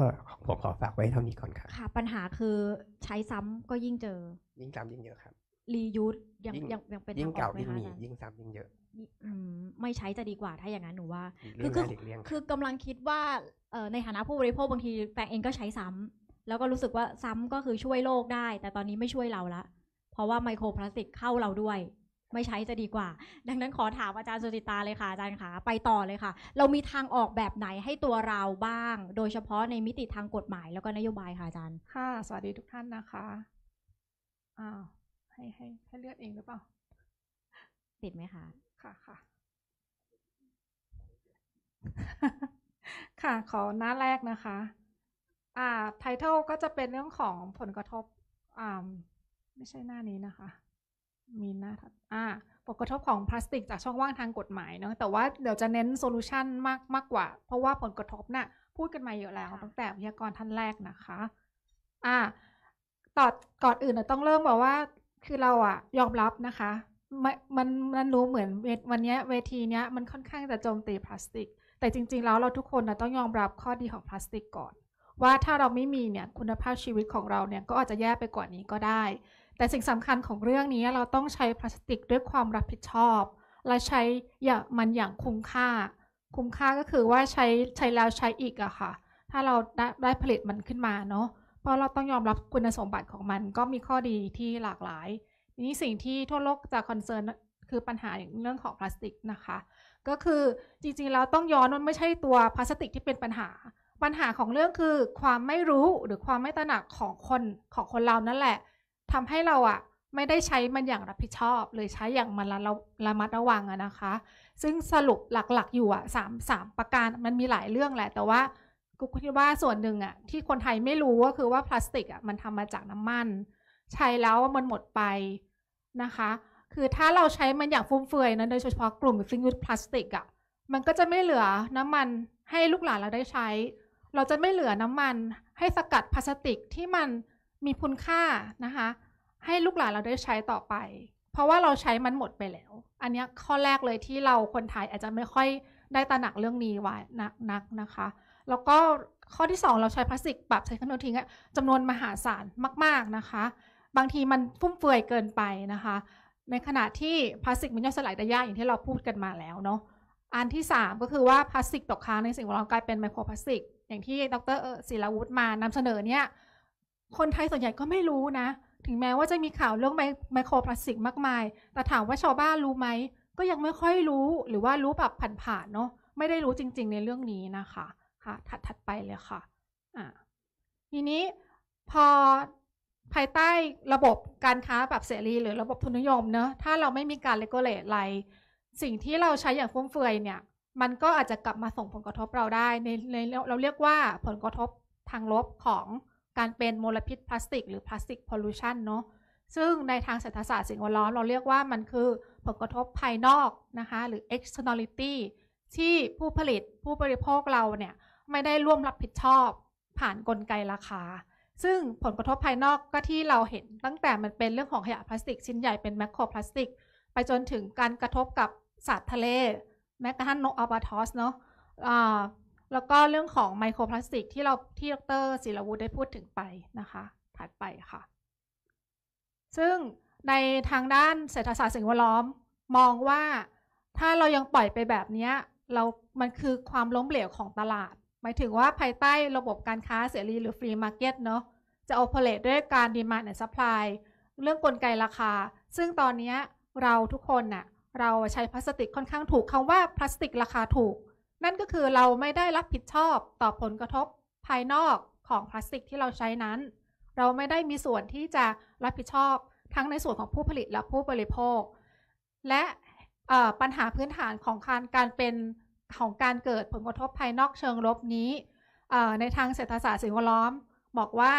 ผมขอฝากไว้เท่านี้ก่อนครับค่ะ ปัญหาคือใช้ซ้ำก็ยิ่งเจอ ยิ่งจำยิ่งเยอะครับรียูสยังยิ่งยังยังเป็นยิ่งเก่าไยิ่งมียิ่งซ้ำ ยิ่งเยอะไม่ใช้จะดีกว่า ถ้าอย่างนั้นหนูว่า คือคือคือกำลังคิดว่าในฐานะผู้บริโภคบางที แปลงเองก็ใช้ซ้ำแล้วก็รู้สึกว่าซ้ำก็คือช่วยโลกได้ แต่ตอนนี้ไม่ช่วยเราละ เพราะว่าไมโครพลาสติกเข้าเราด้วย ไม่ใช้จะดีกว่า ดังนั้นขอถามอาจารย์สุจิตาเลยค่ะอาจารย์ขาไปต่อเลยค่ะ เรามีทางออกแบบไหนให้ตัวเราบ้าง โดยเฉพาะในมิติทางกฎหมาย แล้วก็นโยบายค่ะอาจารย์ค่ะสวัสดีทุกท่านนะคะอ้าให้ให้ให้เลือกเองหรือเปล่า ติดไหมคะค่ะค่ะค่ะ ขอหน้าแรกนะคะ อ่าไทเทลก็จะเป็นเรื่องของผลกระทบอ่าไม่ใช่หน้านี้นะคะ มีหน้าถัดอ่าผลกระทบของพลาสติกจากช่องว่างทางกฎหมายเนาะแต่ว่าเดี๋ยวจะเน้นโซลูชันมากมากกว่า เพราะว่าผลกระทบนะ่ะ พูดกันมาเยอะแล้ว ตั้งแต่พิยากรท่านแรกนะคะ อ่าต่อก่อนอื่นเราต้องเริ่มบอกว่าคือเราอะยอมรับนะคะ มันมันรู้เหมือนวันนี้เวทีเนี้ยมันค่อนข้างจะโจมตีพลาสติก แต่จริงๆ แล้วเราทุกคนนะต้องยอมรับข้อดีของพลาสติกก่อน ว่าถ้าเราไม่มีเนี่ยคุณภาพชีวิตของเราเนี่ยก็อาจจะแย่ไปกว่านี้ก็ได้ แต่สิ่งสำคัญของเรื่องนี้เราต้องใช้พลาสติกด้วยความรับผิดชอบ และใช้อย่ามันอย่างคุ้มค่า คุ้มค่าก็คือว่าใช้ใช้แล้วใช้อีกอะค่ะ ถ้าเราได้ผลิตมันขึ้นมาเนาะพราะเราต้องยอมรับคุณสมบัติของมันก็มีข้อดีที่หลากหลายนี้สิ่งที่ทั่วโลกจะคอนเซิร์นคือปัญหาอย่างเรื่องของพลาสติกนะคะ ก็คือจริงๆเราต้องย้อนว่าไม่ใช่ตัวพลาสติกที่เป็นปัญหา ปัญหาของเรื่องคือความไม่รู้หรือความไม่ตระหนักของคนของคนเรานั่นแหละ ทำให้เราอะไม่ได้ใช้มันอย่างรับผิดชอบ เลยใช้อย่างมันระระมัดระวังอะนะคะ ซึ่งสรุปหลักๆ อยู่อะสามสามประการมันมีหลายเรื่องแหละ แต่ว่ากูคิดว่าส่วนหนึ่งอะที่คนไทยไม่รู้ก็คือว่าพลาสติกอะมันทำมาจากน้ำมัน ใช้แล้วมันหมดไปนะคะ คือถ้าเราใช้มันอย่างฟุ่มเฟือยนะโดยเฉพาะกลุ่มซิงค์พลาสติกอะมันก็จะไม่เหลือน้ำมันให้ลูกหลานเราได้ใช้ เราจะไม่เหลือน้ำมัน ให้สกัดพลาสติกที่มันมีคุณค่านะคะ ให้ลูกหลานเราได้ใช้ต่อไป เพราะว่าเราใช้มันหมดไปแล้ว อันนี้ข้อแรกเลยที่เราคนไทยอาจจะไม่ค่อยได้ตระหนักเรื่องนี้ไว้นักนะคะแล้วก็ข้อที่ 2 เราใช้พลาสติก ปรับใช้ขนมทิ้งจำนวนมหาศาลมาก ๆ นะคะ บางทีมันฟุ่มเฟือยเกินไปนะคะ ในขณะที่พลาสติกมันย่อยสลายได้ยาก อย่างที่เราพูดกันมาแล้วเนาะ อันที่ 3 ก็คือว่าพลาสติกตกค้างในสิ่งแวดล้อมกลาย เป็นไมโครพลาสติก อย่างที่ดรศิลาวุฒิมา นำเสนอเนี่ย คนไทยส่วนใหญ่ก็ไม่รู้นะ ถึงแม้ว่าจะมีข่าวเรื่องไมโครพลาสติกมากมาย แต่ถามว่าชาวบ้านรู้ไหม ก็ยังไม่ค่อยรู้ หรือว่ารู้แบบผ่านๆ เนาะ ไม่ได้รู้จริงๆ ในเรื่องนี้นะคะค่ะถัดถัดไป เลย ค่ะ อ่าทีนี้พอภายใต้ระบบการค้าแบบเสรี หรือระบบทุนนิยม เนอะ ถ้าเราไม่มีการเลโกเลตอะไร สิ่งที่เราใช้อย่าง ฟุ่มเฟือยเนี่ย มันก็อาจจะกลับมาส่งผลกระทบเราได้ในในเราเรียกว่าผลกระทบทางลบของการเป็นมลพิษ พลาสติก หรือ พลาสติกพอลูชันเนาะซึ่งในทางเศรษฐศาสตร์สิ่งแวดล้อมเราเรียกว่ามันคือผลกระทบภายนอกนะคะหรือ externality ที่ผู้ผลิตผู้บริโภคเราเนี่ยไม่ได้ร่วมรับผิดชอบผ่านนกลไกราคา ซึ่งผลกระทบภายนอกก็ที่เราเห็นตั้งแต่มันเป็นเรื่องของขยะพลาสติกชิ้นใหญ่เป็นแมคโครพลาสติกไปจนถึงการกระทบกับสัตว์ทะเลแม้กระทั่งนกอัลบาทอสเนาะแล้วก็เรื่องของไมโครพลาสติก ที่เราที่ดรศิลวุฒิได้พูดถึงไปนะคะถัดไปค่ะ ซึ่งในทางด้านเศรษฐศาสตร์สิ่งแวดล้อม มองว่าถ้าเรายังปล่อยไปแบบนี้เรามันคือความล้มเหลวของตลาดหมายถึงว่าภายใต้ระบบการค้าเสรีหรือฟรีมาร์เก็ตเนาะจะโอเปเรตด้วยการดีมานและซัพพลายเรื่องกลไกราคา ซึ่งตอนนี้เราทุกคนน่ะเราใช้พลาสติกค่อนข้างถูกคำว่าพลาสติกราคาถูก นั่นก็คือเราไม่ได้รับผิดชอบต่อผลกระทบภายนอกของพลาสติกที่เราใช้นั้น เราไม่ได้มีส่วนที่จะรับผิดชอบทั้งในส่วนของผู้ผลิตและผู้บริโภค และปัญหาพื้นฐานของการการเป็นของการเกิดผลกระทบภายนอกเชิงลบนี้ ในทางเศรษฐศาสตร์สิ่งแวดล้อม บอกว่า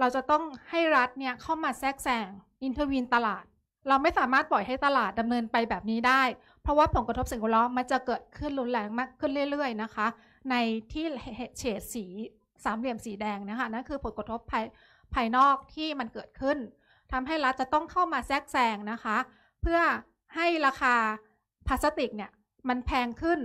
เราจะต้องให้รัฐเนี่ยเข้ามาแทรกแซงอินเทอร์วีนตลาด เราไม่สามารถปล่อยให้ตลาดดำเนินไปแบบนี้ได้ เพราะว่าผลกระทบสิ่งแวดล้อมมันจะเกิดขึ้นรุนแรงมากขึ้นเรื่อยๆนะคะ ในที่เฉดสีสามเหลี่ยมสีแดงนะคะนั่นคือผลกระทบภายภายนอกที่มันเกิดขึ้น ทำให้รัฐจะต้องเข้ามาแทรกแซงนะคะ เพื่อให้ราคาพลาสติกเนี่ยมันแพงขึ้น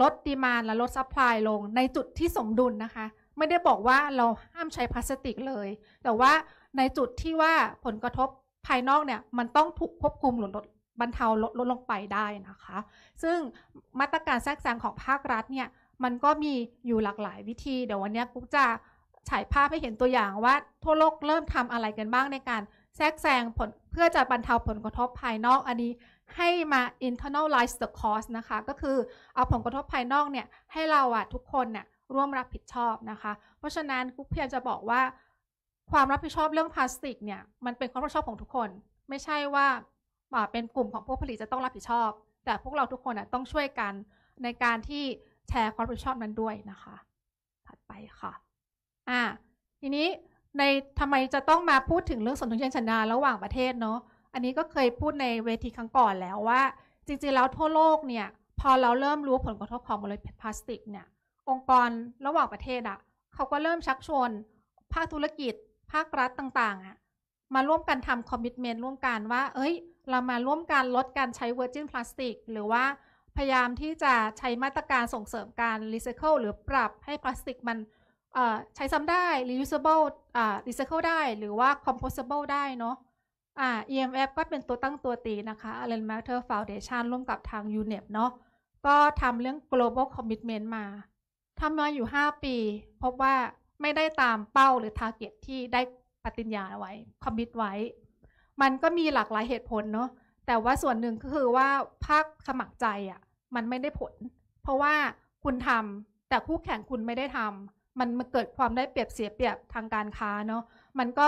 ลดดีมานและ ลดซัพพลาย ลง ในจุดที่สมดุลนะคะ ไม่ได้บอกว่าเราห้ามใช้ พลาสติกเลย แต่ว่าในจุดที่ว่าผลกระทบภายนอก เนี่ย มันต้อง ถูกควบคุมหรือลดบรรเทาลดลด ลงไปได้นะคะ ซึ่งมาตรการแทรกแซงของภาครัฐเนี่ย มันก็มีอยู่หลากหลายวิธีเดี๋ยววันนี้กุ๊กจะฉายภาพให้เห็นตัวอย่างว่าทั่วโลกเริ่มทำอะไรกันบ้างในการแทรกแซงผลเพื่อจะบรรเทาผลกระทบภายนอกอันนี้ให้มา internalize the cost นะคะ ก็คือเอาผลกระทบภายนอกเนี่ย ให้เราอะทุกคนเนี่ยร่วมรับผิดชอบนะคะ เพราะฉะนั้นกุ๊กเพียจะบอกว่าความรับผิดชอบเรื่องพลาสติกเนี่ยมันเป็นความรับผิดชอบของทุกคน ไม่ใช่ว่าเป็นกลุ่มของผู้ผลิตจะต้องรับผิดชอบ แต่พวกเราทุกคนต้องช่วยกันในการที่แชร์ความรับผิดชอบนั้นด้วยนะคะ ถัดไปค่ะอ่า ทีนี้ในทำไมจะต้องมาพูดถึงเรื่องสนธิสัญญาระหว่างประเทศเนาะอันนี้ก็เคยพูดในเวทีครั้งก่อนแล้วว่าจริงๆ แล้วทั่วโลกเนี่ย พอเราเริ่มรู้ผลกระทบของมลพิษพลาสติกเนี่ย องค์กรระหว่างประเทศอะ่ะ เขาก็เริ่มชักชวนภาคธุรกิจ ภาครัฐต่างๆอะ่ะ มาร่วมกันทำคอมมิชเมนต์ร่วมกันว่า เอ้ย เรามาร่วมกันลดการใช้เวอร์จินพลาสติกหรือว่าพยายามที่จะใช้มาตรการส่งเสริมการรีไซเคิลหรือปรับให้พลาสติกมันใช้ซ้ำได้ reusable ีไซเคิลได้ หรือว่า compostable ได้เนาะอ่า EMF ก็เป็นตัวตั้งตัวตีนะคะ Allen Matter Foundation ร่วมกับทาง UNEP เนาะก็ทำเรื่อง global commitment มาทำมา อยู่ 5 ปี พบว่าไม่ได้ตามเป้าหรือ target ที่ได้ปฏิญญาไว้ commit ไว้ มันก็มีหลากหลายเหตุผลเนาะ แต่ว่าส่วนหนึ่งก็คือว่าภาคสมัครใจอะ่ะ มันไม่ได้ผล เพราะว่าคุณทำแต่คู่แข่งคุณไม่ได้ทำมันมาเกิดความได้เปรียบเสียเปรียบทางการค้าเนาะ มันก็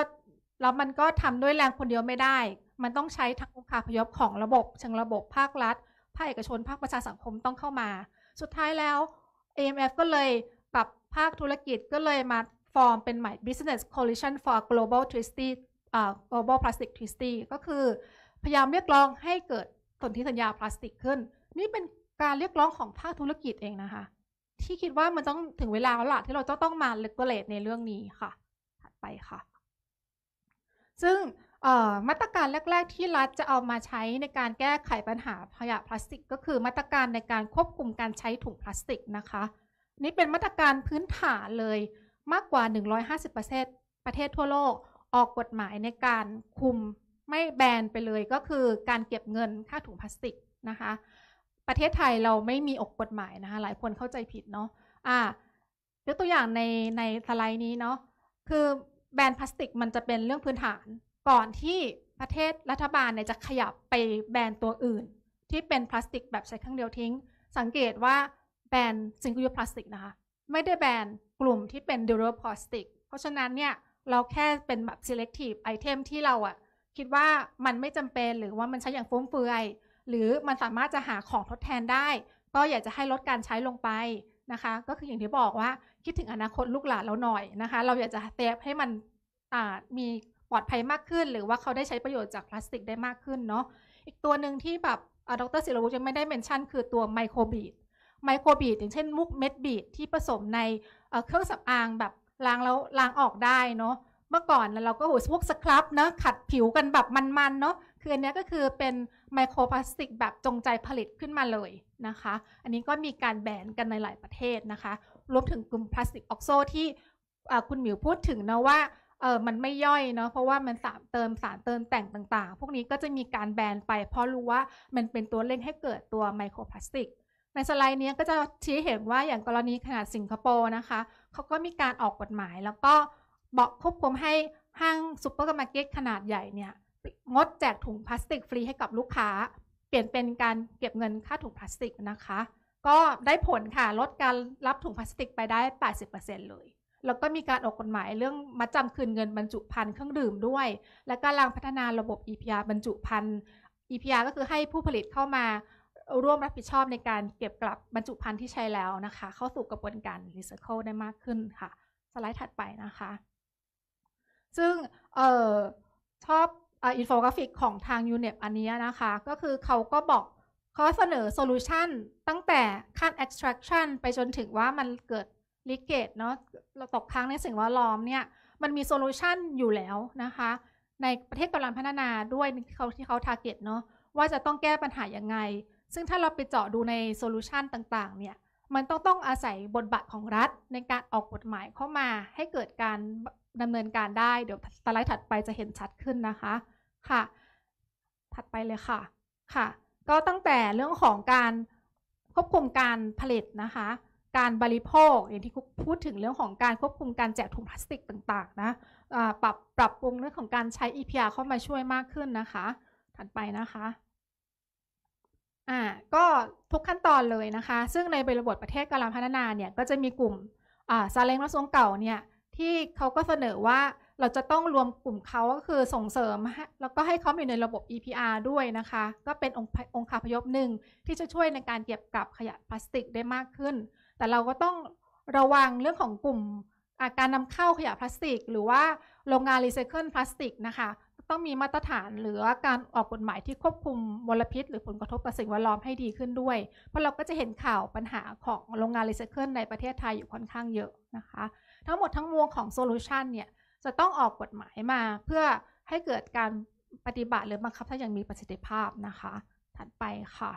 แล้วมันก็ทำด้วยแรงคนเดียวไม่ได้ มันต้องใช้ทั้งองค์การพยพของระบบเชิงระบบภาครัฐ ภาคเอกชน ภาคประชาสังคมต้องเข้ามา สุดท้ายแล้ว AMF ก็เลย ปรับภาคธุรกิจก็เลยมา ฟอร์มเป็นใหม่ Business Coalition for Global t w i s t y Global Plastic t w i s t y ก็คือพยายามเรียกร้องให้เกิดสนธิสัญญาพลาสติกขึ้น นี่เป็นการเรียกร้องของภาคธุรกิจเองนะคะ ที่คิดว่ามันต้องถึงเวลาแล้วล่ะที่เราจะต้องมาเลกเลตในเรื่องนี้ค่ะ ถัดไปค่ะซึ่งมาตรการแรกๆที่รัฐจะเอามาใช้ในการแก้ไขปัญหาขยะพลาสติก ก็คือมาตรการในการควบคุมการใช้ถุงพลาสติกนะคะ นี่เป็นมาตรการพื้นฐานเลยมากกว่า 150ประเทศประเทศทั่วโลกออกกฎหมายในการคุมไม่แบน ไปเลยก็คือการเก็บเงินค่าถุงพลาสติกนะคะ ประเทศไทยเราไม่มีออกกฎหมายนะคะ หลายคนเข้าใจผิดเนาะอ่ายกตัวอย่างในในสไลด์นี้เนาะคือแบนพลาสติกมันจะเป็นเรื่องพื้นฐาน ก่อนที่ประเทศรัฐบาลเนี่ยจะขยับไปแบนตัวอื่น ที่เป็นพลาสติกแบบใช้ครั้งเดียวทิ้ง สังเกตว่าแบนซิงงกิลยูพลาสติกนะคะไม่ได้แบนกลุ่มที่เป็นดิว a ร l e p l a s t i เพราะฉะนั้นเนี่ยเราแค่เป็นแบบ selective item ที่เราอะคิดว่ามันไม่จำเป็นหรือว่ามันใช้อย่างฟุ่มเฟือยหรือมันสามารถจะหาของทดแทนได้ ก็อยากจะให้ลดการใช้ลงไปนะคะ ก็คืออย่างที่บอกว่าคิดถึงอนาคตลูกหลานเราหน่อยนะคะ เราอยากจะเตะให้มันมีปลอดภัยมากขึ้น หรือว่าเขาได้ใช้ประโยชน์จากพลาสติกได้มากขึ้นเนาะ อีกตัวหนึ่งที่แบบดรศิลวุฒิยังไม่ได้เมนชั่นคือตัวไมโครบีดไมโครบีดอย่างเช่นมุกเม็ดบีดที่ผสมในเครื่องสำอางแบบล้างแล้วล้างออกได้เนาะ เมื่อก่อนเราก็หูพวกสครับเนาะขัดผิวกันแบบมันๆเนาะ คืออันนี้ก็คือเป็นไมโครพลาสติกแบบจงใจผลิตขึ้นมาเลยนะคะ อันนี้ก็มีการแบนกันในหลายประเทศนะคะรวมถึงกลุ่มพลาสติก ออกโซที่คุณหมิว พูดถึงนะว่า เออมันไม่ย่อยเนาะเพราะว่ามัน สารเติมสารเติมแต่งต่าง ๆ พวกนี้ก็จะมีการแบนไป เพราะรู้ว่ามันเป็นตัวเร่ง ให้เกิดตัวไมโครพลาสติก ในสไลด์นี้ก็จะชี้เห็น ว่าอย่างกรณีขนาดสิงคโปร์นะคะเขาก็มีการออกกฎหมายแล้วก็บอกควบคุมให้ห้างซูเปอร์มาร์เก็ตขนาดใหญ่เนี่ย งดแจกถุงพลาสติกฟรีให้กับลูกค้า เปลี่ยนเป็นการเก็บเงินค่าถุงพลาสติกนะคะก็ได้ผลค่ะลดการรับถุงพลาสติกไปได้ 80%เลย แล้วก็มีการออกกฎหมายเรื่องมัดจำคืนเงินบรรจุภัณฑ์เครื่องดื่มด้วย และกำลังพัฒนาระบบ EPR บรรจุภัณฑ์ EPR ก็คือให้ผู้ผลิตเข้ามาร่วมรับผิดชอบในการเก็บกลับบรรจุภัณฑ์ที่ใช้แล้วนะคะเข้าสู่กระบวนการรีไซเคิลได้มากขึ้นค่ะ สไลด์ถัดไปนะคะ ซึ่งออชอบอินโฟกราฟิกของทางยูเนปอันนี้นะคะก็คือเขาก็บอกเขาเสนอโซลูชันตั้งแต่ขั้น extraction ไปจนถึงว่ามันเกิดลิเกตเนาะเราตกค้างในสิ่งววาล้อมเนี่ย มันมีโซลูชันอยู่แล้วนะคะ ในประเทศกำลังพัฒนาด้วยที่เขาที่เขาทาร์เก็ตเนาะว่าจะต้องแก้ปัญหายังไง ซึ่งถ้าเราไปเจาะดูในโซลูชันต่างๆ เนี่ยมันต้องต้องอาศัยบทบาทของรัฐในการออกกฎหมายเข้ามาให้เกิดการดำเนินการได้ เดี๋ยวสไลด์ถัดไปจะเห็นชัดขึ้นนะคะค่ะ ถัดไปเลยค่ะค่ะก็ตั้งแต่เรื่องของการควบคุมการผลิตนะคะ การบริโภคอย่างที่พูดถึงเรื่องของการควบคุมการแจกถุงพลาสติกต่างๆนะะปรับปรับปรุงเรื่องของการใช้ EPR เข้ามาช่วยมากขึ้นนะคะ ถัดไปนะคะ อ่า ก็ทุกขั้นตอนเลยนะคะ ซึ่งในบริบทประเทศกำลังพัฒนาเนี่ย ก็จะมีกลุ่มซาเล้งและทรงเก่าเนี่ย ที่เขาก็เสนอว่าเราจะต้องรวมกลุ่มเขาก็คือส่งเสริม แล้วก็ให้เขาอยู่ในระบบ EPR ด้วยนะคะก็เป็นองค์คาพยพหนึ่งที่จะช่วยในการเก็บกลับขยะพลาสติกได้มากขึ้น แต่เราก็ต้องระวังเรื่องของกลุ่มอาการนำเข้าขยะพลาสติก หรือว่าโรงงานรีไซเคิลพลาสติกนะคะต้องมีมาตรฐานหรือการออกกฎหมายที่ควบคุมมลพิษ หรือผลกระทบต่อสิ่งแวดล้อมให้ดีขึ้นด้วย เพราะเราก็จะเห็นข่าวปัญหาของโรงงานรีไซเคิลในประเทศไทยอยู่ค่อนข้างเยอะนะคะ ทั้งหมดทั้งมวลของโซลูชันเนี่ยจะต้องออกกฎหมายมาเพื่อให้เกิดการปฏิบัติหรือบังคับถ้าอย่างมีประสิทธิภาพนะคะถัดไปค่ะ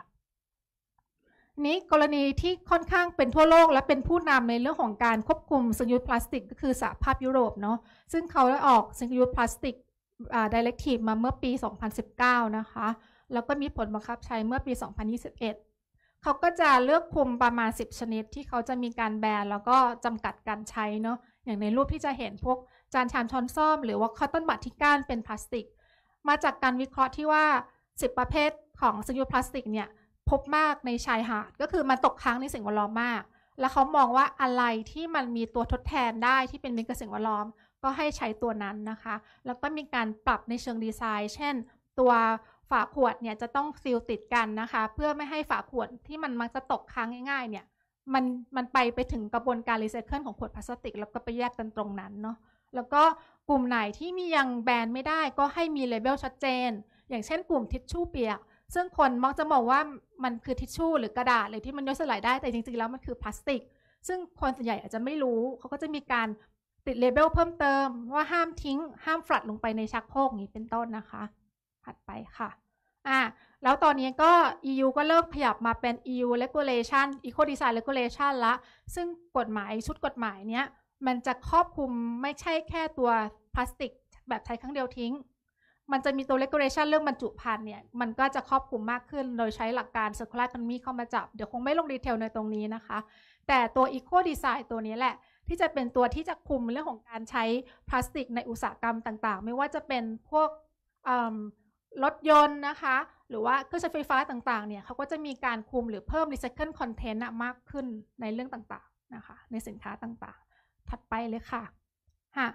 นี้กรณีที่ค่อนข้างเป็นทั่วโลกและเป็นผู้นำในเรื่องของการควบคุมสังยุทธพลาสติกก็คือสหภาพยุโรปเนาะซึ่งเขาได้ออกสังยุทธพลาสติกดิเรกทีฟมาเมื่อปี 2019 นะคะแล้วก็มีผลบังคับใช้เมื่อปี 2021 เขาก็จะเลือกคุมประมาณ 10 ชนิด ที่เขาจะมีการแบนแล้วก็จำกัดการใช้เนาะอย่างในรูปที่จะเห็นพวกจานชามช้อนส้อมหรือว่าคอตตอนบัตที่ก้านเป็นพลาสติก มาจากการวิเคราะห์ที่ว่า 10 ประเภทของซิลูพลาสติกเนี่ยพบมากในชายหาดก็คือมันตกค้างในสิ่งแวดล้อมมาก แล้วเขามองว่าอะไรที่มันมีตัวทดแทนได้ที่เป็นมิตรกับสิ่งแวดล้อมก็ให้ใช้ตัวนั้นนะคะ แล้วก็มีการปรับในเชิงดีไซน์ เช่นตัวฝาขวดเนี่ยจะต้องซีลติดกันนะคะ เพื่อไม่ให้ฝาขวดที่มันมักจะตกค้างง่ายๆเนี่ยมันมันไปไปถึงกระบวนการรีไซเคิลของขวดพลาสติกแล้วก็ไปแยกกันตรงนั้นเนาะแล้วก็กลุ่มไหนที่มียังแบนไม่ได้ก็ให้มีเลเบลชัดเจน อย่างเช่นกลุ่มทิชชู่เปียก ซึ่งคนมักจะมองว่ามันคือทิชชู่ หรือกระดาษเลยที่มันย่อยสลายได้แต่จริงๆแล้วมันคือพลาสติก ซึ่งคนส่วนใหญ่อาจจะไม่รู้เขาก็จะมีการติดเลเบลเพิ่มเติมว่าห้ามทิ้งห้ามฝรัดลงไปในชักโครกนี้เป็นต้นนะคะถัดไปค่ะอ่าแล้วตอนนี้ก็ EU ก็เริ่มขยับมาเป็น EU regulation eco design regulation ละซึ่งกฎหมายชุดกฎหมายเนี้ยมันจะครอบคลุมไม่ใช่แค่ตัวพลาสติก แบบใช้ครั้งเดียวทิ้ง มันจะมีตัว regulation เรื่องบรรจุภัณฑ์เนี่ย มันก็จะครอบคลุมมากขึ้นโดยใช้หลักการ circular economy เข้ามาจับ เดี๋ยวคงไม่ลงดีเทลในตรงนี้นะคะ แต่ตัว eco design ตัวนี้แหละ ที่จะเป็นตัวที่จะคุมเรื่องของการใช้พลาสติกในอุตสาหกรรมต่างๆ ไม่ว่าจะเป็นพวกรถยนต์นะคะ หรือว่าเครื่องใช้ไฟฟ้าต่างๆ เนี่ยเขาก็จะมีการคุมหรือเพิ่ม recycle content มากขึ้นในเรื่องต่างๆ นะคะ ในสินค้าต่างๆถัดไปเลยค่ะฮะ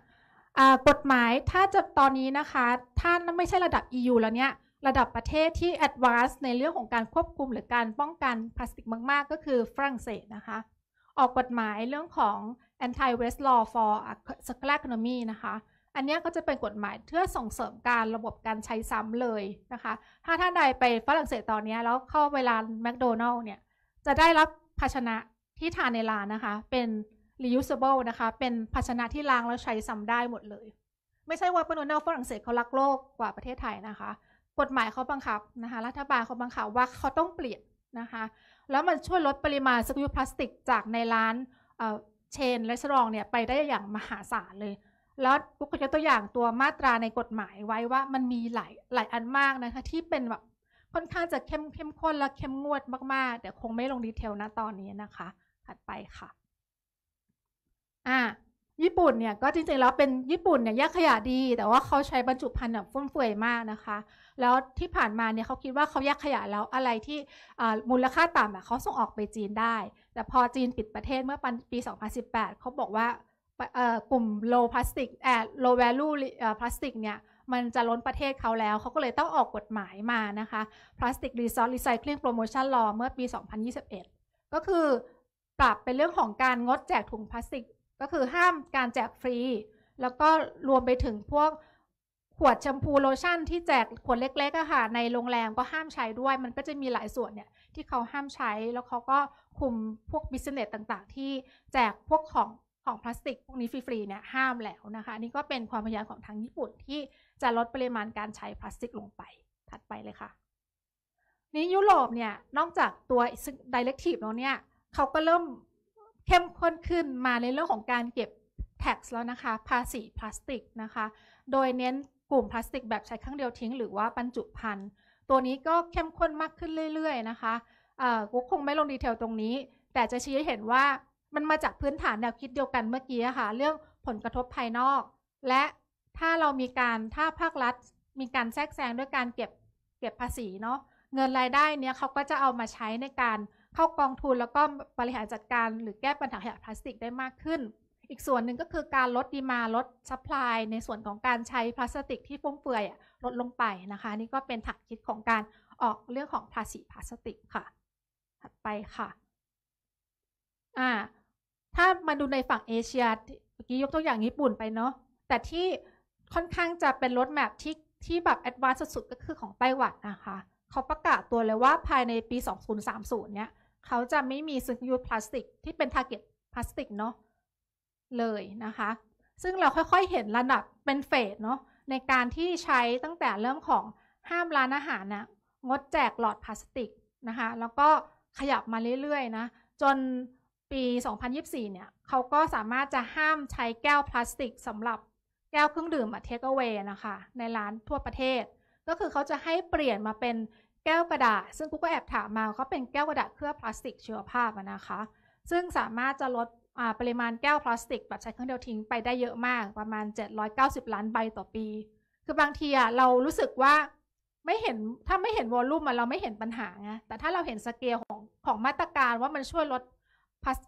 กฎหมายถ้าจะตอนนี้นะคะถ้าไม่ใช่ระดับ EU แล้วเนี่ย ระดับประเทศที่ advance ในเรื่องของการควบคุมหรือการป้องกันพลาสติกมาก ๆ ก็คือฝรั่งเศสนะคะ ออกกฎหมายเรื่องของ anti waste law for circular economy นะคะ อันนี้ก็จะเป็นกฎหมายเพื่อส่งเสริมการระบบการใช้ซ้ำเลยนะคะ ถ้าท่านใดไปฝรั่งเศสตอนนี้ แล้วเข้าไปร้านแมคโดนัลล์เนี่ยจะได้รับภาชนะที่ทานในร้านนะคะเป็น reusable นะคะเป็นภาชนะที่ล้างแล้วใช้ซ้ำได้หมดเลย ไม่ใช่ว่าปนวนฝรั่งเศสเขารักโลกกว่าประเทศไทยนะคะ กฎหมายเขาบังคับนะคะ รัฐบาลเขาบังคับว่าเขาต้องเปลี่ยนนะคะ แล้วมันช่วยลดปริมาณสกิลพลาสติกจากในร้านเชนและสรองเนี่ยไปได้อย่างมหาศาลเลย แล้วกุ๊กยกตัวอย่างตัวมาตราในกฎหมายไว้ว่ามันมีหลายหลายอันมากนะคะที่เป็นแบบค่อนข้างจะเข้มเข้มข้นและเข้มงวดมากๆแต่คงไม่ลงดีเทลนะตอนนี้นะคะถัดไปค่ะ่ะญี่ปุ่นเนี่ยก็จริงๆ แล้วเป็นญี่ปุ่นเนี่ยแยกขยะดี แต่ว่าเขาใช้บรรจุภัณฑ์แบบฟุ่มเฟือยมากนะคะ แล้วที่ผ่านมาเนี่ยเขาคิดว่าเขาแยกขยะแล้วอะไรที่มูลค่าต่ำแบบเขาส่งออกไปจีนได้ แต่พอจีนปิดประเทศเมื่อปี 2018 เขาบอกว่ากลุ่ม low plastic แอด low value plastic เนี่ยมันจะล้นประเทศเขาแล้วเขาก็เลยต้องออกกฎหมายมานะคะ Plastic Resource Recycling Promotion Law เมื่อปี2021 ก็คือปรับเป็นเรื่องของการงดแจกถุงพลาสติกก็คือห้ามการแจกฟรี แล้วก็รวมไปถึงพวกขวดแชมพูโลชั่นที่แจกขวดเล็กๆอะค่ะในโรงแรมก็ห้ามใช้ด้วย มันก็จะมีหลายส่วนเนี่ยที่เขาห้ามใช้แล้วเขาก็คุมพวกบิสเนสต่างๆ ที่แจกพวกของของพลาสติกพวกนี้ฟรีๆเนี่ยห้ามแล้วนะคะนี่ก็เป็นความพยายามของทางญี่ปุ่นที่จะลดปริมาณการใช้พลาสติกลงไปถัดไปเลยค่ะ นี้ยุโรปเนี่ยนอกจากตัวดิเรกทีฟแล้วเนี่ยเขาก็เริ่มเข้มข้นขึ้นมาในเรื่องของการเก็บ tax แล้วนะคะภาษีพลาสติกนะคะ โดยเน้นกลุ่มพลาสติกแบบใช้ครั้งเดียวทิ้งหรือว่าบรรจุภัณฑ์ตัวนี้ก็เข้มข้นมากขึ้นเรื่อย ๆ นะคะกูคงไม่ลงดีเทลตรงนี้ แต่จะชี้ให้เห็นว่ามันมาจากพื้นฐานแนวคิดเดียวกันเมื่อกี้ค่ะเรื่องผลกระทบภายนอก และถ้าเรามีการถ้าภาครัฐมีการแทรกแซงด้วยการเก็บเก็บภาษีเนาะเงินรายได้เนี้ยเขาก็จะเอามาใช้ในการเข้ากองทุนแล้วก็บริหารจัดการหรือแก้ปัญหาขยะพลาสติกได้มากขึ้น อีกส่วนหนึ่งก็คือการลดดีมาลดซัพพลายในส่วนของการใช้พลาสติกที่ฟุ่มเฟือยลดลงไปนะคะ นี่ก็เป็นถักคิดของการออกเรื่องของภาษีพลาสติกค่ะถัดไปค่ะอ่าถ้ามาดูในฝั่งเอเชียเมื่อกี้ยกตัวอย่างญี่ปุ่นไปเนาะแต่ที่ค่อนข้างจะเป็นรถแมพที่ที่แบบแอดวานซ์สุดก็คือของไต้หวันนะคะเขาประกาศตัวเลยว่าภายในปี2030เนี่ยเขาจะไม่มีซิงยูพลาสติกที่เป็นทาร์เก็ตพลาสติกเนาะเลยนะคะ ซึ่งเราค่อยๆเห็นระดับเป็นเฟสเนาะในการที่ใช้ตั้งแต่เริ่มของห้ามร้านอาหารนะงดแจกหลอดพลาสติกนะคะ แล้วก็ขยับมาเรื่อยๆนะจนปี 2024เนี่ยเขาก็สามารถจะห้ามใช้แก้วพลาสติกสำหรับแก้วเครื่องดื่มอะเทคเวนะคะ ในร้านทั่วประเทศ ก็คือเขาจะให้เปลี่ยนมาเป็นแก้วกระดาษ ซึ่งกูก็แอบถามมาเขาเป็นแก้วกระดาษเคลือบพลาสติกชีวภาพนะคะ ซึ่งสามารถจะลดปริมาณแก้วพลาสติก แบบใช้เครื่องเดียวทิ้งไปได้เยอะมากประมาณ 790 ล้านใบต่อปี คือบางทีอะเรารู้สึกว่าไม่เห็นถ้าไม่เห็นวอลลุ่มเราไม่เห็นปัญหาไงแต่ถ้าเราเห็นสเกลของของมาตรการว่ามันช่วยลด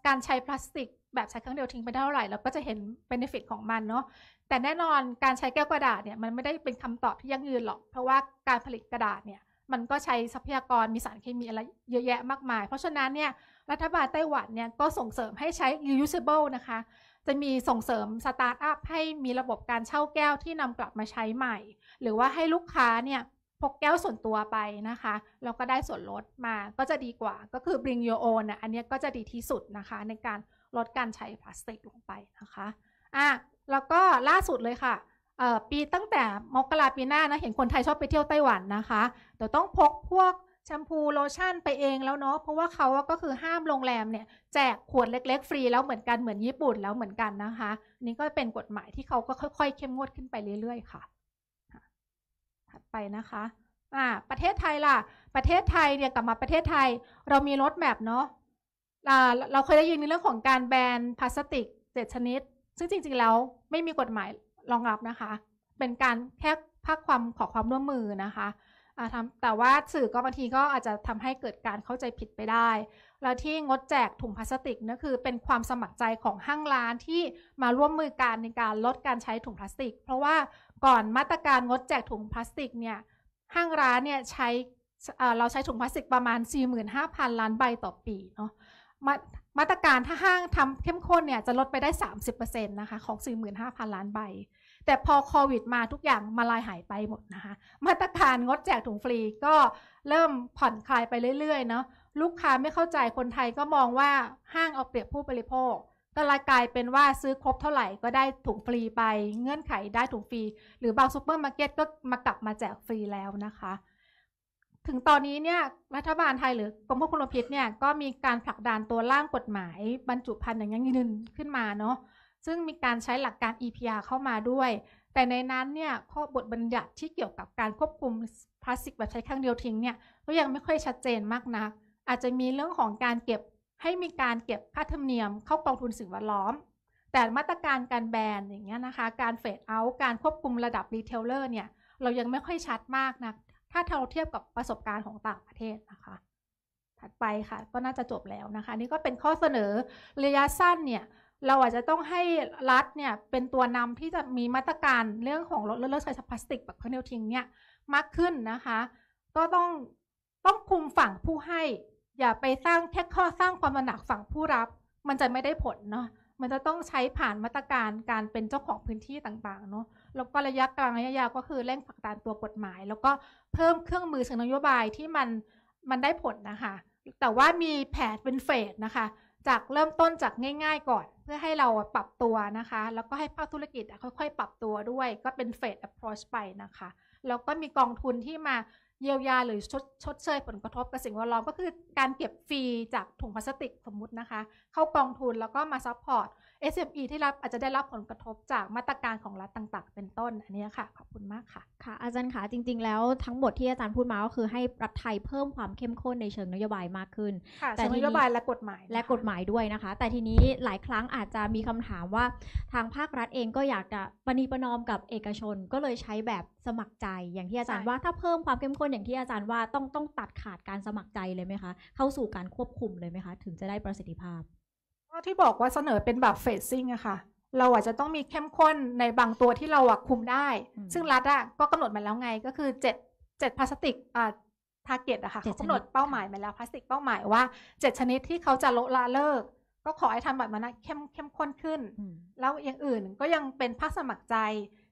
การใช้พลาสติก แบบใช้เครื่องเดียวทิ้งไปเท่าไหร่เราก็จะเห็นเบนฟิตของมันเนาะแต่แน่นอนการใช้แก้วกระดาษเนี่ยมันไม่ได้เป็นคำตอบที่ยั่งยืนหรอกเพราะว่าการผลิตกระดาษเนี่ยมันก็ใช้ทรัพยากรมีสารเคมีอะไรเยอะแยะมากมายเพราะฉะนั้นเนี่ย รัฐบาลไต้หวันเนี่ยก็ส่งเสริมให้ใช้ reusable นะคะ จะมีส่งเสริมสตาร์ทอัพให้มีระบบการเช่าแก้วที่นำกลับมาใช้ใหม่ หรือว่าให้ลูกค้าเนี่ยพกแก้วส่วนตัวไปนะคะ แล้วก็ได้ส่วนลดมาก็จะดีกว่าก็คือ bring your own นะอันนี้ก็จะดีที่สุดนะคะ ในการลดการใช้พลาสติกลงไปนะคะอ่ะแล้วก็ล่าสุดเลยค่ะปีตั้งแต่มกราปีหน้า นะเห็นคนไทยชอบไปเที่ยวไต้หวันนะคะเดี๋ยวต้องพกพวกแชมพูโลชั่นไปเองแล้วเนาะเพราะว่าเขาก็คือห้ามโรงแรมเนี่ย แจกขวดเล็กๆ ฟรีแล้วเหมือนกันเหมือนญี่ปุ่นแล้วเหมือนกันนะคะนี่ก็เป็นกฎหมายที่เขาก็ค่อย ๆ เข้มงวดขึ้นไปเรื่อยๆค่ะ ถัดไปนะคะอ่าประเทศไทยล่ะประเทศไทยเนี่ยกลับมาประเทศไทยเรามีรถแมพเนาะเราเคยได้ยินในเรื่องของการแบนพลาสติกเจ็ดชนิด ซึ่งจริง ๆ แล้วไม่มีกฎหมายรองรับนะคะ เป็นการแค่พักความขอความร่วมมือนะคะทำแต่ว่าสื่อก็บางทีก็อาจจะทำให้เกิดการเข้าใจผิดไปได้แล้วที่งดแจกถุงพลาสติกนั่นคือเป็นความสมัครใจของห้างร้านที่มาร่วมมือกันในการลดการใช้ถุงพลาสติก เพราะว่าก่อนมาตรการงดแจกถุงพลาสติกเนี่ย ห้างร้านเนี่ยใช้เราใช้ถุงพลาสติกประมาณ45,000 ล้านใบต่อปีเนาะมาตรการถ้าห้างทำเข้มข้นเนี่ยจะลดไปได้ 30%นะคะของ45,000 ล้านใบ แต่พอโควิดมาทุกอย่างมาลายหายไปหมดนะคะ มาตรการงดแจกถุงฟรีก็เริ่มผ่อนคลายไปเรื่อยๆเนาะลูกค้าไม่เข้าใจคนไทยก็มองว่าห้างเอาเปรียบผู้บริโภคก็เลยกลายเป็นว่าซื้อครบเท่าไหร่ก็ได้ถุงฟรีไปเงื่อนไขได้ถุงฟรีหรือบางซูเปอร์มาร์เก็ตก็มากลับมาแจกฟรีแล้วนะคะถึงตอนนี้เนี่ย รัฐบาลไทยหรือกรมควบคุมมลพิษเนี่ย ก็มีการผลักดันตัวร่างกฎหมายบรรจุภัณฑ์อย่างยั่งยืนขึ้นมาเนาะซึ่งมีการใช้หลักการ EPR เข้ามาด้วย แต่ในนั้นเนี่ยข้อบทบัญญัติที่เกี่ยวกับการควบคุมพลาสติก แบบใช้ครั้งเดียวทิ้งเนี่ย ก็ยังไม่ค่อยชัดเจนมากนัก อาจจะมีเรื่องของการเก็บให้มีการเก็บค่าธรรมเนียม เข้ากองทุนสิ่งแวดล้อม แต่มาตรการการแบนอย่างเงี้ยนะคะการเฟดเอา์การควบคุมระดับรีเทลเลอร์เนี่ยเรายังไม่ค่อยชัดมากนักถ้าเราเทียบกับประสบการณ์ของต่างประเทศนะคะ ถัดไปค่ะ ก็น่าจะจบแล้วนะคะ นี่ก็เป็นข้อเสนอระยะสั้นเนี่ยเราอาจจะต้องให้รัฐเนี่ยเป็นตัวนำที่จะมีมาตรการเรื่องของลดเลิกใช้พลาสติกแบบเพนื่เดวทิ้งเนี่ยมากขึ้นนะคะ ก็ต้องต้องคุมฝั่งผู้ให้ อย่าไปสร้างแค่ข้อสร้างความหนักฝั่งผู้รับมันจะไม่ได้ผลเนาะมันจะต้องใช้ผ่านมาตรการการเป็นเจ้าของพื้นที่ต่างๆเนาะแล้วก็ระยะกลางระยะยาวก็คือเร่งผลักดันตัวกฎหมาย แล้วก็เพิ่มเครื่องมือเชิงนโยบายที่มันมันได้ผลนะคะ แต่ว่ามีแผนเป็นเฟสนะคะ จากเริ่มต้นจากง่าย ๆก่อนเพื่อให้เราปรับตัวนะคะ แล้วก็ให้ภาคธุรกิจค่อยๆปรับตัวด้วย ก็เป็นเฟส approach ไปนะคะ แล้วก็มีกองทุนที่มาเยียวยาหรือชดชดเชยผลกระทบกับสิ่งแวดล้อมก็คือการเก็บฟรีจากถุงพลาสติกสมมุตินะคะเข้ากองทุนแล้วก็มาซัพพอร์ต SME ที่รับอาจจะได้รับผลกระทบจากมาตรการของรัฐต่าง ๆ เป็นต้นอันนี้ค่ะขอบคุณมากค่ะค่ะ อาจารย์คะจริงๆ แล้วทั้งหมดที่อาจารย์พูดมาก็คือให้รัฐไทยเพิ่มความเข้มข้นในเชิงนโยบายมากขึ้นแต่นโยบายและกฎหมายและกฎหมายด้วยนะคะ แต่ทีนี้หลายครั้งอาจจะมีคำถามว่าทางภาครัฐเองก็อยากจะปณีประนอมกับเอกชนก็เลยใช้แบบสมัครใจอย่างที่อาจารย์ว่า ถ้าเพิ่มความเข้มข้นอย่างที่อาจารย์ว่าต้องต้องตัดขาดการสมัครใจเลยไหมคะเข้าสู่การควบคุมเลยไหมคะ ถึงจะได้ประสิทธิภาพก็ที่บอกว่าเสนอเป็นแบบเฟสซิ่งอะค่ะ เราอาจจะต้องมีเข้มข้นในบางตัวที่เราอะคุมได้ ซึ่งรัฐอะก็กำหนดมาแล้วไงก็คือเจ็ดเจ็ดพลาสติกอ่าทาร์เก็ตอะค่ะเขากำหนดเป้าหมายมาแล้วพลาสติกเป้าหมายว่าเจ็ดชนิดที่เขาจะลดละเลิก ก็ขอให้ทำแบบมันเข้มเข้มข้นขึ้น แล้วอย่างอื่นก็ยังเป็นภาคสมัครใจ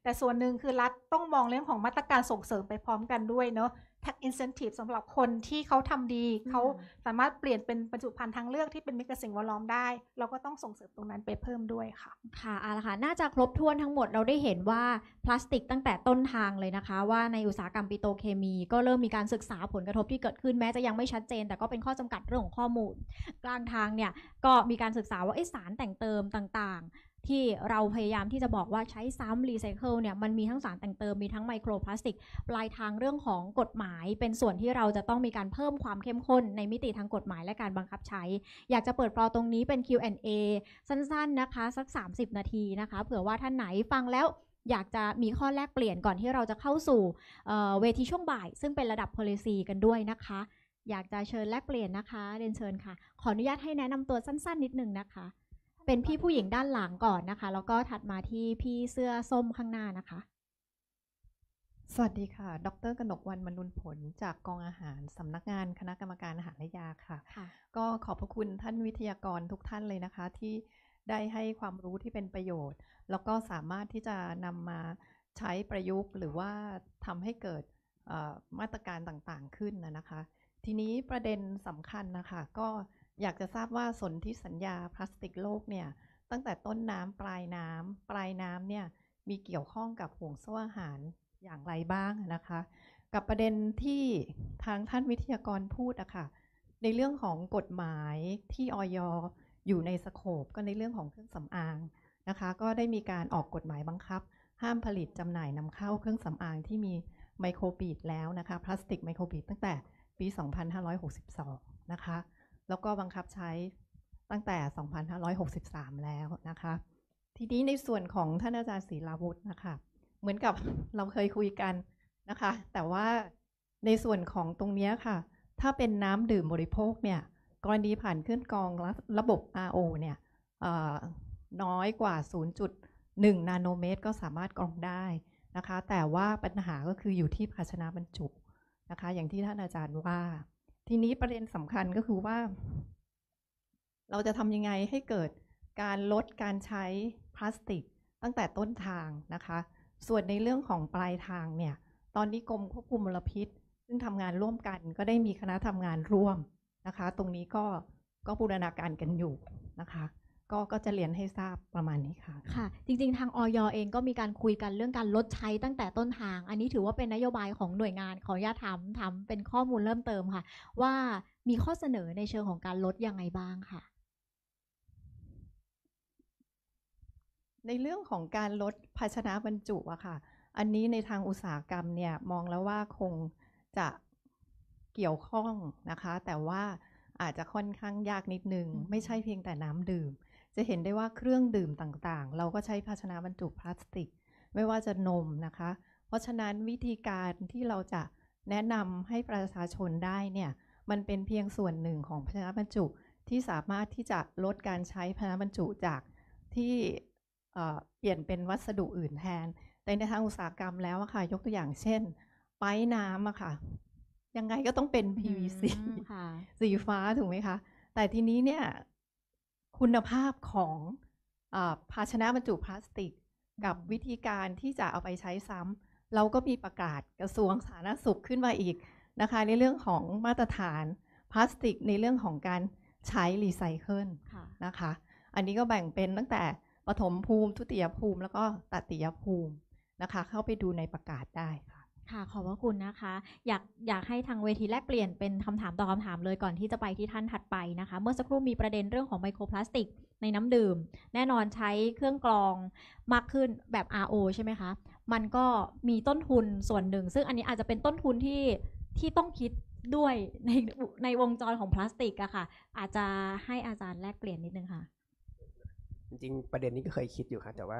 แต่ส่วนหนึ่งคือรัฐต้องมองเรื่องของมาตรการส่งเสริมไปพร้อมกันด้วยเนาะแพ็กอินเซนティブสำหรับคนที่เขาทำดี เขาสามารถเปลี่ยนเป็นบรรจุภัณฑ์ทางเลือกที่เป็นมิตระสิ่งแวดล้อมได้ เราก็ต้องส่งเสริมตรงนั้นไปเพิ่มด้วยค่ะ ค่ะเอาละค่ะ น่าจะครบถ้วนทั้งหมด เราได้เห็นว่าพลาสติกตั้งแต่ต้นทางเลยนะคะ ว่าในอุตสาหกรรมปิโตเคมี ก็เริ่มมีการศึกษาผลกระทบที่เกิดขึ้นแม้จะยังไม่ชัดเจน แต่ก็เป็นข้อจำกัดเรื่องของข้อมูลกลางทางเนี่ยก็มีการศึกษาว่าสารแต่งเติมต่างๆที่เราพยายามที่จะบอกว่าใช้ซ้ำรีไซเคิลเนี่ย มันมีทั้งสารแต่งเติมมีทั้งไมโครพลาสติก ปลายทางเรื่องของกฎหมาย เป็นส่วนที่เราจะต้องมีการเพิ่มความเข้มข้นในมิติทางกฎหมายและการบังคับใช้ อยากจะเปิดปลอตรงนี้เป็น Q&A สั้นๆนะคะ สัก30 นาทีนะคะ เผื่อว่าท่านไหนฟังแล้วอยากจะมีข้อแลกเปลี่ยนก่อนที่เราจะเข้าสู่เวทีช่วงบ่าย ซึ่งเป็นระดับ policy กันด้วยนะคะ อยากจะเชิญแลกเปลี่ยนนะคะเรียนเชิญค่ะขออนุญาตให้แนะนำตัวสั้น ๆ นิดนึงนะคะเป็นพี่ผู้หญิงด้านหลังก่อนนะคะ แล้วก็ถัดมาที่พี่เสื้อส้มข้างหน้านะคะ สวัสดีค่ะ ดรกนกวันมนุนผลจากกองอาหารสำนักงานคณะกรรมการอาหารและยาค่ะ ก็ขอบพระคุณท่านวิทยากรทุกท่านเลยนะคะ ที่ได้ให้ความรู้ที่เป็นประโยชน์แล้วก็สามารถที่จะนำมาใช้ประยุกต์ หรือว่าทำให้เกิดมาตรการต่างๆขึ้นนะคะ ทีนี้ประเด็นสำคัญนะคะ ก็อยากจะทราบว่าสนธิสัญญาพลาสติกโลกเนี่ย ตั้งแต่ต้นน้ำปลายน้ำปลายน้ำเนี่ยมีเกี่ยวข้องกับห่วงโซ่อาหารอย่างไรบ้างนะคะ กับประเด็นที่ทางท่านวิทยากรพูดอะคะ่ะ ในเรื่องของกฎหมายที่ออยอยู่ในสโคปก็ในเรื่องของเครื่องสำอางนะคะ ก็ได้มีการออกกฎหมายบังคับ ห้ามผลิตจำหน่ายนำเข้าเครื่องสำอางที่มีไมโครบีดแล้วนะคะ พลาสติกไมโครบีดตั้งแต่ปี 2562 นะคะแล้วก็บังคับใช้ตั้งแต่ 2563 แล้วนะคะ ทีนี้ในส่วนของท่านอาจารย์ศรีลาวุฒินะคะ เหมือนกับเราเคยคุยกันนะคะ แต่ว่าในส่วนของตรงนี้ค่ะ ถ้าเป็นน้ำดื่มบริโภคเนี่ยกรณีผ่านขึ้นกองระบบ RO เนี่ยน้อยกว่า 0.1 นาโนเมตรก็สามารถกรองได้นะคะ แต่ว่าปัญหาก็คืออยู่ที่ภาชนะบรรจุนะคะ อย่างที่ท่านอาจารย์ว่าทีนี้ประเด็นสำคัญก็คือว่าเราจะทำยังไงให้เกิดการลดการใช้พลาสติกตั้งแต่ต้นทางนะคะ ส่วนในเรื่องของปลายทางเนี่ยตอนนี้กรมควบคุมมลพิษซึ่งทำงานร่วมกันก็ได้มีคณะทำงานร่วมนะคะ ตรงนี้ก็ก็บูรณาการกันอยู่นะคะก็ก็จะเรียนให้ทราบประมาณนี้ค่ะค่ะ จริงๆทางออยเองก็มีการคุยกันเรื่องการลดใช้ตั้งแต่ต้นทาง อันนี้ถือว่าเป็นนโยบายของหน่วยงานขออนุญาตถามถามเป็นข้อมูลเริ่มเติมค่ะ ว่ามีข้อเสนอในเชิงของการลดยังไงบ้างค่ะ ในเรื่องของการลดภาชนะบรรจุอะค่ะ อันนี้ในทางอุตสาหกรรมเนี่ยมองแล้วว่าคงจะเกี่ยวข้องนะคะ แต่ว่าอาจจะค่อนข้างยากนิดนึง ไม่ใช่เพียงแต่น้ำดื่มจะเห็นได้ว่าเครื่องดื่มต่าง ๆ เราก็ใช้ภาชนะบรรจุพลาสติก ไม่ว่าจะนมนะคะ เพราะฉะนั้นวิธีการที่เราจะแนะนำให้ประชาชนได้เนี่ย มันเป็นเพียงส่วนหนึ่งของภาชนะบรรจุที่สามารถที่จะลดการใช้ภาชนะบรรจุจากที่เปลี่ยนเป็นวัสดุอื่นแทนแต่ในทางอุตสาหกรรมแล้วอะค่ะ ยกตัวอย่างเช่น ไป้น้ำอะค่ะยังไงก็ต้องเป็น PVC สีฟ้าถูกไหมคะ แต่ทีนี้เนี่ยคุณภาพของภาชนะบรรจุพลาสติกกับวิธีการที่จะเอาไปใช้ซ้ำเราก็มีประกาศกระทรวงสาธารณสุขขึ้นมาอีกนะคะในเรื่องของมาตรฐานพลาสติกในเรื่องของการใช้รีไซเคิลนะคะอันนี้ก็แบ่งเป็นตั้งแต่ปฐมภูมิ ทุติยภูมิ แล้วก็ตติยภูมินะคะเข้าไปดูในประกาศได้ค่ะค่ะขอบพระคุณนะคะ อยากอยากให้ทางเวทีแลกเปลี่ยนเป็นคำถามต่อคำถามเลยก่อนที่จะไปที่ท่านถัดไปนะคะ เมื่อสักครู่มีประเด็นเรื่องของไมโครพลาสติกในน้ำดื่ม แน่นอนใช้เครื่องกรองมากขึ้นแบบ RO ใช่ไหมคะ มันก็มีต้นทุนส่วนหนึ่ง ซึ่งอันนี้อาจจะเป็นต้นทุนที่ที่ต้องคิดด้วยในในวงจรของพลาสติกอะค่ะ อาจจะให้อาจารย์แลกเปลี่ยนนิดนึงค่ะ จริงประเด็นนี้ก็เคยคิดอยู่ค่ะ แต่ว่า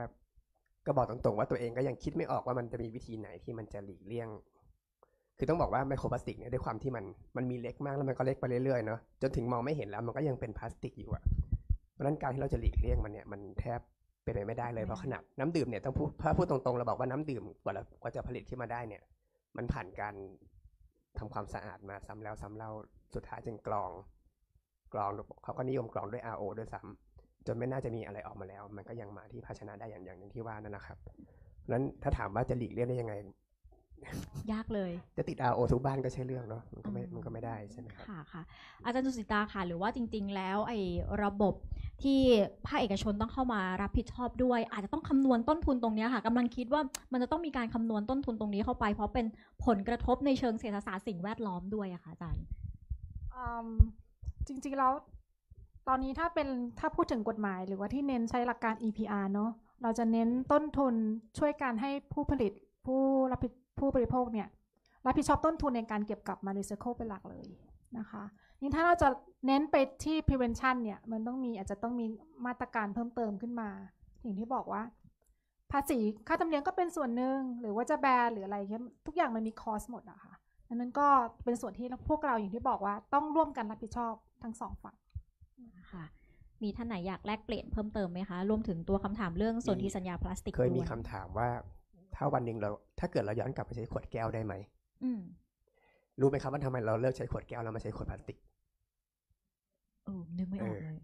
ก็บอกตรงๆว่าตัวเองก็ยังคิดไม่ออกว่ามันจะมีวิธีไหนที่มันจะหลีกเลี่ยง คือต้องบอกว่าไมโครพลาสติกเนี่ยด้วยความที่มัน มันมีเล็กมากแล้วมันก็เล็กไปเรื่อยๆเนาะจนถึงมองไม่เห็นแล้วมันก็ยังเป็นพลาสติกอยู่อะเพราะนั้นการที่เราจะหลีกเลี่ยงมันเนี่ยมันแทบเป็นไปไม่ได้เลยเพราะขนาดน้ำดื่มเนี่ยต้องพูดพูดตรงๆเราบอกว่าน้ำดื่มกว่าเรากว่าจะผลิตขึ้นมาได้เนี่ย มันผ่านการทำความสะอาดมาซ้ำแล้วซ้าเล่าสุดท้ายจึงกรองกรองเขาก็นิยมกรองด้วย RO ด้วยซ้ำจนไม่น่าจะมีอะไรออกมาแล้ว มันก็ยังมาที่ภาชนะได้อย่างอย่างหนึ่งที่ว่านั่นแหละครับนั้นถ้าถามว่าจะหลีกเลี่ยงได้ยังไง ยากเลย จะติดาโอทุกบ้านก็ใช่เรื่องเนาะมันก็ไม่มันก็ไม่ได้ใช่ไหมครับค่ะค่ะ อาจารย์จุสิตาค่ะหรือว่าจริง ๆ แล้ว ไอ้ระบบที่ภาคเอกชนต้องเข้ามารับผิดชอบด้วย อาจจะต้องคำนวณต้นทุนตรงนี้ค่ะกำลังคิดว่ามันจะต้องมีการคำนวณต้นทุนตรงนี้เข้าไป เพราะเป็นผลกระทบในเชิงเศรษฐศาสตร์สิ่งแวดล้อมด้วยอะค่ะอาจารย์จริง ๆแล้วตอนนี้ถ้าเป็นถ้าพูดถึงกฎหมายหรือว่าที่เน้นใช้หลักการ EPR เนาะเราจะเน้นต้นทุนช่วยการให้ผู้ผลิตผู้รับผิดผู้บริโภคเนี่ย รับผิดชอบต้นทุนในการเก็บกลับมา รีไซเคิลเป็นหลักเลยนะคะนี่ถ้าเราจะเน้นไปที่ prevention เนี่ย มันต้องมีอาจจะต้องมีมาตรการเพิ่มเติมขึ้นมา อย่างที่บอกว่า ภาษีค่าธรรมเนียมก็เป็นส่วนหนึ่งหรือว่าจะแบนหรืออะไรเงี้ยทุกอย่างมันมีคอสหมดอะคะ่ะดังนั้นก็เป็นส่วนที่พวกเราอย่างที่บอกว่าต้องร่วมกันรับผิดชอบทั้งสองฝั่งค่ะ มีท่านไหนอยากแลกเปลี่ยนเพิ่มเติมไหมคะ รวมถึงตัวคำถามเรื่องส่วนที่สัญญาพลาสติกเคยมีคำถามว่า ถ้าวันหนึ่งเราถ้าเกิดเราย้อนกลับไปใช้ขวดแก้วได้ไหมรู้ไหมครับว่าทำไมเราเลิกใช้ขวดแก้วแล้วมาใช้ขวดพลาสติกโอ้นึกไม่ออกเลย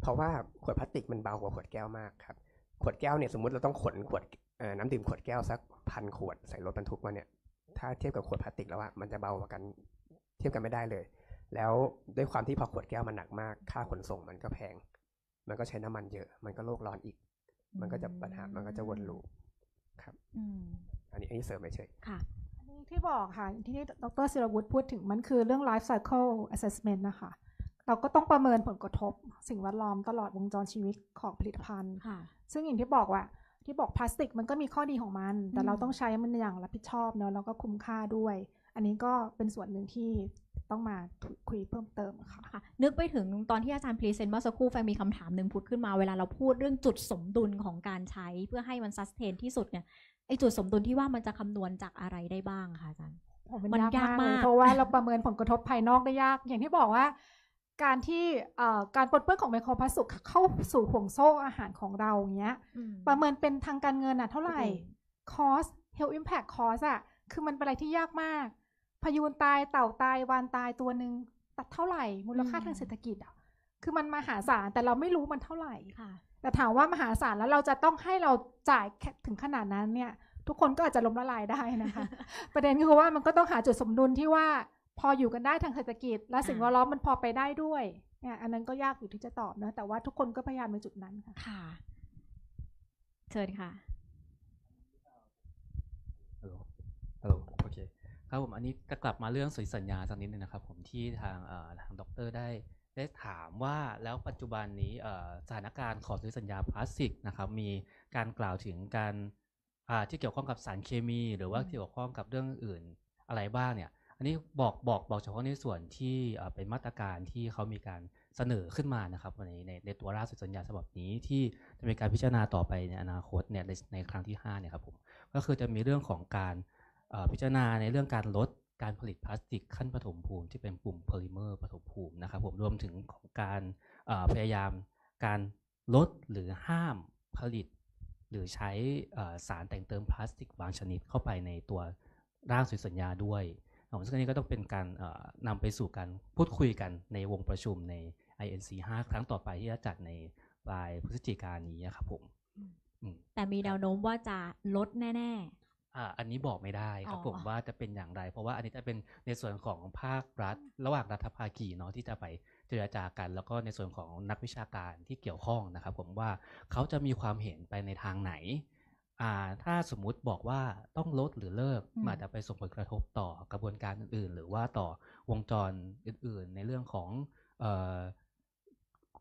เพราะว่าขวดพลาสติก มันเบากว่าขวดแก้วมากครับ ขวดแก้วเนี่ยสมมติ เราต้องขนขวดน้ำดื่มขวดแก้วสักพันขวดใส่รถบรรทุกมาเนี่ย ถ้าเทียบกับขวดพลาสติกแล้วอะมันจะเบากว่ากัน เทียบกันไม่ได้เลยแล้วด้วยความที่พอขวดแก้วมันหนักมากค่าขนส่งมันก็แพง มันก็ใช้น้ำมันเยอะ มันก็โลกร้อนอีก มันก็จะปัญหามันก็จะวนลูปครับอันนี้อันนี้เสริมไปเฉยค่ะที่บอกค่ะ ที่ดรศิรวุฒิพูดถึงมันคือเรื่อง life cycle assessment นะคะ เราก็ต้องประเมินผลกระทบ สิ่งแวดล้อมตลอดวงจรชีวิตของผลิตภัณฑ์ค่ะ ซึ่งอย่างที่บอกว่า ที่บอกพลาสติกมันก็มีข้อดีของมัน แต่เราต้องใช้มันอย่างรับผิดชอบเนอะแล้วก็คุ้มค่าด้วยอันนี้ก็เป็นส่วนหนึ่งที่ต้องมาคุยเพิ่มเติมค่ะนึกไปถึงตอนที่อาจารย์พรีเซนต์เมื่อสักครู่แฟงมีคำถามหนึ่งพูดขึ้นมาเวลาเราพูดเรื่องจุดสมดุลของการใช้เพื่อให้มันซัพเทนที่สุดเนี่ยไอจุดสมดุลที่ว่ามันจะคำนวณจากอะไรได้บ้างคะอาจารย์มันยากมาก เพราะว่าเราประเมินผลกระทบภายนอกได้ยากอย่างที่บอกว่า การที่การปลดเปื้อนของไมโครพลาสติกเข้าสู่ห่วงโซ่อาหารของเราเงี้ยประเมินเป็นทางการเงินอะเท่าไหร่คอสเฮลท์อิมแพคคอสอะคือมันเป็นอะไรที่ยากมากพยูนตายเต่าตาย วานตายตัวหนึ่งตัดเท่าไหร่มูลค่าทางเศรษฐกิจอ่ะคือมันมหาศาลแต่เราไม่รู้มันเท่าไหร่แต่ถามว่ามหาศาลแล้วเราจะต้องให้เราจ่ายถึงขนาดนั้นเนี่ย ทุกคนก็อาจจะล้มละลายได้นะคะ ประเด็นคือว่ามันก็ต้องหาจุดสมดุลที่ว่าพออยู่กันได้ทางเศรษฐกิจ และสิ่งแวดล้อมมันพอไปได้ด้วย เนี่ยอันนั้นก็ยากอยู่ที่จะตอบนะแต่ว่าทุกคนก็พยายามในจุดนั้นค่ะค่ะเชิญค่ะครับผมอันนี้กลับมาเรื่องสัญญาสักนิดนึงนะครับ ผมที่ทางทางดร ได้ได้ถามว่าแล้วปัจจุบันนี้สถานการณ์ของซื้อสัญญาพลาสติกนะครับมีการกล่าวถึงการที่เกี่ยวข้องกับสารเคมี หรือว่าเกี่ยวข้องกับเรื่องอื่นอะไรบ้างเนี่ยอันนี้บอกบอกบอกเฉพาะในส่วนที่เป็นมาตรการที่เขามีการเสนอขึ้นมานะครับในในในตัวร่างสัญญาฉบับนี้ที่จะมีการพิจารณาต่อไปในอนาคตเนี่ยในในครั้งที่5เนี่ยครับผมก็คือจะมีเรื่องของการพิจารณาในเรื่องการลดการผลิตพลาสติกขั้นปฐมภูมิ ที่เป็นกลุ่มโพลิเมอร์ปฐมภูมินะครับผมรวมถึงของการพยายามการลดหรือห้ามผลิต หรือใช้สารแต่งเติมพลาสติกบางชนิดเข้าไปในตัวร่างสัญญาด้วยซึ่งอันนี้ก็ต้องเป็นการนำไปสู่การพูดคุยกันในวงประชุมใน INC 5ครั้งต่อไปที่จะจัดในปลายพฤศจิกายนนี้ครับผมแต่มีแนวโน้มว่าจะลดแน่อ่าอันนี้บอกไม่ได้ครับผมว่าจะเป็นอย่างไร เพราะว่าอันนี้จะเป็นในส่วนของภาครัฐ ระหว่างรัฐภาคีเนาะที่จะไปเจรจากัน แล้วก็ในส่วนของนักวิชาการที่เกี่ยวข้องนะครับ ผมว่าเขาจะมีความเห็นไปในทางไหนอ่าถ้าสมมุติบอกว่าต้องลดหรือเลิกมอาจจะไปส่งผลกระทบต่อกระบวนการอื่นๆ หรือว่าต่อวงจรอื่น ๆ ในเรื่องของ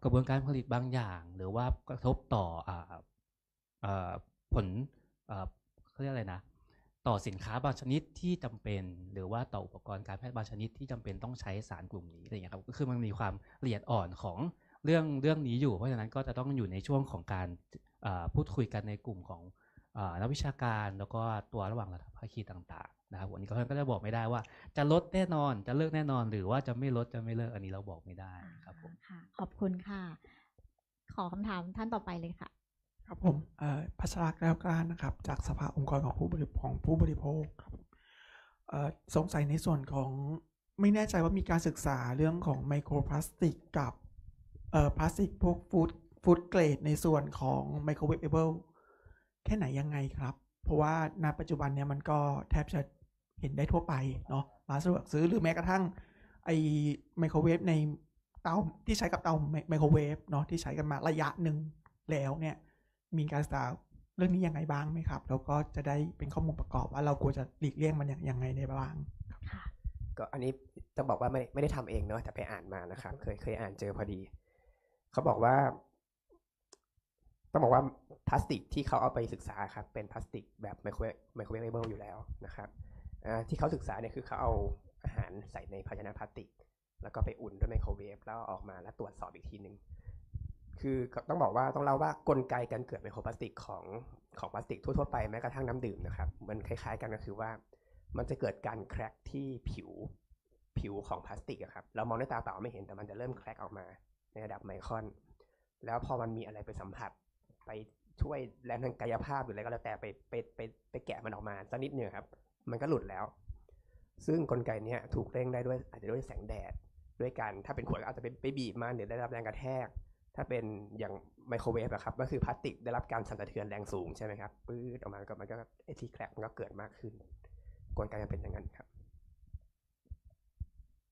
กระบวนการผลิตบางอย่าง หรือว่ากระทบต่ออผลเขาเรียกอะไรนะต่อสินค้าบางชนิดที่จำเป็น หรือว่าต่ออุปกรณ์การแพทย์บางชนิดที่จำเป็นต้องใช้สารกลุ่มนี้อะไรเงี้ยครับก็คือมันมีความละเอียดอ่อนของเรื่องเรื่องนี้อยู่ เพราะฉะนั้นก็จะต้องอยู่ในช่วงของการพูดคุยกันในกลุ่มของนักวิชาการแล้วก็ตัวระหว่างระดับภาคีต่างๆนะครับวันนี้ก็จะบอกไม่ได้ว่าจะลดแน่นอนจะเลิกแน่นอนหรือว่าจะไม่ลด จะไม่เลิกอันนี้เราบอกไม่ได้ครับผมขอบคุณค่ะ ขอคำถามท่านต่อไปเลยค่ะครับผมพัชรากแล้วกล้านะครับ จากสภาองค์กรของผู้บริของ ผู้ บริโภคครับสงสัยในส่วนของไม่แน่ใจว่ามีการศึกษาเรื่องของ ไมโครพลาสติก กับพลาสติกพวกฟู้ดฟู้ดเกรด ในส่วนของ ไมโครเวฟเบิลแค่ไหนยังไงครับ เพราะว่าณปัจจุบันเนี่ยมันก็แทบจะเห็นได้ทั่วไปเนาะ ร้านสะดวกซื้อหรือแม้กระทั่งไอไมโครเวฟในเตาที่ใช้กับเตาไมโครเวฟเนาะที่ใช้กันมาระยะหนึ่งแล้วเนี่ยมีการศึกษาเรื่องนี้ยังไงบ้างไหมครับแล้วก็จะได้เป็นข้อมูลประกอบ ว่าเราควรจะหลีกเลี่ยงมันอย่างยังไงในบ้างก็อันนี้จะบอกว่าไม่ไม่ได้ทำเองเนาะแต่ไปอ่านมานะครับ เคยเคยอ่านเจอพอดีเขาบอกว่า ต้องบอกว่าพลาสติกที่เขาเอาไปศึกษาครับเป็นพลาสติกแบบไมโครไมโครเวฟเบิลอยู่แล้วนะครับที่เขาศึกษาเนี่ยคือเขาเอาอาหารใส่ในภาชนะพลาสติก แล้วก็ไปอุ่นด้วยไมโครเวฟแล้วออกมาแล้วตรวจสอบอีกทีหนึ่งคือต้องบอกว่าต้องเล่าว่ากลไกการเกิดไมโครพลาสติกของของพลาสติกทั่วๆไปแม้กระทั่งน้ำดื่มนะครับมันคล้ายๆกันก็คือว่ามันจะเกิดการแครกที่ผิวผิวของพลาสติกครับเรามองด้วยตาเปล่าไม่เห็นแต่มันจะเริ่มแครกออกมาในระดับไมครอน แล้วพอมันมีอะไรไปสัมผัสไปช่วยแรงทางกายภาพหรืออะไรก็แล้วแต่ไปไปไปไปแกะมันออกมาสักนิดหนึ่งครับมันก็หลุดแล้ว ซึ่งกลไกนี้ถูกเร่งได้ด้วย อาจจะด้วยแสงแดดด้วยการถ้าเป็นขวดก็อาจจะไปไปบีบมันหรือได้รับแรงกระแทกถ้าเป็นอย่างไมโครเวฟอะครับก็คือพลาสติกได้รับการสั่นสะเทือนแรงสูงใช่ไหมครับปื้ดออกมาก็มันก็ไอทีแคลกมันก็เกิดมากขึ้นกลไกจะเป็นอย่างนั้นครับ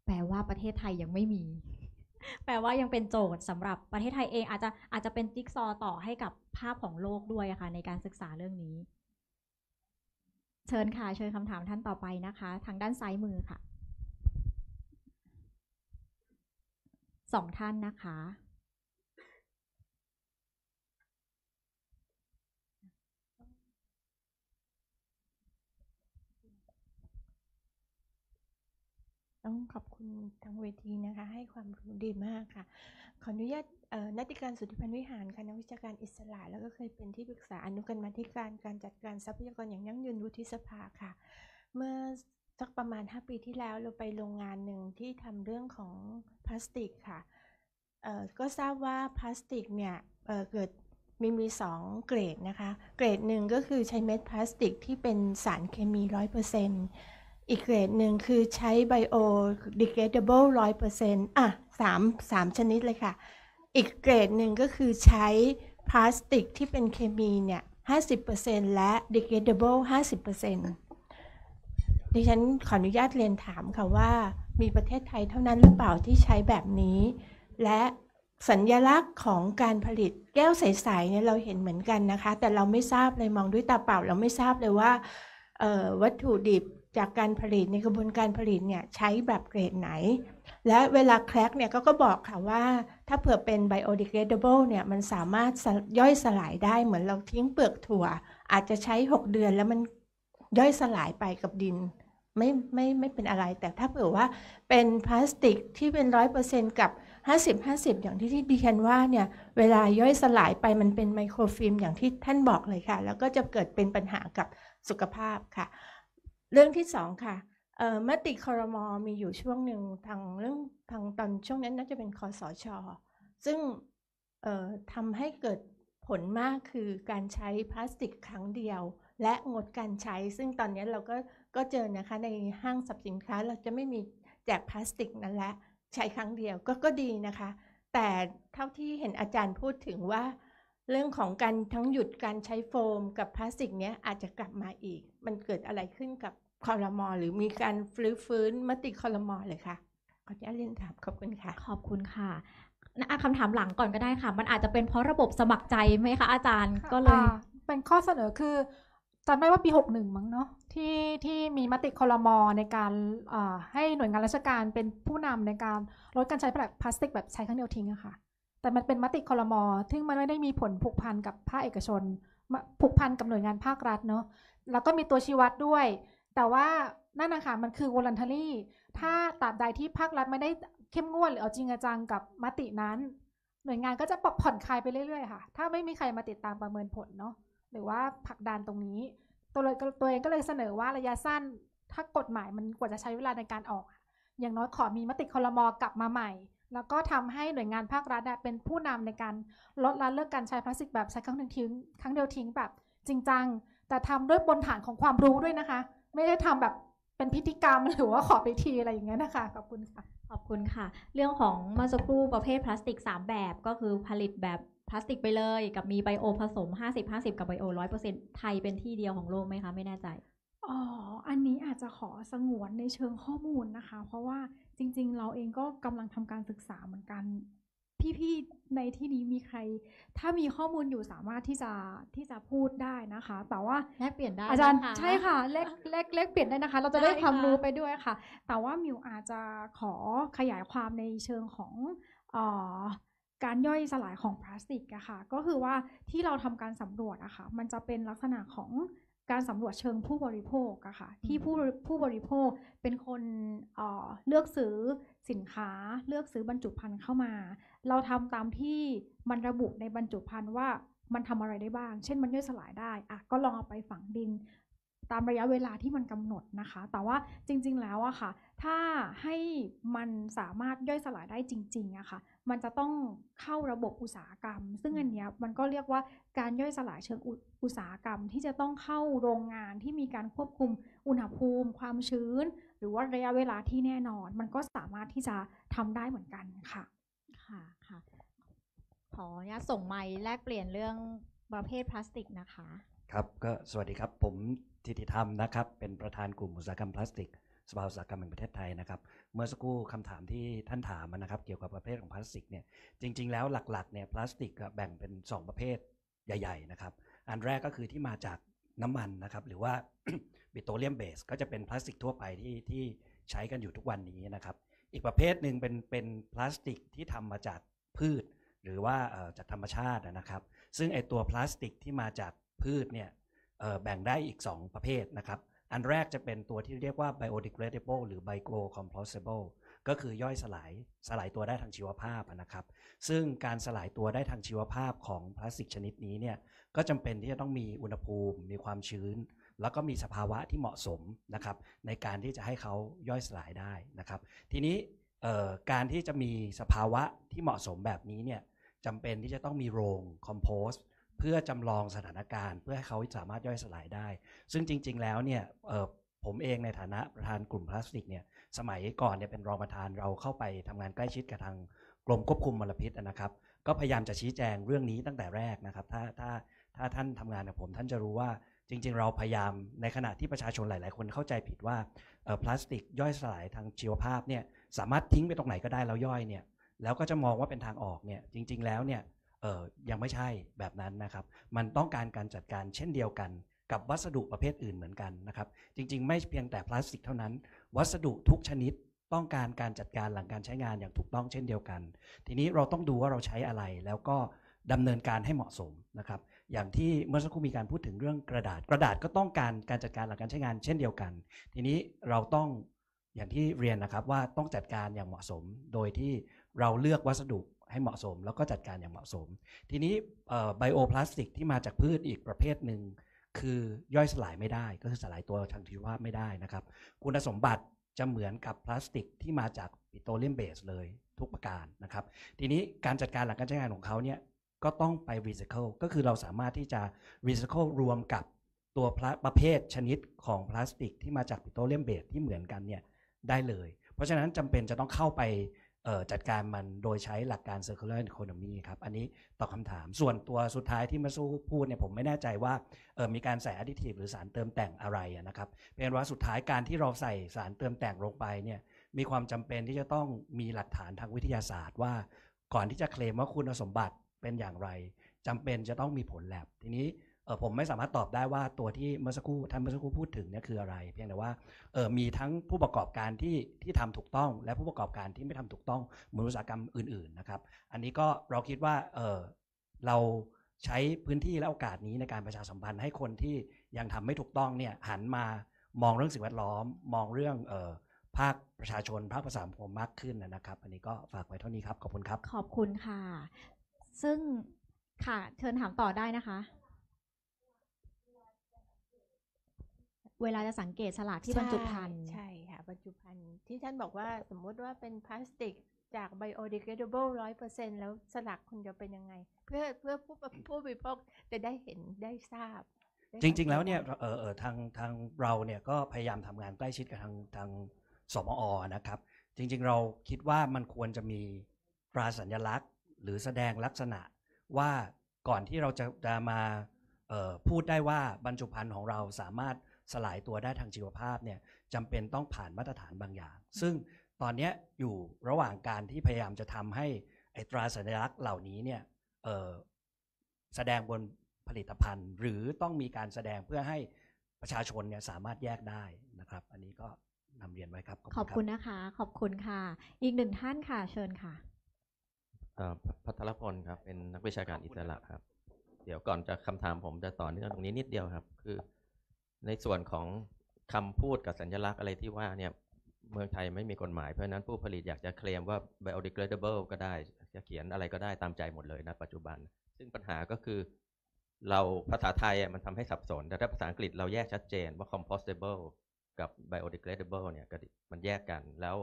แปลว่าประเทศไทยยังไม่มี แปลว่ายังเป็นโจทย์สำหรับประเทศไทยเองอาจจะอาจจะเป็นจิ๊กซอต่อให้กับภาพของโลกด้วยอะคะ่ะ ในการศึกษาเรื่องนี้ เชิญค่ะ เชิญคำถามท่านต่อไปนะคะ ทางด้านซ้ายมือค่ะสองท่านนะคะต้องขอบคุณทางเวทีนะคะให้ความรู้ดีมากค่ะ ขออนุญาตนักติการสุทธิพันธ์วิหารคณะวิชาการอิสระ แล้วก็เคยเป็นที่ปรึกษาอนุกรรมธิการการจัดการทรัพยากรอย่างยั่งยืนวุฒิสภาค่ะ เมื่อสักประมาณ 5 ปีที่แล้วเราไปโรงงานหนึ่งที่ทำเรื่องของพลาสติกค่ะก็ทราบว่าพลาสติกเนี่ยเเกิดมีมีสองเกรดนะคะเกรดหนึ่งก็คือใช้เม็ดพลาสติก ที่เป็นสารเคมีร้อยเปอร์เซ็นต์อีกเกรดหนึ่งคือใช้ biodegradable ร้อยเปอร์เซ็นต์อ่ะสามสามชนิดเลยค่ะ อีกเกรดหนึ่งก็คือใช้พลาสติกที่เป็นเคมี เนี่ยห้าสิบเปอร์เซ็นต์และ degradable ห้าสิบเปอร์เซ็นต์ดิฉันขออนุญาตเรียนถามค่ะว่ามีประเทศไทยเท่านั้นหรือเปล่าที่ใช้แบบนี้ และสัญญลักษณ์ของการผลิตแก้วใส ๆ เนี่ยเราเห็นเหมือนกันนะคะ แต่เราไม่ทราบเลย มองด้วยตาเปล่า เราไม่ทราบเลยว่าวัตถุดิบจากการผลิตในกระบวนการผลิตเนี่ยใช้แบบเกรดไหน และเวลาแคลกเนี่ยก็ก็บอกค่ะว่า ถ้าเผื่อเป็น biodegradable เนี่ยมันสามารถย่อยสลายได้เหมือนเราทิ้งเปลือกถั่ว อาจจะใช้ 6 เดือนแล้วมันย่อยสลายไปกับดิน ไม่ไม่ไม่เป็นอะไร แต่ถ้าเผื่อว่าเป็นพลาสติกที่เป็นร้อยเปอร์เซนต์กับ50-50 อย่างที่ที่ดิฉันว่าเนี่ยเวลาย่อยสลายไปมันเป็นไมโครฟิล์มอย่างที่ท่านบอกเลยค่ะ แล้วก็จะเกิดเป็นปัญหากับสุขภาพค่ะเรื่องที่สองค่ะมติคอรมอมีอยู่ช่วงหนึ่งทางเรื่องทางตอนช่วงนั้นน่าจะเป็นคอสชอซึ่งทำให้เกิดผลมากคือการใช้พลาสติกครั้งเดียว และงดการใช้ ซึ่งตอนนี้เราก็ก็เจอนะคะในห้างสรรพสินค้าเราจะไม่มีแจกพลาสติกนั่นแหละใช้ครั้งเดียวก็ก็ดีนะคะ แต่เท่าที่เห็นอาจารย์พูดถึงว่า เรื่องของการทั้งหยุดการใช้โฟมกับพลาสติกเนี้ยอาจจะกลับมาอีก มันเกิดอะไรขึ้นกับคอรมอหรือมีการฟื้นฟื้นมติคอรมอเลยค่ะ ขออนุญาตเรียนถามขอบคุณค่ะ ขอบคุณค่ะนะคำถามหลังก่อนก็ได้ค่ะ มันอาจจะเป็นเพราะระบบสมัครใจไหมคะ อาจารย์ ก็เลย เป็นข้อเสนอคือจำได้ว่าปีหหกนึ่งมั้งเนาะ ที่ที่มีมติคอรมอในการให้หน่วยงานราชการเป็นผู้นำในการลดการใช้พลาสติกแบบใช้ครั้งเดียวทิ้งอะค่ะ แต่มันเป็นมติคอรมอ ซึ่งมันไม่ได้มีผลผูกพันกับภาคเอกชน ผูกพันกับหน่วยงานภาครัฐเนาะ แล้วก็มีตัวชี้วัดด้วยแต่ว่านั่นนะคะมันคือ voluntary ถ้าตราบใดที่ภาครัฐไม่ได้เข้มงวด หรือเอาจริงจังกับมตินั้นหน่วยงานก็จะปผ่อนคลายไปเรื่อย ๆค่ะ ถ้าไม่มีใครมาติดตามประเมินผลเนาะหรือว่าผักดันตรงนี้ ตัวเลยตัวเองก็เลยเสนอว่าระยะสั้นถ้ากฎหมายมันกว่าจะใช้เวลาในการออก อย่างน้อยขอมีมติคอรมอกลับมาใหม่ แล้วก็ทำให้หน่วยงานภาครัฐเป็นผู้นำในการลดละเลิกการใช้พลาสติกแบบใช้ครั้งหนึ่งทิ้ง ครั้งเดียวทิ้งแบบจริงจังแต่ทำด้วยบนฐานของความรู้ด้วยนะคะไม่ได้ทำแบบเป็นพิธีกรรมหรือว่าขอไปทีอะไรอย่างเงี้ยนะคะ ขอบคุณค่ะขอบคุณค่ะ เรื่องของเมื่อสักครู่ประเภทพลาสติก 3 แบบก็คือผลิตแบบพลาสติกไปเลย กับมีไบโอผสม 50-50 กับไบโอนต์ไทยเป็นที่เดียวของโลกไหมคะไม่แน่ใจอ๋ออันนี้อาจจะขอสงวนในเชิงข้อมูลนะคะ เพราะว่าจริง ๆ เราเองก็กำลังทำการศึกษาเหมือนกันพี่ๆ ในที่นี้มีใคร ถ้ามีข้อมูลอยู่สามารถที่จะที่จะพูดได้นะคะ แต่ว่าแลกเปลี่ยนได้อาจารย์ใช่ค่ะแลกแลกแลกเปลี่ยนได้นะคะ เราจะได้ความรู้ไปด้วยค่ะ แต่ว่ามิวอาจจะขอขยายความในเชิงของการย่อยสลายของพลาสติกอะค่ะ ก็คือว่าที่เราทำการสำรวจอะค่ะ มันจะเป็นลักษณะของการสำรวจเชิงผู้บริโภคอะค่ะ ที่ผู้ผู้บริโภคเป็นคนเเลือกซื้อสินค้าเลือกซื้อบรรจุภัณฑ์เข้ามาเราทำตามที่มันระบุในบรรจุภัณฑ์ว่ามันทำอะไรได้บ้าง เช่น มันย่อยสลายได้อะก็ลองเอาไปฝังดินตามระยะเวลาที่มันกำหนดนะคะ แต่ว่าจริง ๆแล้วอะค่ะ ถ้าให้มันสามารถย่อยสลายได้จริงๆอะค่ะ มันจะต้องเข้าระบบอุตสาหกรรม ซึ่งอันเนี้ยมันก็เรียกว่าการย่อยสลายเชิงอุตสาหกรรม ที่จะต้องเข้าโรงงานที่มีการควบคุมอุณหภูมิ ความชื้น หรือว่าระยะเวลาที่แน่นอน มันก็สามารถที่จะทำได้เหมือนกันค่ะ่ะค่ะขออนุญาตส่งไม้แลกเปลี่ยนเรื่องประเภทพลาสติกนะคะ ครับก็สวัสดีครับผมทิติธรรมนะครับ เป็นประธานกลุ่มอุตสาหกรรมพลาสติก สภาอุตสาหกรรมแห่งประเทศไทยนะครับ เมื่อสักครู่คำถามที่ท่านถามนะครับ เกี่ยวกับประเภทของพลาสติกเนี่ยจริง ๆแล้วหลักๆเนี่ยพลาสติกแบ่งเป็น 2 ประเภทใหญ่ๆ นะครับ อันแรกก็คือที่มาจากน้ำมันนะครับ หรือว่าบิโตรเลียมเบสก็จะเป็นพลาสติกทั่วไปที่ที่ใช้กันอยู่ทุกวันนี้นะครับอีกประเภทหนึ่งเป็นเป็นพลาสติกที่ทำมาจากพืช หรือว่าจากธรรมชาตินะครับ ซึ่งไอตัวพลาสติกที่มาจากพืชเนี่ยแบ่งได้อีก 2 ประเภทนะครับ อันแรกจะเป็นตัวที่เรียกว่า biodegradable หรือ biocomposable t ก็คือย่อยสลายสลายตัวได้ทางชีวภาพนะครับ ซึ่งการสลายตัวได้ทางชีวภาพของพลาสติกชนิดนี้เนี่ยก็จำเป็นที่จะต้องมีอุณหภูมิมีความชื้นแล้วก็มีสภาวะที่เหมาะสมนะครับในการที่จะให้เขาย่อยสลายได้นะครับ ทีนี้การที่จะมีสภาวะที่เหมาะสมแบบนี้เนี่ยจำเป็นที่จะต้องมีโรงคอมโพสเพื่อจำลองสถานการณ์ เพื่อให้เขาสามารถย่อยสลายได้ ซึ่งจริงๆ แล้วเนี่ยผมเองในฐานะประธานกลุ่มพลาสติกเนี่ยสมัยก่อนเนี่ยเป็นรองประธานเราเข้าไปทำงานใกล้ชิดกับทางกรมควบคุมมลพิษนะครับ ก็พยายามจะชี้แจงเรื่องนี้ตั้งแต่แรกนะครับถ้าถ้าถ้าท่านทำงานกับผมท่านจะรู้ว่าจริงๆ เราพยายามในขณะที่ประชาชนหลาย ๆ คนเข้าใจผิดว่าพลาสติกย่อยสลายทางชีวภาพเนี่ยสามารถทิ้งไปตรงไหนก็ได้แล้วย่อยเนี่ยแล้วก็จะมองว่าเป็นทางออกเนี่ยจริงๆ แล้วเนี่ยยังไม่ใช่แบบนั้นนะครับ มันต้องการการจัดการเช่นเดียวกันกับวัสดุประเภทอื่นเหมือนกันนะครับ จริงๆ ไม่เพียงแต่พลาสติกเท่านั้น วัสดุทุกชนิดต้องการการจัดการหลังการใช้งานอย่างถูกต้องเช่นเดียวกัน ทีนี้เราต้องดูว่าเราใช้อะไรแล้วก็ดำเนินการให้เหมาะสมนะครับอย่างที่เมื่อสักครู่มีการพูดถึงเรื่องกระดาษกระดาษก็ต้องการการจัดการหลักการใช้งานเช่นเดียวกัน ทีนี้เราต้องอย่างที่เรียนนะครับว่าต้องจัดการอย่างเหมาะสม โดยที่เราเลือกวัสดุให้เหมาะสม แล้วก็จัดการอย่างเหมาะสม ทีนี้ไบโอพลาสติกที่มาจากพืชอีกประเภทหนึ่งคือย่อยสลายไม่ได้ ก็คือสลายตัวทางชีวภาพไม่ได้นะครับ คุณสมบัติจะเหมือนกับพลาสติกที่มาจากปิโตรเลียมเบสเลยทุกประการนะครับ ทีนี้การจัดการหลักการใช้งานของเขาเนี่ยก็ต้องไปรีไซเคิลก็คือเราสามารถที่จะรีไซเคิลรวมกับตัวประเภทชนิดของพลาสติกที่มาจากปิโตรเลียมเบสที่เหมือนกันเนี่ยได้เลย เพราะฉะนั้นจำเป็นจะต้องเข้าไปจัดการมันโดยใช้หลักการ circular economy ครับอันนี้ตอบคาถามส่วนตัวสุดท้ายที่มาสู้พูดเนี่ยผมไม่แน่ใจว่ามีการใส่อ d ิ i ี i หรือสารเติมแต่งอะไรนะครับเป็นว่าสุดท้ายการที่เราใส่สารเติมแต่งลงไปเนี่ยมีความจำเป็นที่จะต้องมีหลักฐานทางวิทยาศาสตร์ว่าก่อนที่จะเคลมว่าคุณสมบัติเป็นอย่างไรจำเป็นจะต้องมีผลแลบทีนี้ผมไม่สามารถตอบได้ว่าตัวที่เมื่อสักครู่ท่านเมื่อสักครู่พูดถึงเนี่ยคืออะไร เพียงแต่ว่ามีทั้งผู้ประกอบการที่ที่ทำถูกต้อง และผู้ประกอบการที่ไม่ทำถูกต้องเหมือนอุตสาหกรรมอื่น ๆนะครับ อันนี้ก็เราคิดว่าเราใช้พื้นที่และโอกาสนี้ในการประชาสัมพันธ์ให้คนที่ยังทำไม่ถูกต้องเนี่ยหันมามองเรื่องสิ่งแวดล้อม มองเรื่องภาคประชาชนภาคประชาคมมากขึ้นนะครับ อันนี้ก็ฝากไว้เท่านี้ครับขอบคุณครับ ขอบคุณค่ะซึ่งค่ะ เชิญถามต่อได้นะคะ เวลาจะสังเกตสลากที่บรรจุภัณฑ์ใช่ค่ะบรรจุภัณฑ์ที่ท่านบอกว่าสมมติว่าเป็นพลาสติก จาก biodegradable ร้อยเปอร์เซ็นแล้วสลักคุณจะเป็นยังไง เพื่อเพื่อผู้ผู้บริโภคจะได้เห็นได้ทราบ จริง ๆ แล้วเนี่ย เออเออทางทางเราเนี่ยก็พยายามทำงานใกล้ชิดกับทางทางสมอนะครับ จริง ๆเราคิดว่ามันควรจะมีตราสัญลักษณ์หรือแสดงลักษณะว่าก่อนที่เราจะจะมาพูดได้ว่าบรรจุภัณฑ์ของเราสามารถสลายตัวได้ทางชีวภาพเนี่ยจำเป็นต้องผ่านมาตรฐานบางอย่าง ซึ่งตอนนี้อยู่ระหว่างการที่พยายามจะทำให้ไอตราสัญลักษณ์เหล่านี้เนี่ยแสดงบนผลิตภัณฑ์ หรือต้องมีการแสดงเพื่อให้ประชาชนเนี่ยสามารถแยกได้นะครับ อันนี้ก็นำเรียนไว้ครับ ขอบคุณนะคะ ขอบคุณค่ะ อีกหนึ่งท่านค่ะเชิญค่ะพัทรพลครับเป็นนักวิชาการอิสระครับ เดี๋ยวก่อนจะคำถามผมจะต่อเนื่องตรงนี้นิดเดียวครับ คือในส่วนของคำพูดกับสัญลักษณ์อะไรที่ว่า เนี่ย เมืองไทยไม่มีกฎหมายเพราะนั้นผู้ผลิตอยากจะเคลมว่า biodegradable ก็ได้ จะเขียนอะไรก็ได้ตามใจหมดเลยนะปัจจุบัน ซึ่งปัญหาก็คือ เราภาษาไทยมันทำให้สับสน แต่ถ้าภาษาอังกฤษเราแยกชัดเจนว่า compostable กับ biodegradable เนี่ยมันแยกกันแล้ว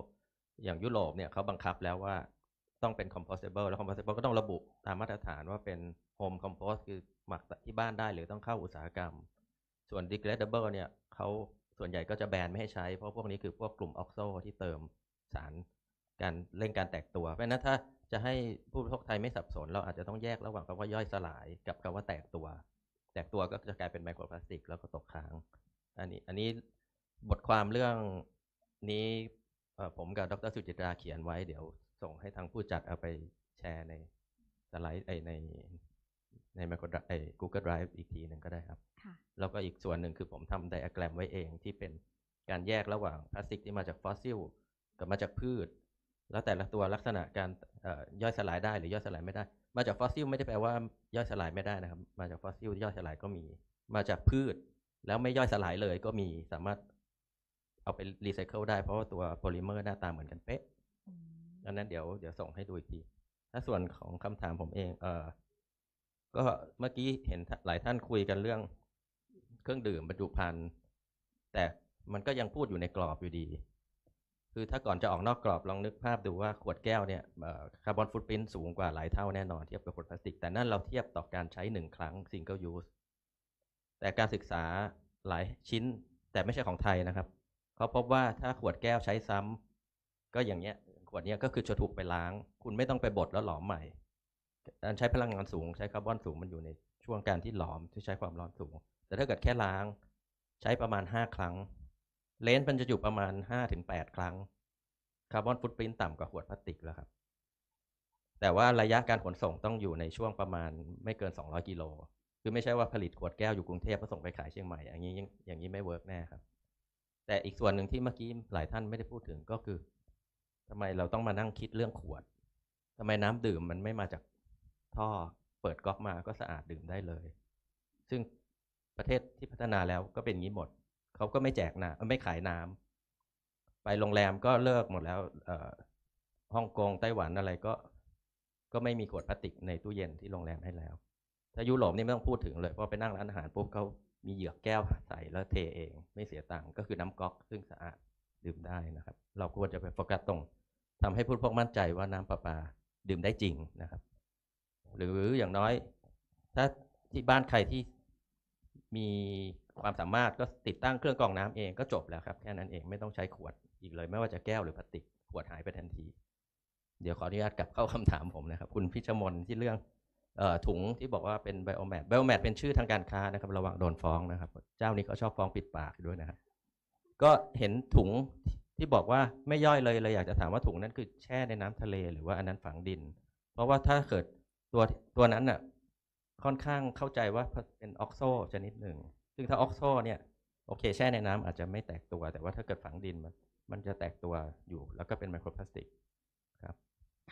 อย่างยุโรปเนี่ยเขาบังคับแล้วว่าต้องเป็น compostable แล้ว compostable ก็ต้องระบุตามมาตรฐานว่าเป็น home compost คือหมักที่บ้านได้หรือต้องเข้าอุตสาหกรรม ส่วน degradable เนี่ยเขาส่วนใหญ่ก็จะแบนไม่ให้ใช้ เพราะพวกนี้คือพวกกลุ่มออกโซที่เติมสารการเร่งการแตกตัว เพราะฉะนั้นถ้าจะให้ผู้บริโภคไทยไม่สับสน เราอาจจะต้องแยกระหว่างคำว่าย่อยสลายกับคำว่าแตกตัว แตกตัวก็จะกลายเป็นไมโครพลาสติกแล้วก็ตกค้างอันนี้อันนี้บทความเรื่องนี้ผมกับดรสุจิตราเขียนไว้เดี๋ยวส่งให้ทางผู้จัดเอาไปแชร์ในสไลด์ไอในใน m i c r o ไอ้ Google Drive อีกทีหนึ่งก็ได้ครับ แล้วก็อีกส่วนหนึ่งคือผมทำไดอะแกรมไว้เองที่เป็นการแยกระหว่างพลาสติกที่มาจากฟอสซิลกับมาจากพืช แล้วแต่ละตัวลักษณะการย่อยสลายได้ หรือย่อยสลายไม่ได้ มาจากฟอสซิลไม่ได้แปลว่าย่อยสลายไม่ได้นะครับ มาจากฟอสซิลย่อยสลายก็มี มาจากพืช แล้วไม่ย่อยสลายเลย ก็มีสามารถ เอาไปรีไซเคิลได้ เพราะว่าตัวโพลิเมอร์หน้าตาเหมือนกันเป๊ะอันนั้นเดี๋ยวเดี๋ยวส่งให้ดูอีกที ถ้าส่วนของคำถามผมเองเออก็เมื่อกี้เห็นหลายท่านคุยกันเรื่องเครื่องดื่มบรรจุภัณฑ์แต่มันก็ยังพูดอยู่ในกรอบอยู่ดี คือถ้าก่อนจะออกนอกกรอบลองนึกภาพดูว่าขวดแก้วเนี่ยคาร์บอนฟุตปิ้นสูงกว่าหลายเท่าแน่นอนเทียบกับขวดพลาสติก แต่นั่นเราเทียบต่อการใช้หนึ่งครั้งซิงเกิลยูสแต่การศึกษาหลายชิ้นแต่ไม่ใช่ของไทยนะครับเขาพบว่าถ้าขวดแก้วใช้ซ้ำ ก็อย่างเนี้ยขวดนี้ก็คือจะถูกไปล้าง คุณไม่ต้องไปบดแล้วหลอมใหม่การใช้พลังงานสูงใช้คาร์บอนสูงมันอยู่ในช่วงการที่หลอมที่ใช้ความร้อนสูง แต่ถ้าเกิดแค่ล้างใช้ประมาณ 5 ครั้งเลนส์มันจะอยู่ประมาณ 5-8 ครั้งคาร์บอนฟุตปรินต่ำกว่าขวดพลาสติกแล้วครับ แต่ว่าระยะการขนส่งต้องอยู่ในช่วงประมาณไม่เกิน200กิโล คือไม่ใช่ว่าผลิตขวดแก้วอยู่กรุงเทพแล้วส่งไปขายเชียงใหม่อย่างนี้อย่างนี้ไม่เวิร์กแน่ครับ แต่อีกส่วนหนึ่งที่เมื่อกี้หลายท่านไม่ได้พูดถึงก็คือทำไมเราต้องมานั่งคิดเรื่องขวด ทำไมน้ำดื่มมันไม่มาจากท่อ เปิดก๊อกมาก็สะอาดดื่มได้เลย ซึ่งประเทศที่พัฒนาแล้วก็เป็นงี้หมด เขาก็ไม่แจกน้ำไม่ขายน้ำ ไปโรงแรมก็เลิกหมดแล้วฮ่องกงไต้หวันอะไรก็ ก็ไม่มีขวดพลาสติกในตู้เย็นที่โรงแรมให้แล้ว ถ้ายุโรปนี่ไม่ต้องพูดถึงเลย เพราะไปนั่งร้านอาหารปุ๊บเขามีเหยือกแก้ว ใส่แล้วเทเอง ไม่เสียตังค์ ก็คือน้ำก๊อก ซึ่งสะอาดดื่มได้นะครับ เราควรจะไปโฟกัสตรงทำให้ผู้พกมั่นใจว่าน้ำประปาดื่มได้จริงนะครับ หรืออย่างน้อย ถ้าที่บ้านใครที่มีความสามารถก็ติดตั้งเครื่องกรองน้ำเองก็จบแล้วครับ แค่นั้นเองไม่ต้องใช้ขวดอีกเลยไม่ว่าจะแก้วหรือพลาสติกขวดหายไปทันที เดี๋ยวขออนุญาตกลับเข้าคำถามผมนะครับ คุณพิชมนที่เรื่องถุงที่บอกว่าเป็นไบโอแมทไบโอแมทเป็นชื่อทางการค้านะครับ ระวังโดนฟ้องนะครับเจ้านี้ก็ชอบฟ้องปิดปากด้วยนะครับก็เห็นถุงที่บอกว่าไม่ย่อยเลยเลยอยากจะถามว่าถุงนั้นคือแช่ในน้ำทะเลหรือว่าอันนั้นฝังดิน เพราะว่าถ้าเกิดตัวตัวนั้นน่ะค่อนข้างเข้าใจว่าเป็นออกโซชนิดหนึ่ง ซึ่งถ้าออกโซเนี่ยโอเค แช่ในน้ำอาจจะไม่แตกตัว แต่ว่าถ้าเกิดฝังดินมันมันจะแตกตัวอยู่แล้วก็เป็นไมโครพลาสติกครับ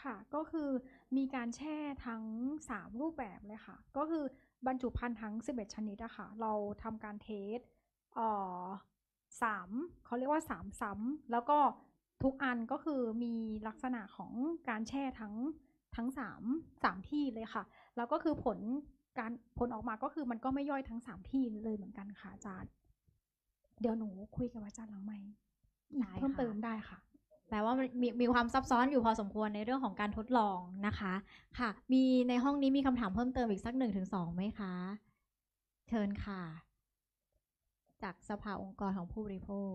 ค่ะก็คือมีการแช่ทั้ง3รูปแบบเลยค่ะ ก็คือบรรจุภัณฑ์ทั้ง 11 ชนิดอะค่ะเราทำการเทสเอ่อสามเขาเรียกว่าสามซ้ำแล้วก็ทุกอันก็คือมีลักษณะของการแช่ทั้งทั้งสามสามที่เลยค่ะ แล้วก็คือผลการผลออกมาก็คือมันก็ไม่ย่อยทั้งสามที่เลยเหมือนกันค่ะอาจารย์ เดี๋ยวหนูคุยกับอาจารย์หลังไหม่เพิ่มเติมได้ค่ะ แปลว่ามันมีมีความซับซ้อนอยู่พอสมควรในเรื่องของการทดลองนะคะ ค่ะ มีในห้องนี้มีคำถาม เพิ่มเติมอีกสักหนึ่งถึงสองไหมคะเชิญค่ะจากสภาองค์กรของผู้บริโภค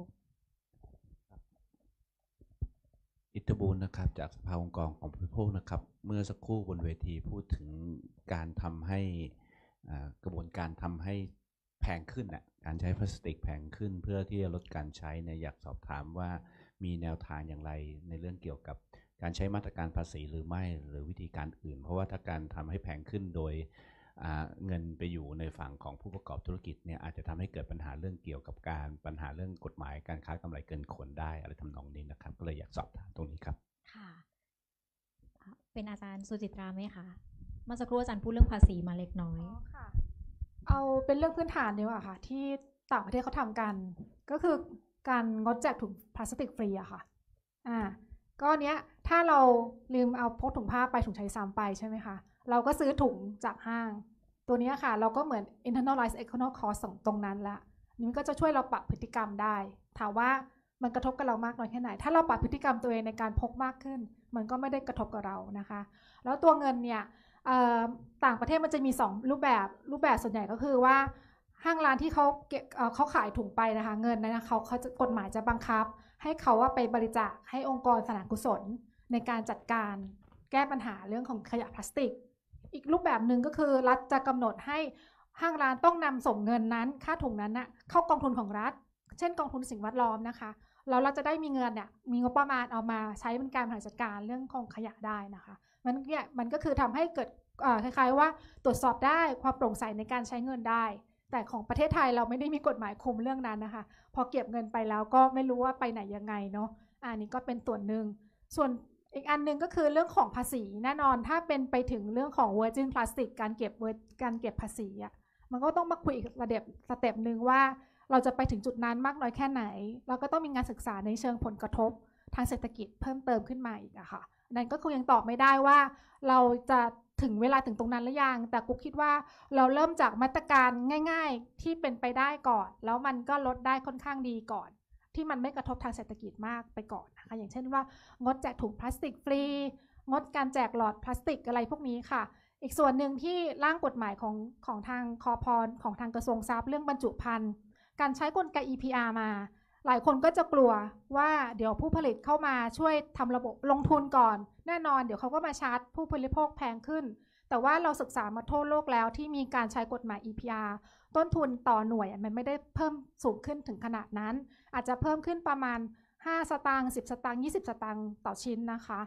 อิตบุลนะครับจากสภาองค์กรของผู้บริโภคนะครับ เมื่อสักครู่บนเวทีพูดถึงการทำให้กระบวนการทำให้แพงขึ้นนะการใช้พลาสติกแพงขึ้น เพื่อที่จะลดการใช้เนี่ยอยากสอบถามว่ามีแนวทางอย่างไรในเรื่องเกี่ยวกับ การใช้มาตรการภาษีหรือไม่หรือวิธีการอื่นเพราะว่าถ้าการทำให้แพงขึ้นโดยเงินไปอยู่ในฝั่งของผู้ประกอบธุรกิจเนี่ยอาจจะทำให้เกิดปัญหาเรื่องเกี่ยวกับการปัญหาเรื่องกฎหมายการค้ากำไรเกินคนได้อะไรทำนองนี้นะครับก็เลยอยากสอบถามตรงนี้ครับ ค่ะเป็นอาจารย์สุจิตราไหมคะเมื่อสักครู่อาจารย์พูดเรื่องภาษีมาเล็กน้อยอ๋อค่ะ เอาเป็นเรื่องพื้นฐานดีกว่าค่ะ ที่ต่างประเทศเขาทากัน ก็คือการงดแจกถุงพลาสติกฟรีอะค่ะ อ่า ก็เนี้ย ถ้าเราลืมเอาพกถุงผ้าไปถุงใช้ซ้ำไปใช่ไหมคะเราก็ซื้อถุงจากห้าง ตัวนี้ค่ะเราก็เหมือน internalize external cost ตรงนั้นละ นี่ก็จะช่วยเราปรับพฤติกรรมได้ ถามว่ามันกระทบกับเรามากน้อยแค่ไหน ถ้าเราปรับพฤติกรรมตัวเองในการพกมากขึ้น มันก็ไม่ได้กระทบกับเรานะคะ แล้วตัวเงินเนี่ย ต่างประเทศมันจะมี 2 รูปแบบ รูปแบบส่วนใหญ่ก็คือว่าห้างร้านที่เขาเก็บเขาขายถุงไปนะคะ เงินนะเขาเขาจะกฎหมายจะบังคับ ให้เขาว่าไปบริจาคให้องค์กรสนานกุศลในการจัดการแก้ปัญหาเรื่องของขยะพลาสติกอีกรูปแบบหนึ่งก็คือรัฐจะกำหนดให้ห้างร้านต้องนำส่งเงินนั้น ค่าถุงนั้นนะเข้ากองทุนของรัฐ เช่นกองทุนสิ่งแวดล้อมนะคะ แล้วเราจะได้มีเงินเนี่ยมีงบประมาณเอามาใช้เป็นการบริหารจัดการเรื่องของขยะได้นะคะมันเนี่ยมันก็คือทำให้เกิดคล้ายๆ ว่าตรวจสอบได้ความโปร่งใสในการใช้เงินได้ แต่ของประเทศไทยเราไม่ได้มีกฎหมายคุมเรื่องนั้นนะคะ พอเก็บเงินไปแล้วก็ไม่รู้ว่าไปไหนยังไงเนาะอันนี้ก็เป็นส่วนหนึ่งส่วนอีกอันหนึ่งก็คือเรื่องของภาษีแน่นอนถ้าเป็นไปถึงเรื่องของ Virgin Plastic การเก็บการเก็บภาษีอ่ะมันก็ต้องมาคุยอีกระดับสเต็ปหนึ่งว่า เราจะไปถึงจุดนั้นมากน้อยแค่ไหน เราก็ต้องมีงานศึกษาในเชิงผลกระทบทางเศรษฐกิจเพิ่มเติมขึ้นมาอีกอะค่ะนั่นก็คงยังตอบไม่ได้ว่าเราจะถึงเวลาถึงตรงนั้นหรือยัง แต่กูคิดว่าเราเริ่มจากมาตรการง่าย ๆที่เป็นไปได้ก่อน แล้วมันก็ลดได้ค่อนข้างดีก่อนที่มันไม่กระทบทางเศรษฐกิจมากไปก่อนนะคะอย่างเช่นว่า งดแจกถุงพลาสติกฟรี งดการแจกหลอดพลาสติกอะไรพวกนี้ค่ะ อีกส่วนหนึ่งที่ร่างกฎหมายของของทางคอพรของทางกระทรวงทรัพย์เรื่องบรรจุภัณฑ์การใช้กลไก EPR มา หลายคนก็จะกลัวว่าเดี๋ยวผู้ผลิตเข้ามาช่วยทำระบบลงทุนก่อน แน่นอนเดี๋ยวเขาก็มาชาร์จผู้บริโภคแพงขึ้นแต่ว่าเราศึกษามาทั่วโลกแล้วที่มีการใช้กฎหมาย EPR ต้นทุนต่อหน่วยมันไม่ได้เพิ่มสูงขึ้นถึงขนาดนั้น อาจจะเพิ่มขึ้นประมาณ 5 สตางค์10 สตางค์20 สตางค์ต่อชิ้นนะคะ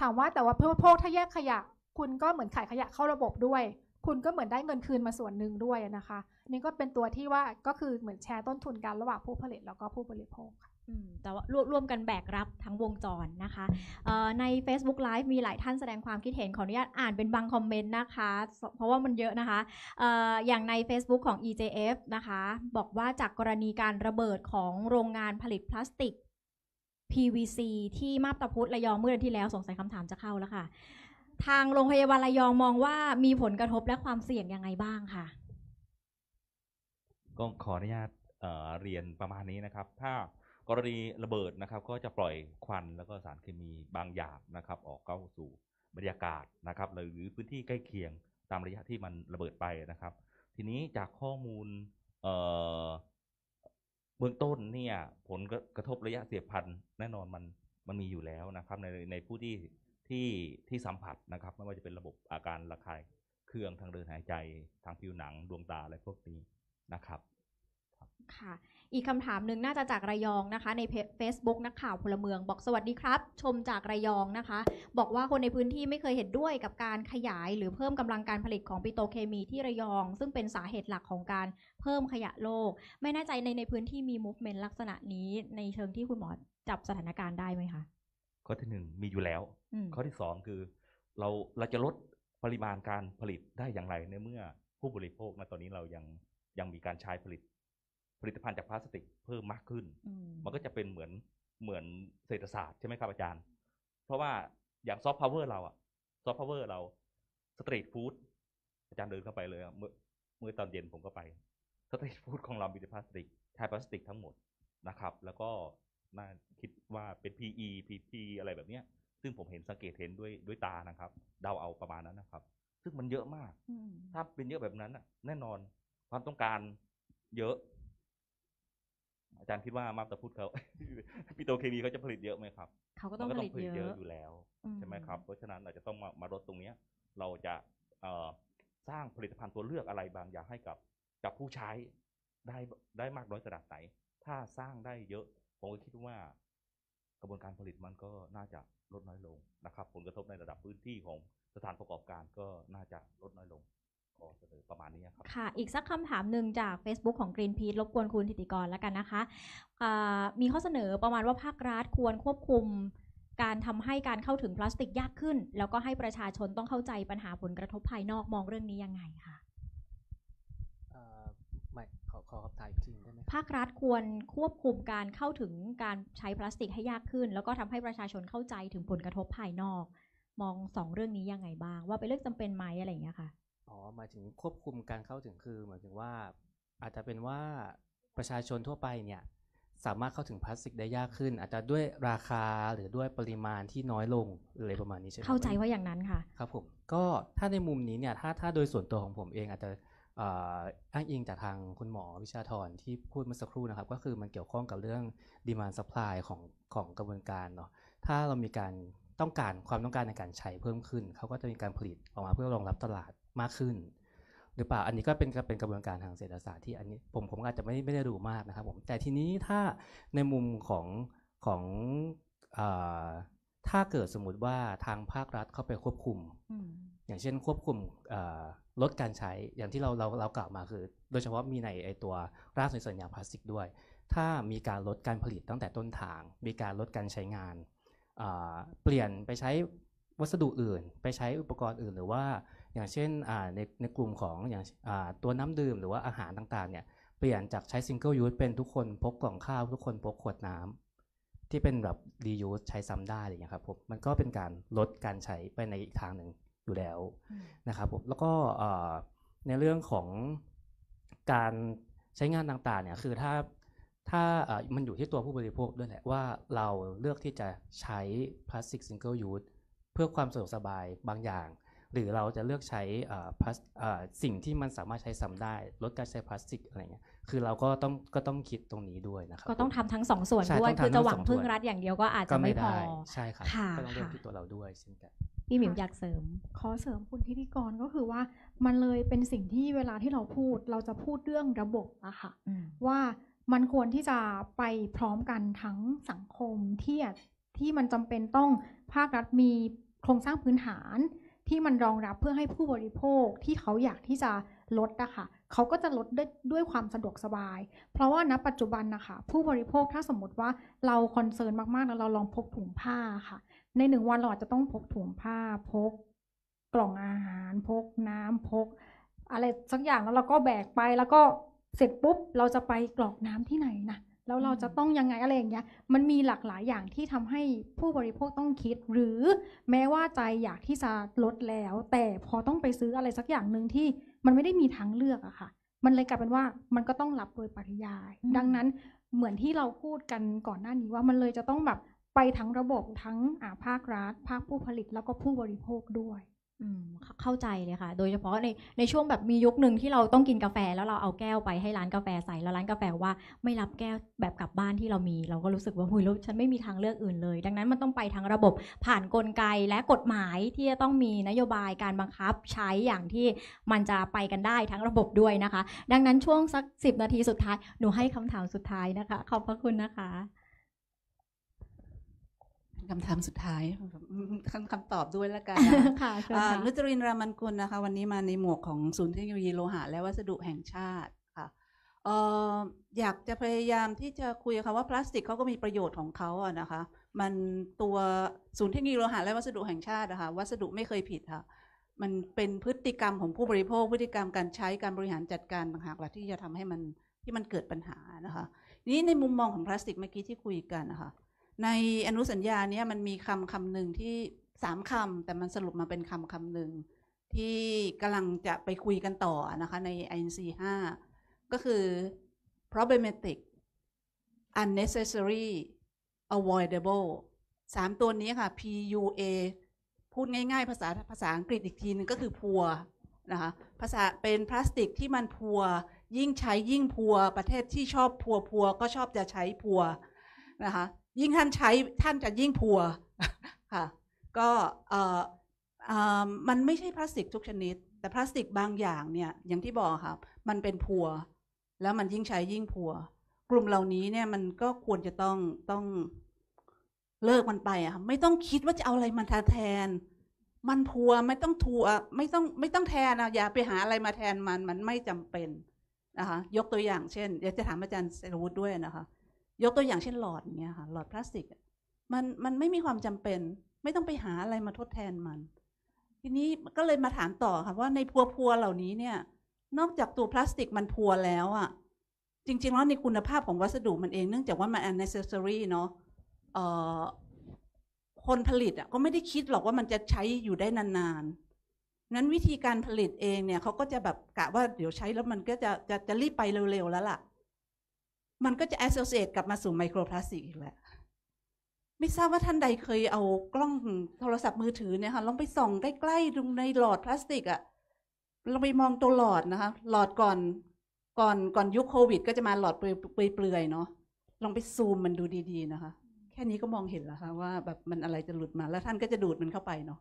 ถามว่าแต่ว่าเพื่อพวกถ้าแยกขยะคุณก็เหมือนขายขยะเข้าระบบด้วย คุณก็เหมือนได้เงินคืนมาส่วนหนึ่งด้วยนะคะนี่ก็เป็นตัวที่ว่าก็คือเหมือนแชร์ต้นทุนกันระหว่างผู้ผลิตแล้วก็ผู้บริโภคค่ะแต่ว่าร่วมกันแบกรับทั้งวงจรนะคะใน Facebook Live มีหลายท่านแสดงความคิดเห็นขออนุญาตอ่านเป็นบางคอมเมนต์นะคะ เพราะว่ามันเยอะนะคะออย่างใน Facebook ของ EJF นะคะ บอกว่าจากกรณีการระเบิดของโรงงานผลิตพลาสติก PVC ที่มาบตาพุธระยองเมื่อเดือนที่แล้วสงสัยคำถามจะเข้าแล้วค่ะ ทางโรงพยาบาลระยองมองว่ามีผลกระทบและความเสี่ยงยังไงบ้างค่ะก็ขออนุญาตเเรียนประมาณนี้นะครับถ้ากรณีระเบิดนะครับก็จะปล่อยควัน แล้วก็สารเคมีบางอย่างนะครับ ออกเข้าสู่บรรยากาศนะครับหรือพื้นที่ใกล้เคียงตามระยะที่มันระเบิดไปนะครับ ทีนี้จากข้อมูลเบื้องต้นเนี่ยผลกระทบระยะเสียบพันธุ์แน่นอนมันมันมีอยู่แล้วนะครับในในผู้ที่ที่ที่สัมผัสนะครับ ไม่ว่าจะเป็นระบบอาการระคายเคืองทางเดินหายใจทางผิวหนัง ดวงตา อะไรพวกนี้นะครับ ค่ะอีกคำถามหนึ่งน่าจะจากระยองนะคะ ใน Facebook นักข่าวพลเมือง บอกสวัสดีครับ ชมจากระยองนะคะ บอกว่าคนในพื้นที่ไม่เคยเห็นด้วยกับการขยายหรือเพิ่มกำลังการผลิตของปิโตเคมีที่ระยอง ซึ่งเป็นสาเหตุหลักของการเพิ่มขยะโลก ไม่แน่ใจในในพื้นที่มีมูฟเมนต์ลักษณะนี้ ในเชิงที่คุณหมอจับสถานการณ์ได้ไหมคะข้อที่หนึ่งมีอยู่แล้วข้อที่สองคือ เราเราจะลดปริมาณการผลิตได้อย่างไรในเมื่อผู้บริโภคนาตอนนี้เรายังยังมีการใช้ผลิตผลิตภัณฑ์จากพลาสติกเพิ่มมากขึ้น มันก็จะเป็นเหมือน เหมือนเศรษฐศาสตร์ใช่ไหมครับอาจารย์ เพราะว่าอย่างซอฟต์พาวเวอร์เราอะซอฟต์พาวเวอร์เรา สตรีทฟู้ด อาจารย์เดินเข้าไปเลยเมื่อเมื่อตอนเย็นผมก็ไป สตรีทฟู้ดของเรามีแต่พลาสติกใช้พลาสติกทั้งหมดนะครับ แล้วก็น่าคิดว่าเป็น PE PP อะไรแบบเนี้ยซึ่งผมเห็นสังเกตเห็นด้วยด้วยตานะครับ เดาเอาประมาณนั้นนะครับ ซึ่งมันเยอะมาก ถ้าเป็นเยอะแบบนั้นน่ะแน่นอนความต้องการเยอะอาจารย์คิดว่ามาตาพูดเขาปิโตเคมีเขาจะผลิตเยอะไหมครับเขาก็ต้องผลิตเยอะอยู่แล้วใช่ไหมครับ เพราะฉะนั้นอาจจะต้องมามาลดตรงเนี้ย เราจะสร้างผลิตภัณฑ์ตัวเลือกอะไรบางอย่างให้กับกับผู้ใช้ได้ได้มากน้อยขนาดไหนถ้าสร้างได้เยอะผมก็คิดว่า กระบวนการผลิตมันก็น่าจะลดน้อยลงนะครับ ผลกระทบในระดับพื้นที่ของสถานประกอบการก็น่าจะลดน้อยลงขอเสนอประมาณนี้ครับค่ะ อีกสักคำถามหนึ่งจาก Facebook ของ Greenpeace รบกวนคุณธิติกรแล้วกันนะคะะมีข้อเสนอประมาณว่าภาครัฐควรควบคุมการทำให้การเข้าถึงพลาสติกยากขึ้น แล้วก็ให้ประชาชนต้องเข้าใจปัญหาผลกระทบภายนอกมองเรื่องนี้ยังไงคะไม่ ขอขอคำถามจริงได้ไหมภาครัฐควรควบคุมการเข้าถึงการใช้พลาสติกให้ยากขึ้น แล้วก็ทำให้ประชาชนเข้าใจถึงผลกระทบภายนอก มองสองเรื่องนี้ยังไง บ้าง ว่าเป็นเรื่องจำเป็นไหมอะไรอย่างเงี้ยค่ะอ๋อหมายถึงควบคุมการเข้าถึงคือหมายถึงว่าอาจจะเป็นว่าประชาชนทั่วไปเนี่ยสามารถเข้าถึงพลาสติกได้ยากขึ้นอาจจะด้วยราคาหรือด้วยปริมาณที่น้อยลงอะไรประมาณนี้ใช่ไหมเข้าใจว่าอย่างนั้นค่ะครับผมก็ถ้าในมุมนี้เนี่ยถ้าถ้าโดยส่วนตัวของผมเองอาจจะอ้างอิงจากทางคุณหมอวิชาธรที่พูดเมื่อสักครู่นะครับก็คือมันเกี่ยวข้องกับเรื่องดีมานด์สป라이ของของกระบวนการเนาะถ้าเรามีการต้องการความต้องการในการใช้เพิ่มขึ้นเขาก็จะมีการผลิตออกมาเพื่อรองรับตลาดมากขึ้น หรือเปล่าอันนี้ก็เป็นเป็นกระบวนการทางเศรษฐศาสตร์ที่อันนี้ผมผมอาจจะไม่ไม่ได้ดูมากนะครับผมแต่ทีนี้ถ้าในมุมของของถ้าเกิดสมมติว่าทางภาครัฐเข้าไปควบคุมอย่างเช่นควบคุมลดการใช้อย่างที่เราเราเรากล่าวมาคือ โดยเฉพาะมีในไอตัวร่างสนสัญญาพลาสติกด้วย ถ้ามีการลดการผลิตตั้งแต่ต้นทาง มีการลดการใช้งานเปลี่ยนไปใช้วัสดุอื่น ไปใช้อุปกรณ์อื่นหรือว่าอย่างเช่นในในกลุ่มของอย่างตัวน้ำดื่ม หรือว่าอาหารต่างๆเนี่ยเปลี่ยนจากใช้ซิงเกิลยูสเป็นทุกคนพกกล่องข้าวทุกคนพกขวดน้ำ ที่เป็นแบบรียูสใช้ซ้ำได้อะไรเงี้ยครับผมมันก็เป็นการลดการใช้ไปในอีกทางหนึ่งอยู่แล้วนะครับผมแล้วก็ในเรื่องของการใช้งานต่างๆเนี่ยคือถ้าถ้ามันอยู่ที่ตัวผู้บริโภคด้วยแหละ ว่าเราเลือกที่จะใช้พลาสติกซิงเกิลยูสเพื่อความสะดวกสบายบางอย่างหรือเราจะเลือกใช้สิ่งที่มันสามารถใช้ซ้าได้ ลดการใช้พลาสติก อะไรเงี้ย คือเราก็ต้องก็ต้องคิดตรงนี้ด้วยนะครับก็ต้องทำทั้งสองส่วนด้วยคือจะหวังพึ่งรัฐอย่างเดียวก็อาจจะไม่พอใช่ค่ะก็ต้องเริ่มที่ตัวเราด้วยเช่นกันพี่หมิวอยากเสริมขอเสริมคุณพิธีกรก็คือว่ามันเลยเป็นสิ่งที่เวลาที่เราพูด เราจะพูดเรื่องระบบอะค่ะว่ามันควรที่จะไปพร้อมกันทั้งสังคมที่ที่มันจำเป็นต้องภาครัฐมีโครงสร้างพื้นฐานที่มันรองรับเพื่อให้ผู้บริโภคที่เขาอยากที่จะลดนะคะเขาก็จะลดด้วยด้วยความสะดวกสบาย เพราะว่าณปัจจุบันนะคะ ผู้บริโภคถ้าสมมติว่าเราคอนเซิร์นมากๆ แล้วเราลองพกถุงผ้าค่ะ ในหนึ่งวันเราอาจจะต้องพกถุงผ้าพกกล่องอาหาร พกน้ำพกอะไรสักอย่างแล้วเราก็แบกไปแล้วก็เสร็จปุ๊บเราจะไปกรอกน้ำที่ไหนนะแล้วเราจะต้องยังไงอะไรอย่างเงี้ย มันมีหลากหลายอย่างที่ทำให้ผู้บริโภคต้องคิด หรือแม้ว่าใจอยากที่จะลดแล้ว แต่พอต้องไปซื้ออะไรสักอย่างหนึ่งที่ มันไม่ได้มีทางเลือกอะค่ะ มันเลยกลายเป็นว่ามันก็ต้องรับโดยปริยาย ดังนั้นเหมือนที่เราพูดกันก่อนหน้านี้ว่า มันเลยจะต้องแบบไปทั้งระบบทั้งภาครัฐ ภาคผู้ผลิต แล้วก็ผู้บริโภคด้วยอืมเข้าใจเลยค่ะ โดยเฉพาะในในช่วงแบบมียุคหนึ่งที่เราต้องกินกาแฟแล้วเราเอาแก้วไปให้ร้านกาแฟใส่แล้วร้านกาแฟว่าไม่รับแก้วแบบกลับบ้านที่เรามี เราก็รู้สึกว่าหุยลูกฉันไม่มีทางเลือกอื่นเลย ดังนั้นมันต้องไปทางระบบผ่านนกลไกและกฎหมายที่จะต้องมีนโยบายการบังคับ ใช้อย่างที่มันจะไปกันได้ทั้งระบบด้วยนะคะ ดังนั้นช่วงสัก10นาทีสุดท้ายหนูให้คำถามสุดท้ายนะคะขอบพระคุณนะคะคำถามสุดท้ายคำคำตอบด้วยละกันค่ะลุจรินรามันกุลนะคะ วันนี้มาในหมวกของศูนย์เทคโนโลยีโลหะและวัสดุแห่งชาติค่ะอยากจะพยายามที่จะคุยค่ะว่าพลาสติกเขาก็มีประโยชน์ของเขาอะนะคะ มันตัวศูนย์เทคโนโลยีโลหะและวัสดุแห่งชาตินะคะ วัสดุไม่เคยผิดค่ะ มันเป็นพฤติกรรมของผู้บริโภค พฤติกรรมการใช้การบริหารจัดการต่างหากลที่จะทำให้มันที่มันเกิดปัญหานะคะ นี้ในมุมมองของพลาสติกเมื่อกี้ที่คุยกันนะคะในอนุสัญญาเนี่ยมันมีคำคำหนึ่งที่สามคำแต่มันสรุปมาเป็นคำคำหนึ่ง ที่กำลังจะไปคุยกันต่อนะคะใน INC 5ก็คือ problematic unnecessary avoidable สามตัวนี้ค่ะ PUA พูดง่ายๆภาษาภาษาอังกฤษอีกทีนึงก็คือพัวนะคะภาษาเป็นพลาสติกที่มันพัว ยิ่งใช้ยิ่งพัวประเทศที่ชอบพัวพัวก็ชอบจะใช้พัวนะคะยิ่งท่านใช้ท่านจะยิ่งพัวค่ะ ก็มันไม่ใช่พลาสติกทุกชนิด แต่พลาสติกบางอย่าง เนี่ย อย่างที่บอกครับ มันเป็นพัว แล้วมันยิ่งใช้ยิ่งพัว กลุ่มเหล่านี้เนี่ย มันก็ควรจะต้องต้องเลิกมันไปอะไม่ต้องคิดว่าจะเอาอะไรมาแทน มันพัวไม่ต้องทัวไม่ต้องไม่ต้องแทนอะอย่าไปหาอะไรมาแทนมันมันไม่จำเป็นนะคะยกตัวอย่างเช่นอยากจะถามอาจารย์เซรวุฒิด้วยนะคะยกตัวอย่างเช่นหลอดเงี้ยค่ะ หลอดพลาสติกมันมันไม่มีความจำเป็น ไม่ต้องไปหาอะไรมาทดแทนมัน ทีนี้ก็เลยมาถามต่อค่ะ ว่าในพัวพัวเหล่านี้เนี่ย นอกจากตัวพลาสติกมันพัวแล้วอะ่ะจริง ๆแล้วในคุณภาพของวัสดุมันเองเนื่องจากว่ามัน unnecessary เนาะคนผลิตอ่ะก็ไม่ได้คิดหรอกว่ามันจะใช้อยู่ได้นานๆนั้นวิธีการผลิตเองเนี่ยเขาก็จะแบบกะว่าเดี๋ยวใช้แล้วมันก็จะจะจะรีบไปเร็วๆแล้วล่ะมันก็จะแอสโซเชตกลับมาสู่ไมโครพลาสติกอีกแหละ ไม่ทราบว่าท่านใดเคยเอากล้องโทรศัพท์มือถือเนี่ยค่ะลองไปส่องใกล้ๆตรงในหลอดพลาสติกอะเราไปมองตัวหลอดนะคะ หลอดก่อนก่อนก่อนยุคโควิดก็จะมาหลอดเปลือยๆเนาะ ลองไปซูมมันดูดี ๆนะคะ แค่นี้ก็มองเห็นแล้วค่ะว่าแบบมันอะไรจะหลุดมาแล้วท่านก็จะดูดมันเข้าไปเนาะ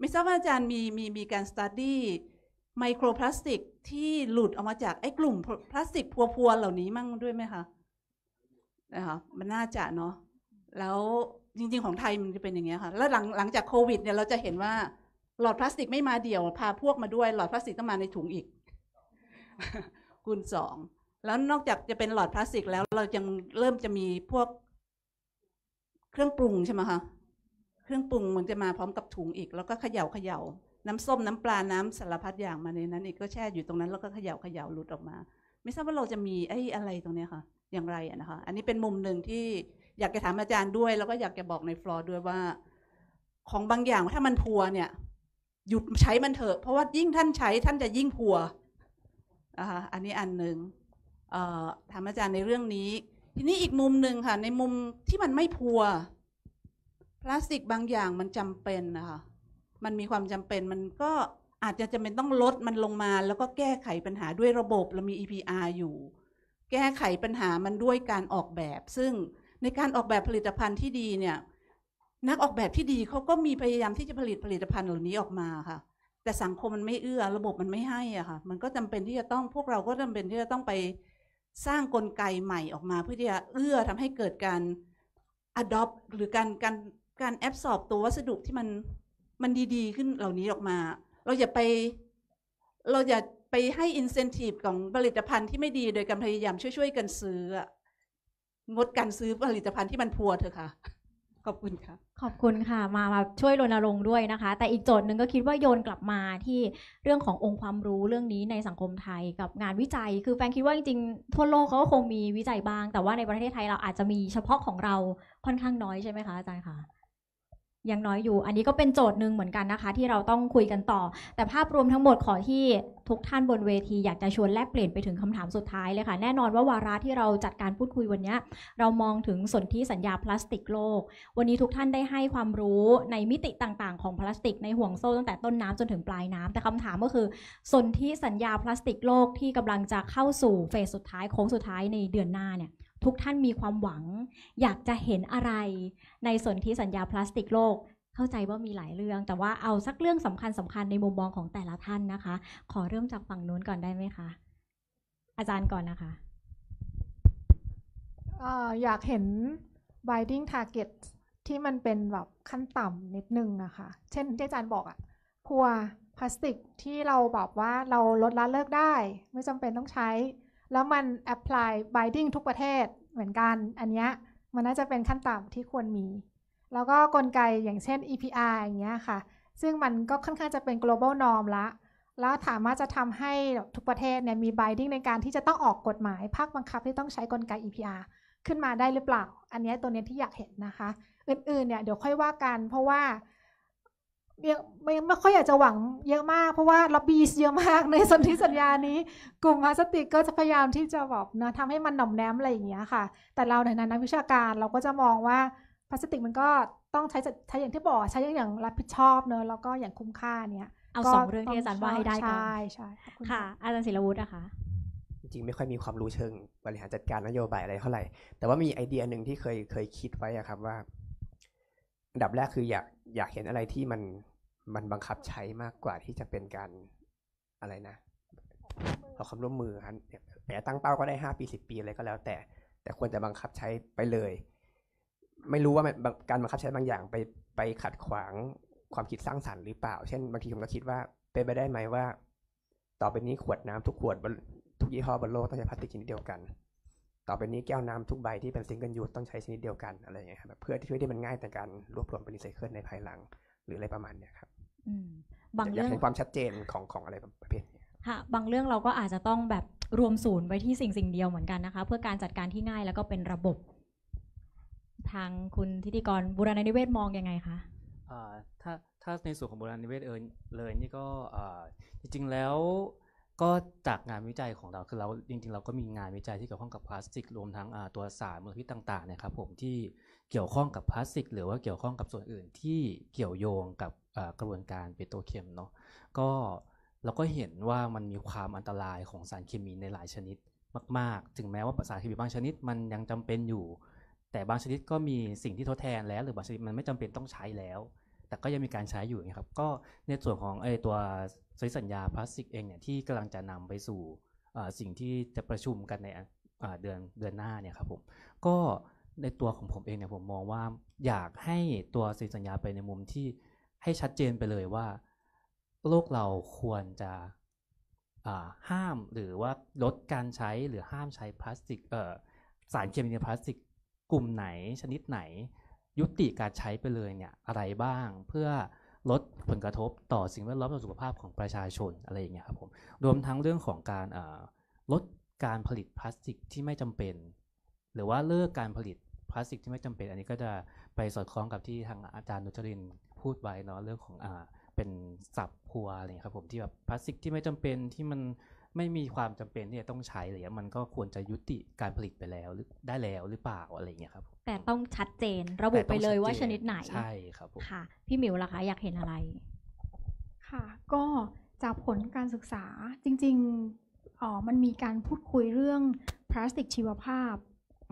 ไม่ทราบว่าอาจารย์มีมีมีการสต๊าดี้ไมโครพลาสติกที่หลุดออกมาจากไอ้กลุ่มพลาสติกพัวๆเหล่านี้มั่งด้วยไหมคะนะคะมันน่าจะเนาะแล้วจริง ๆ ของไทยมันจะเป็นอย่างเงี้ยค่ะ แล้วหลังหลังจากโควิด เนี่ย เราจะเห็นว่า หลอดพลาสติกไม่มาเดี่ยว พาพวกมาด้วยหลอดพลาสติกต้องมาในถุงอีกคูณสองแล้วนอกจากจะเป็นหลอดพลาสติก แล้วเราจังเริ่มจะมีพวก เครื่องปรุงใช่ไหมคะเครื่องปรุงมันจะมาพร้อมกับถุงอีกแล้วก็เขย่าเขย่าน้ำส้มน้ำปลาน้ำสารพัดอย่างมาในนั้นอีกก็แช่อยู่ตรงนั้นแล้วก็เขย่าเขย่าหลุดออกมา ไม่ทราบว่าเราจะมีไอ้อะไรตรงนี้ค่ะ อย่างไรนะคะอันนี้เป็นมุมหนึ่งที่อยากจะถามอาจารย์ด้วย แล้วก็อยากจะบอกในฟลอร์ด้วยว่า ของบางอย่างถ้ามันพัว เนี่ย หยุดใช้มันเถอะเพราะว่ายิ่งท่านใช้ท่านจะยิ่งพัวนะคะอันนี้อันหนึ่งถามอาจารย์ในเรื่องนี้ ทีนี้อีกมุมหนึ่งค่ะ ในมุมที่มันไม่พัว พลาสติกบางอย่างมันจำเป็นนะคะมันมีความจำเป็นมันก็อาจจะจำเป็นต้องลดมันลงมาแล้วก็แก้ไขปัญหาด้วยระบบเรามี EPR อยู่ แก้ไขปัญหามันด้วยการออกแบบ ซึ่งในการออกแบบผลิตภัณฑ์ที่ดีเนี่ย นักออกแบบที่ดีเขาก็มีพยายามที่จะผลิตผลิตภัณฑ์เหล่านี้ออกมาค่ะ แต่สังคมมันไม่เอื้อ ระบบมันไม่ให้อ่ะค่ะ มันก็จำเป็นที่จะต้อง พวกเราก็จำเป็นที่จะต้องไปสร้างกลไกใหม่ออกมาเพื่อที่จะเอื้อทำให้เกิดการ adopt หรือการการการแอบสอบ ตัววัสดุที่มันมันดีๆขึ้นเหล่านี้ออกมา เราอย่าไป เราอย่าไปให้อินเซนティブของผลิตภัณฑ์ที่ไม่ดีโดยการพยายามช่วยๆกันซื้องดการซื้อผลิตภัณฑ์ที่มันพัวเถอะค่ะ ขอบคุณค่ะ ขอบคุณค่ะ มามาช่วยรณรงค์ด้วยนะคะ แต่อีกโจทย์หนึ่งก็คิดว่าโยนกลับมาที่เรื่องขององค์ความรู้เรื่องนี้ในสังคมไทยกับงานวิจัย คือแฟนคิดว่าจริงๆทั่วโลกเขาก็คงมีวิจัยบ้าง แต่ว่าในประเทศไทยเราอาจจะมีเฉพาะของเราค่อนข้างน้อยใช่ไหมคะอาจารย์คะยังน้อยอยู่ อันนี้ก็เป็นโจทย์หนึ่งเหมือนกันนะคะที่เราต้องคุยกันต่อ แต่ภาพรวมทั้งหมดขอที่ทุกท่านบนเวทีอยากจะชวนแลกเปลี่ยนไปถึงคำถามสุดท้ายเลยค่ะ แน่นอนว่าวาระที่เราจัดการพูดคุยวันนี้เรามองถึงสนธิสัญญาพลาสติกโลก วันนี้ทุกท่านได้ให้ความรู้ในมิติต่างๆของพลาสติกในห่วงโซ่ตั้งแต่ต้นน้ำจนถึงปลายน้ำ แต่คำถามก็คือสนธิสัญญาพลาสติกโลกที่กำลังจะเข้าสู่เฟสสุดท้ายโค้งสุดท้ายในเดือนหน้าเนี่ยทุกท่านมีความหวัง อยากจะเห็นอะไรในสนธิสัญญาพลาสติกโลก เข้าใจว่ามีหลายเรื่อง แต่ว่าเอาสักเรื่องสำคัญสำคัญในมุมมองของแต่ละท่านนะคะ ขอเริ่มจากฝั่งนู้นก่อนได้ไหมคะ อาจารย์ก่อนนะคะ อยากเห็น binding target ที่มันเป็นแบบขั้นต่ำนิดนึงนะคะ เช่นที่อาจารย์บอกอะพัวพลาสติกที่เราบอกว่าเราลดละเลิกได้ ไม่จำเป็นต้องใช้แล้วมัน apply binding ทุกประเทศเหมือนกัน อันเนี้ยมันน่าจะเป็นขั้นต่ำที่ควรมี แล้วก็กลไกอย่างเช่น EPR อย่างเงี้ยค่ะ ซึ่งมันก็ค่อนข้างจะเป็น global norm ละ แล้วถามว่าจะทำให้ทุกประเทศเนี่ยมี binding ในการที่จะต้องออกกฎหมายภาคบังคับที่ต้องใช้กลไก EPR ขึ้นมาได้หรือเปล่า อันนี้ตัวนี้ที่อยากเห็นนะคะ อื่นๆ เนี่ยเดี๋ยวค่อยว่ากันเพราะว่ายังไม่ไม่ค่อยอยากจะหวังเยอะมาก เพราะว่าล็อบบี้เยอะมากในสนธิสัญญานี้ กลุ่มพลาสติกก็จะพยายามที่จะแบบนะทำให้มันหน่อมแนมอะไรอย่างเงี้ยค่ะ แต่เราในฐานะนักวิชาการเราก็จะมองว่าพลาสติกมันก็ต้องใช้ใช้อย่างที่บอก ใช้อย่างอย่างรับผิดชอบเนอะแล้วก็อย่างคุ้มค่าเนี่ยเอาสองเรื่องที่อาจารย์ว่าให้ได้ก่อนใช่ใช่ค่ะ อาจารย์ศิลวุฒินะคะ จริงไม่ค่อยมีความรู้เชิงบริหารจัดการนโยบายอะไรเท่าไหร่แต่ว่ามีไอเดียหนึ่งที่เคยเคยคิดไว้อะครับว่าอันดับแรกคืออยากอยากเห็นอะไรที่มันมันบังคับใช้มากกว่าที่จะเป็นการอะไรนะขอความร่วมมือครับแต่ตั้งเป้าก็ได้ห้าปีสิบปีอะไรก็แล้วแต่ แต่ควรจะบังคับใช้ไปเลย ไม่รู้ว่าการบังคับใช้บางอย่างไปไปขัดขวางความคิดสร้างสรรค์หรือเปล่า เช่นบางทีผมก็คิดว่าเป็นไปได้ไหมว่า ต่อไปนี้ขวดน้ำทุกขวดทุกยี่ห้อบนโลกต้องใช้พลาสติกชนิดเดียวกัน ต่อไปนี้แก้วน้ำทุกใบที่เป็นซิงเกิลยูสต้องใช้ชนิดเดียวกันอะไรอย่างเงี้ยครับเพื่อที่ช่วย้มันง่ายแต่การรวบรวมเป็นรีไซเคิลในภายหลัง หรืออะไรประมาณเนี้ยครับบางเรื่องเห็นความชัดเจนของของอะไรประเภทนี้ค่ะบางเรื่องเราก็อาจจะต้องแบบรวมศูนย์ไว้ที่สิ่งสิ่งเดียวเหมือนกันนะคะ เพื่อการจัดการที่ง่ายแล้วก็เป็นระบบ ทางคุณทิติกรบุรณนิเวศมองยังไงคะถ้าถ้าในส่วนของบุรณนิเวศเอเลย นี่ก็จริงๆแล้วก็จากงานวิจัยของเราคือเราจริงๆเราก็มีงานวิจัยที่เกี่ยวข้องกับพลาสติกรวมทั้งตัวสารมลพิษต่างๆนะครับผมที่เกี่ยวข้องกับพลาสติก หรือว่าเกี่ยวข้องกับส่วนอื่นที่เกี่ยวโยงกับกระบวนการเปโตรเคมเนาะ ก็เราก็เห็นว่ามันมีความอันตรายของสารเคมีในหลายชนิด มาก ๆ ถึงแม้ว่าสารเคมีบางชนิดมันยังจำเป็นอยู่ แต่บางชนิดก็มีสิ่งที่ทดแทนแล้วหรือบางชนิดมันไม่จำเป็นต้องใช้แล้ว แต่ก็ยังมีการใช้อยู่นะครับ ก็ในส่วนของไอ้ตัวสัญญาพลาสติกเองเนี่ยที่กำลังจะนำไปสู่สิ่งที่จะประชุมกันในเดือนเดือนหน้าเนี่ยครับผม ก็ในตัวของผมเองเนี่ยผมมองว่าอยากให้ตัวสัญญาไปในมุมที่ให้ชัดเจนไปเลยว่าโลกเราควรจะห้ามหรือว่าลดการใช้หรือห้ามใช้พลาสติกสารเคมีในพลาสติก กลุ่มไหนชนิดไหน ยุติการใช้ไปเลยเนี่ยอะไรบ้าง เพื่อลดผลกระทบต่อสิ่งแวดล้อมต่อสุขภาพของประชาชนอะไรอย่างเงี้ยครับผมรวมทั้งเรื่องของการลดการผลิตพลาสติกที่ไม่จำเป็น หรือว่าเลิกการผลิตพลาสติกที่ไม่จำเป็น อันนี้ก็จะไปสอดคล้องกับที่ทางอาจารย์นุชรินพูดไว้เนาะเรื่องของอ่า เป็นสับพัวอะไรครับ ผมที่แบบพลาสติกที่ไม่จำเป็นที่มันไม่มีความจำเป็นที่จะต้องใช้เลยมันก็ควรจะยุติการผลิตไปแล้วหรือได้แล้วหรือเปล่าอะไรเงี้ยครับแต่ต้องชัดเจนระบุไปเลยว่าชนิดไหน ใช่ครับค่ะ พี่หมิวล่ะคะ อยากเห็นอะไร ค่ะ ก็จากผลการศึกษาจริงๆอ๋อมันมีการพูดคุยเรื่องพลาสติกชีวภาพ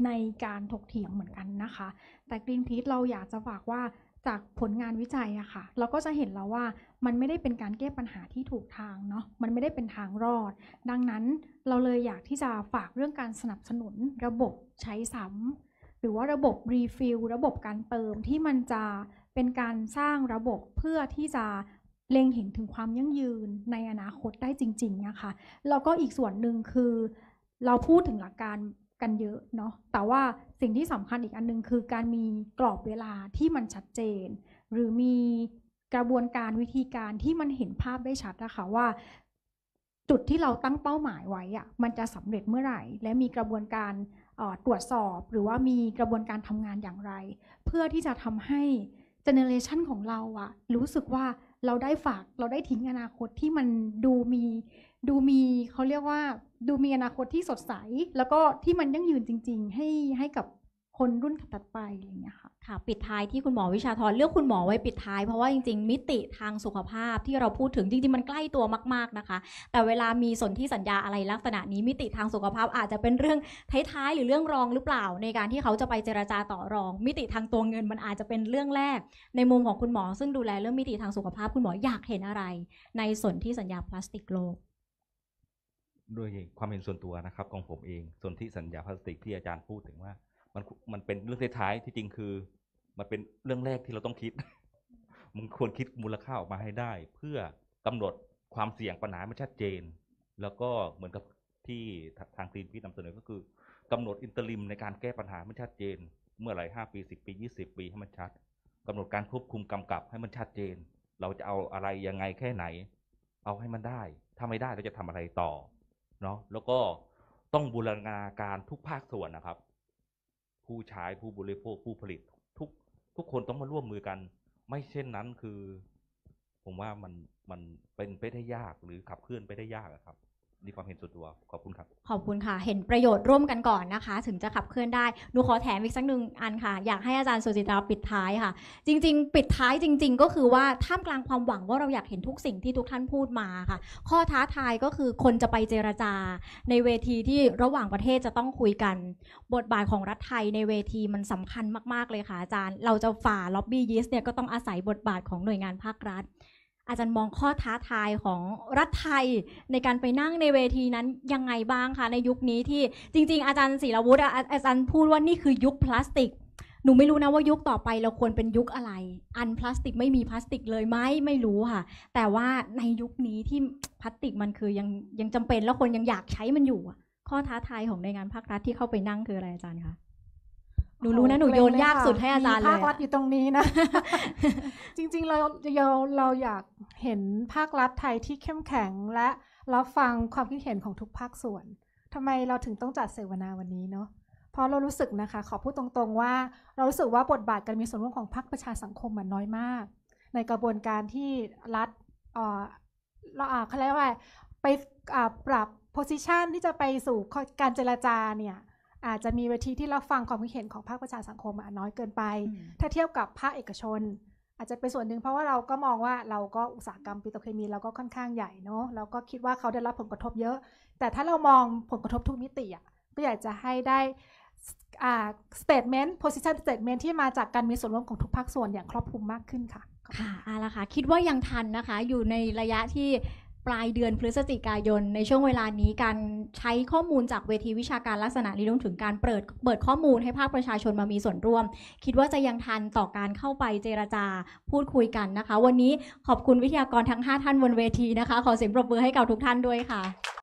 ในการถกเถียงเหมือนกันนะคะ แต่กรีนพีทเราอยากจะฝากว่าจากผลงานวิจัยอะค่ะเราก็จะเห็นแล้วว่ามันไม่ได้เป็นการแก้ปัญหาที่ถูกทางเนาะมันไม่ได้เป็นทางรอด ดังนั้นเราเลยอยากที่จะฝากเรื่องการสนับสนุน ระบบใช้ซ้ำหรือว่าระบบรีฟิลระบบการเติมที่มันจะเป็นการสร้างระบบเพื่อที่จะเล็งเห็นถึงความยั่งยืนในอนาคตได้จริงๆนะคะแล้วก็อีกส่วนหนึ่งคือ เราพูดถึงหลักการกันเยอะเนาะแต่ว่าสิ่งที่สำคัญอีกอันนึงคือการมีกรอบเวลาที่มันชัดเจน หรือมีกระบวนการวิธีการที่มันเห็นภาพได้ชัดนะคะว่า จุดที่เราตั้งเป้าหมายไว้อะมันจะสำเร็จเมื่อไหร่ และมีกระบวนการตรวจสอบหรือว่ามีกระบวนการทำงานอย่างไร เพื่อที่จะทำให้เจเนเรชันของเราอะรู้สึกว่าเราได้ฝากเราได้ทิ้งอนาคตที่มันดูมีดูมีเขาเรียกว่าดูมีอนาคตที่สดใส แล้วก็ที่มันยั่งยืนจริงๆ ให้ให้กับคนรุ่นถัดไปอะไรย่างเงี้ยค่ะค่ะปิดท้ายที่คุณหมอวิชาธรเลือกคุณหมอไว้ปิดท้าย เพราะว่าจริงๆ มิติทางสุขภาพที่เราพูดถึงจริงๆมันใกล้ตัวมากๆนะคะ แต่เวลามีสนธิสัญญาอะไรลักษณะนี้ มิติทางสุขภาพอาจจะเป็นเรื่อง ท้ายๆหรือเรื่องรองหรือเปล่า ในการที่เขาจะไปเจรจาต่อรอง มิติทางตัวเงินมันอาจจะเป็นเรื่องแรก ในมุมของคุณหมอซึ่งดูแลเรื่องมิติทางสุขภาพ คุณหมออยากเห็นอะไร ในสนธิสัญญาพลาสติกโลกด้วยความเห็นส่วนตัวนะครับ ของผมเองส่วนที่สัญญาพลาสติกที่อาจารย์พูดถึงว่ามันมันเป็นเรื่องท้ายที่จริงคือ มันเป็นเรื่องแรกที่เราต้องคิดมันควรคิดมูลค่าออกมาให้ได้ เพื่อกำหนดความเสี่ยงปัญหาไม่ชัดเจน แล้วก็เหมือนกับที่ทางทีมพี่นำเสนอก็คือ กำหนดอินเตอร์ลิมในการแก้ปัญหาไม่ชัดเจน เมื่อไหร่ห้าปีสิบปียี่สิบปีให้มันชัด กำหนดการควบคุมกำกับให้มันชัดเจน เราจะเอาอะไรยังไงแค่ไหน เอาให้มันได้ ถ้าไม่ได้เราจะทำอะไรต่อเนาะแล้วก็ต้องบูรณาการทุกภาคส่วนนะครับ ผู้ใช้ผู้บริโภคผู้ผลิตทุกทุกคนต้องมาร่วมมือกัน ไม่เช่นนั้นคือ ผมว่ามันมันเป็นไปได้ยากหรือขับเคลื่อนไปได้ยากครับมีความเห็นส่วนตัวขอบคุณครับขอบคุณค่ะ เห็นประโยชน์ร่วมกันก่อนนะคะ ถึงจะขับเคลื่อนได้ หนูขอแถมอีกสักหนึ่งอันค่ะ อยากให้อาจารย์สุจิตราปิดท้ายค่ะ จริง ๆ ปิดท้ายจริง ๆ ก็คือว่าท่ามกลางความหวังว่าเราอยากเห็นทุกสิ่งที่ทุกท่านพูดมาค่ะ ข้อท้าทายก็คือคนจะไปเจรจา ในเวทีที่ระหว่างประเทศจะต้องคุยกัน บทบาทของรัฐไทยในเวทีมันสำคัญมาก ๆเลยค่ะอาจารย์ เราจะฝ่าล็อบบี้ยิสเนี่ยก็ต้องอาศัยบทบาทของหน่วยงานภาครัฐอาจารย์มองข้อท้าทายของรัฐไทย ในการไปนั่งในเวทีนั้นยังไงบ้างคะในยุคนี้ที่จริงๆอาจารย์ศิรวุฒิอาจารย์พูดว่านี่คือยุคพลาสติก หนูไม่รู้นะว่ายุคต่อไปเราควรเป็นยุคอะไร อันพลาสติกไม่มีพลาสติกเลยไหมไม่รู้ค่ะ แต่ว่าในยุคนี้ที่พลาสติกมันคือยังยังจำเป็นแล้วคนยังอยากใช้มันอยู่ข้อท้าทายของในงานภาครัฐที่เข้าไปนั่งคืออะไรอาจารย์คะหนูรู้นะหนูโยนยากสุดให้อาจารย์เลยภาครัฐอยู่ตรงนี้นะ จริงๆ เราเราเราอยากเห็นภาครัฐไทยที่เข้มแข็ง และเราฟังความคิดเห็นของทุกภาคส่วน ทำไมเราถึงต้องจัดเสวนาวันนี้เนาะเพราะเรารู้สึกนะคะ ขอพูดตรงๆว่า เรารู้สึกว่าบทบาทการมีส่วนร่วมของภาคประชาสังคมมันน้อยมาก ในกระบวนการที่รัฐเราอ่าเขาเรียกว่าไปปรับโพสิชันที่จะไปสู่การเจรจาเนี่ยอาจจะมีเวทีที่รับฟังความคิดเห็นของภาคประชาสังคมน้อยเกินไป ถ้าเทียบกับภาคเอกชน อาจจะเป็นส่วนหนึ่งเพราะว่าเราก็มองว่าเราก็อุตสาหกรรมปิโตรเคมีเราก็ค่อนข้างใหญ่เนาะเราก็คิดว่าเขาได้รับผลกระทบเยอะ แต่ถ้าเรามองผลกระทบทุกมิติอ่ะก็อยากจะให้ได้อ่าสเตทเมนต์โพซิชันสเตทเมนต์ที่มาจากการมีส่วนร่วมของทุกภาคส่วนอย่างครอบคลุมมากขึ้นค่ะค่ะอะละค่ะ คิดว่ายังทันนะคะอยู่ในระยะที่ปลายเดือนพฤศจิกายนในช่วงเวลานี้การใช้ข้อมูลจากเวทีวิชาการลักษณะนี้รวมถึงการเปิดเปิดข้อมูลให้ภาคประชาชนมามีส่วนร่วม คิดว่าจะยังทันต่อการเข้าไปเจรจาพูดคุยกันนะคะวันนี้ขอบคุณวิทยากรทั้ง 5 ท่านบนเวทีนะคะขอเสียงปรบมือให้กับทุกท่านด้วยค่ะ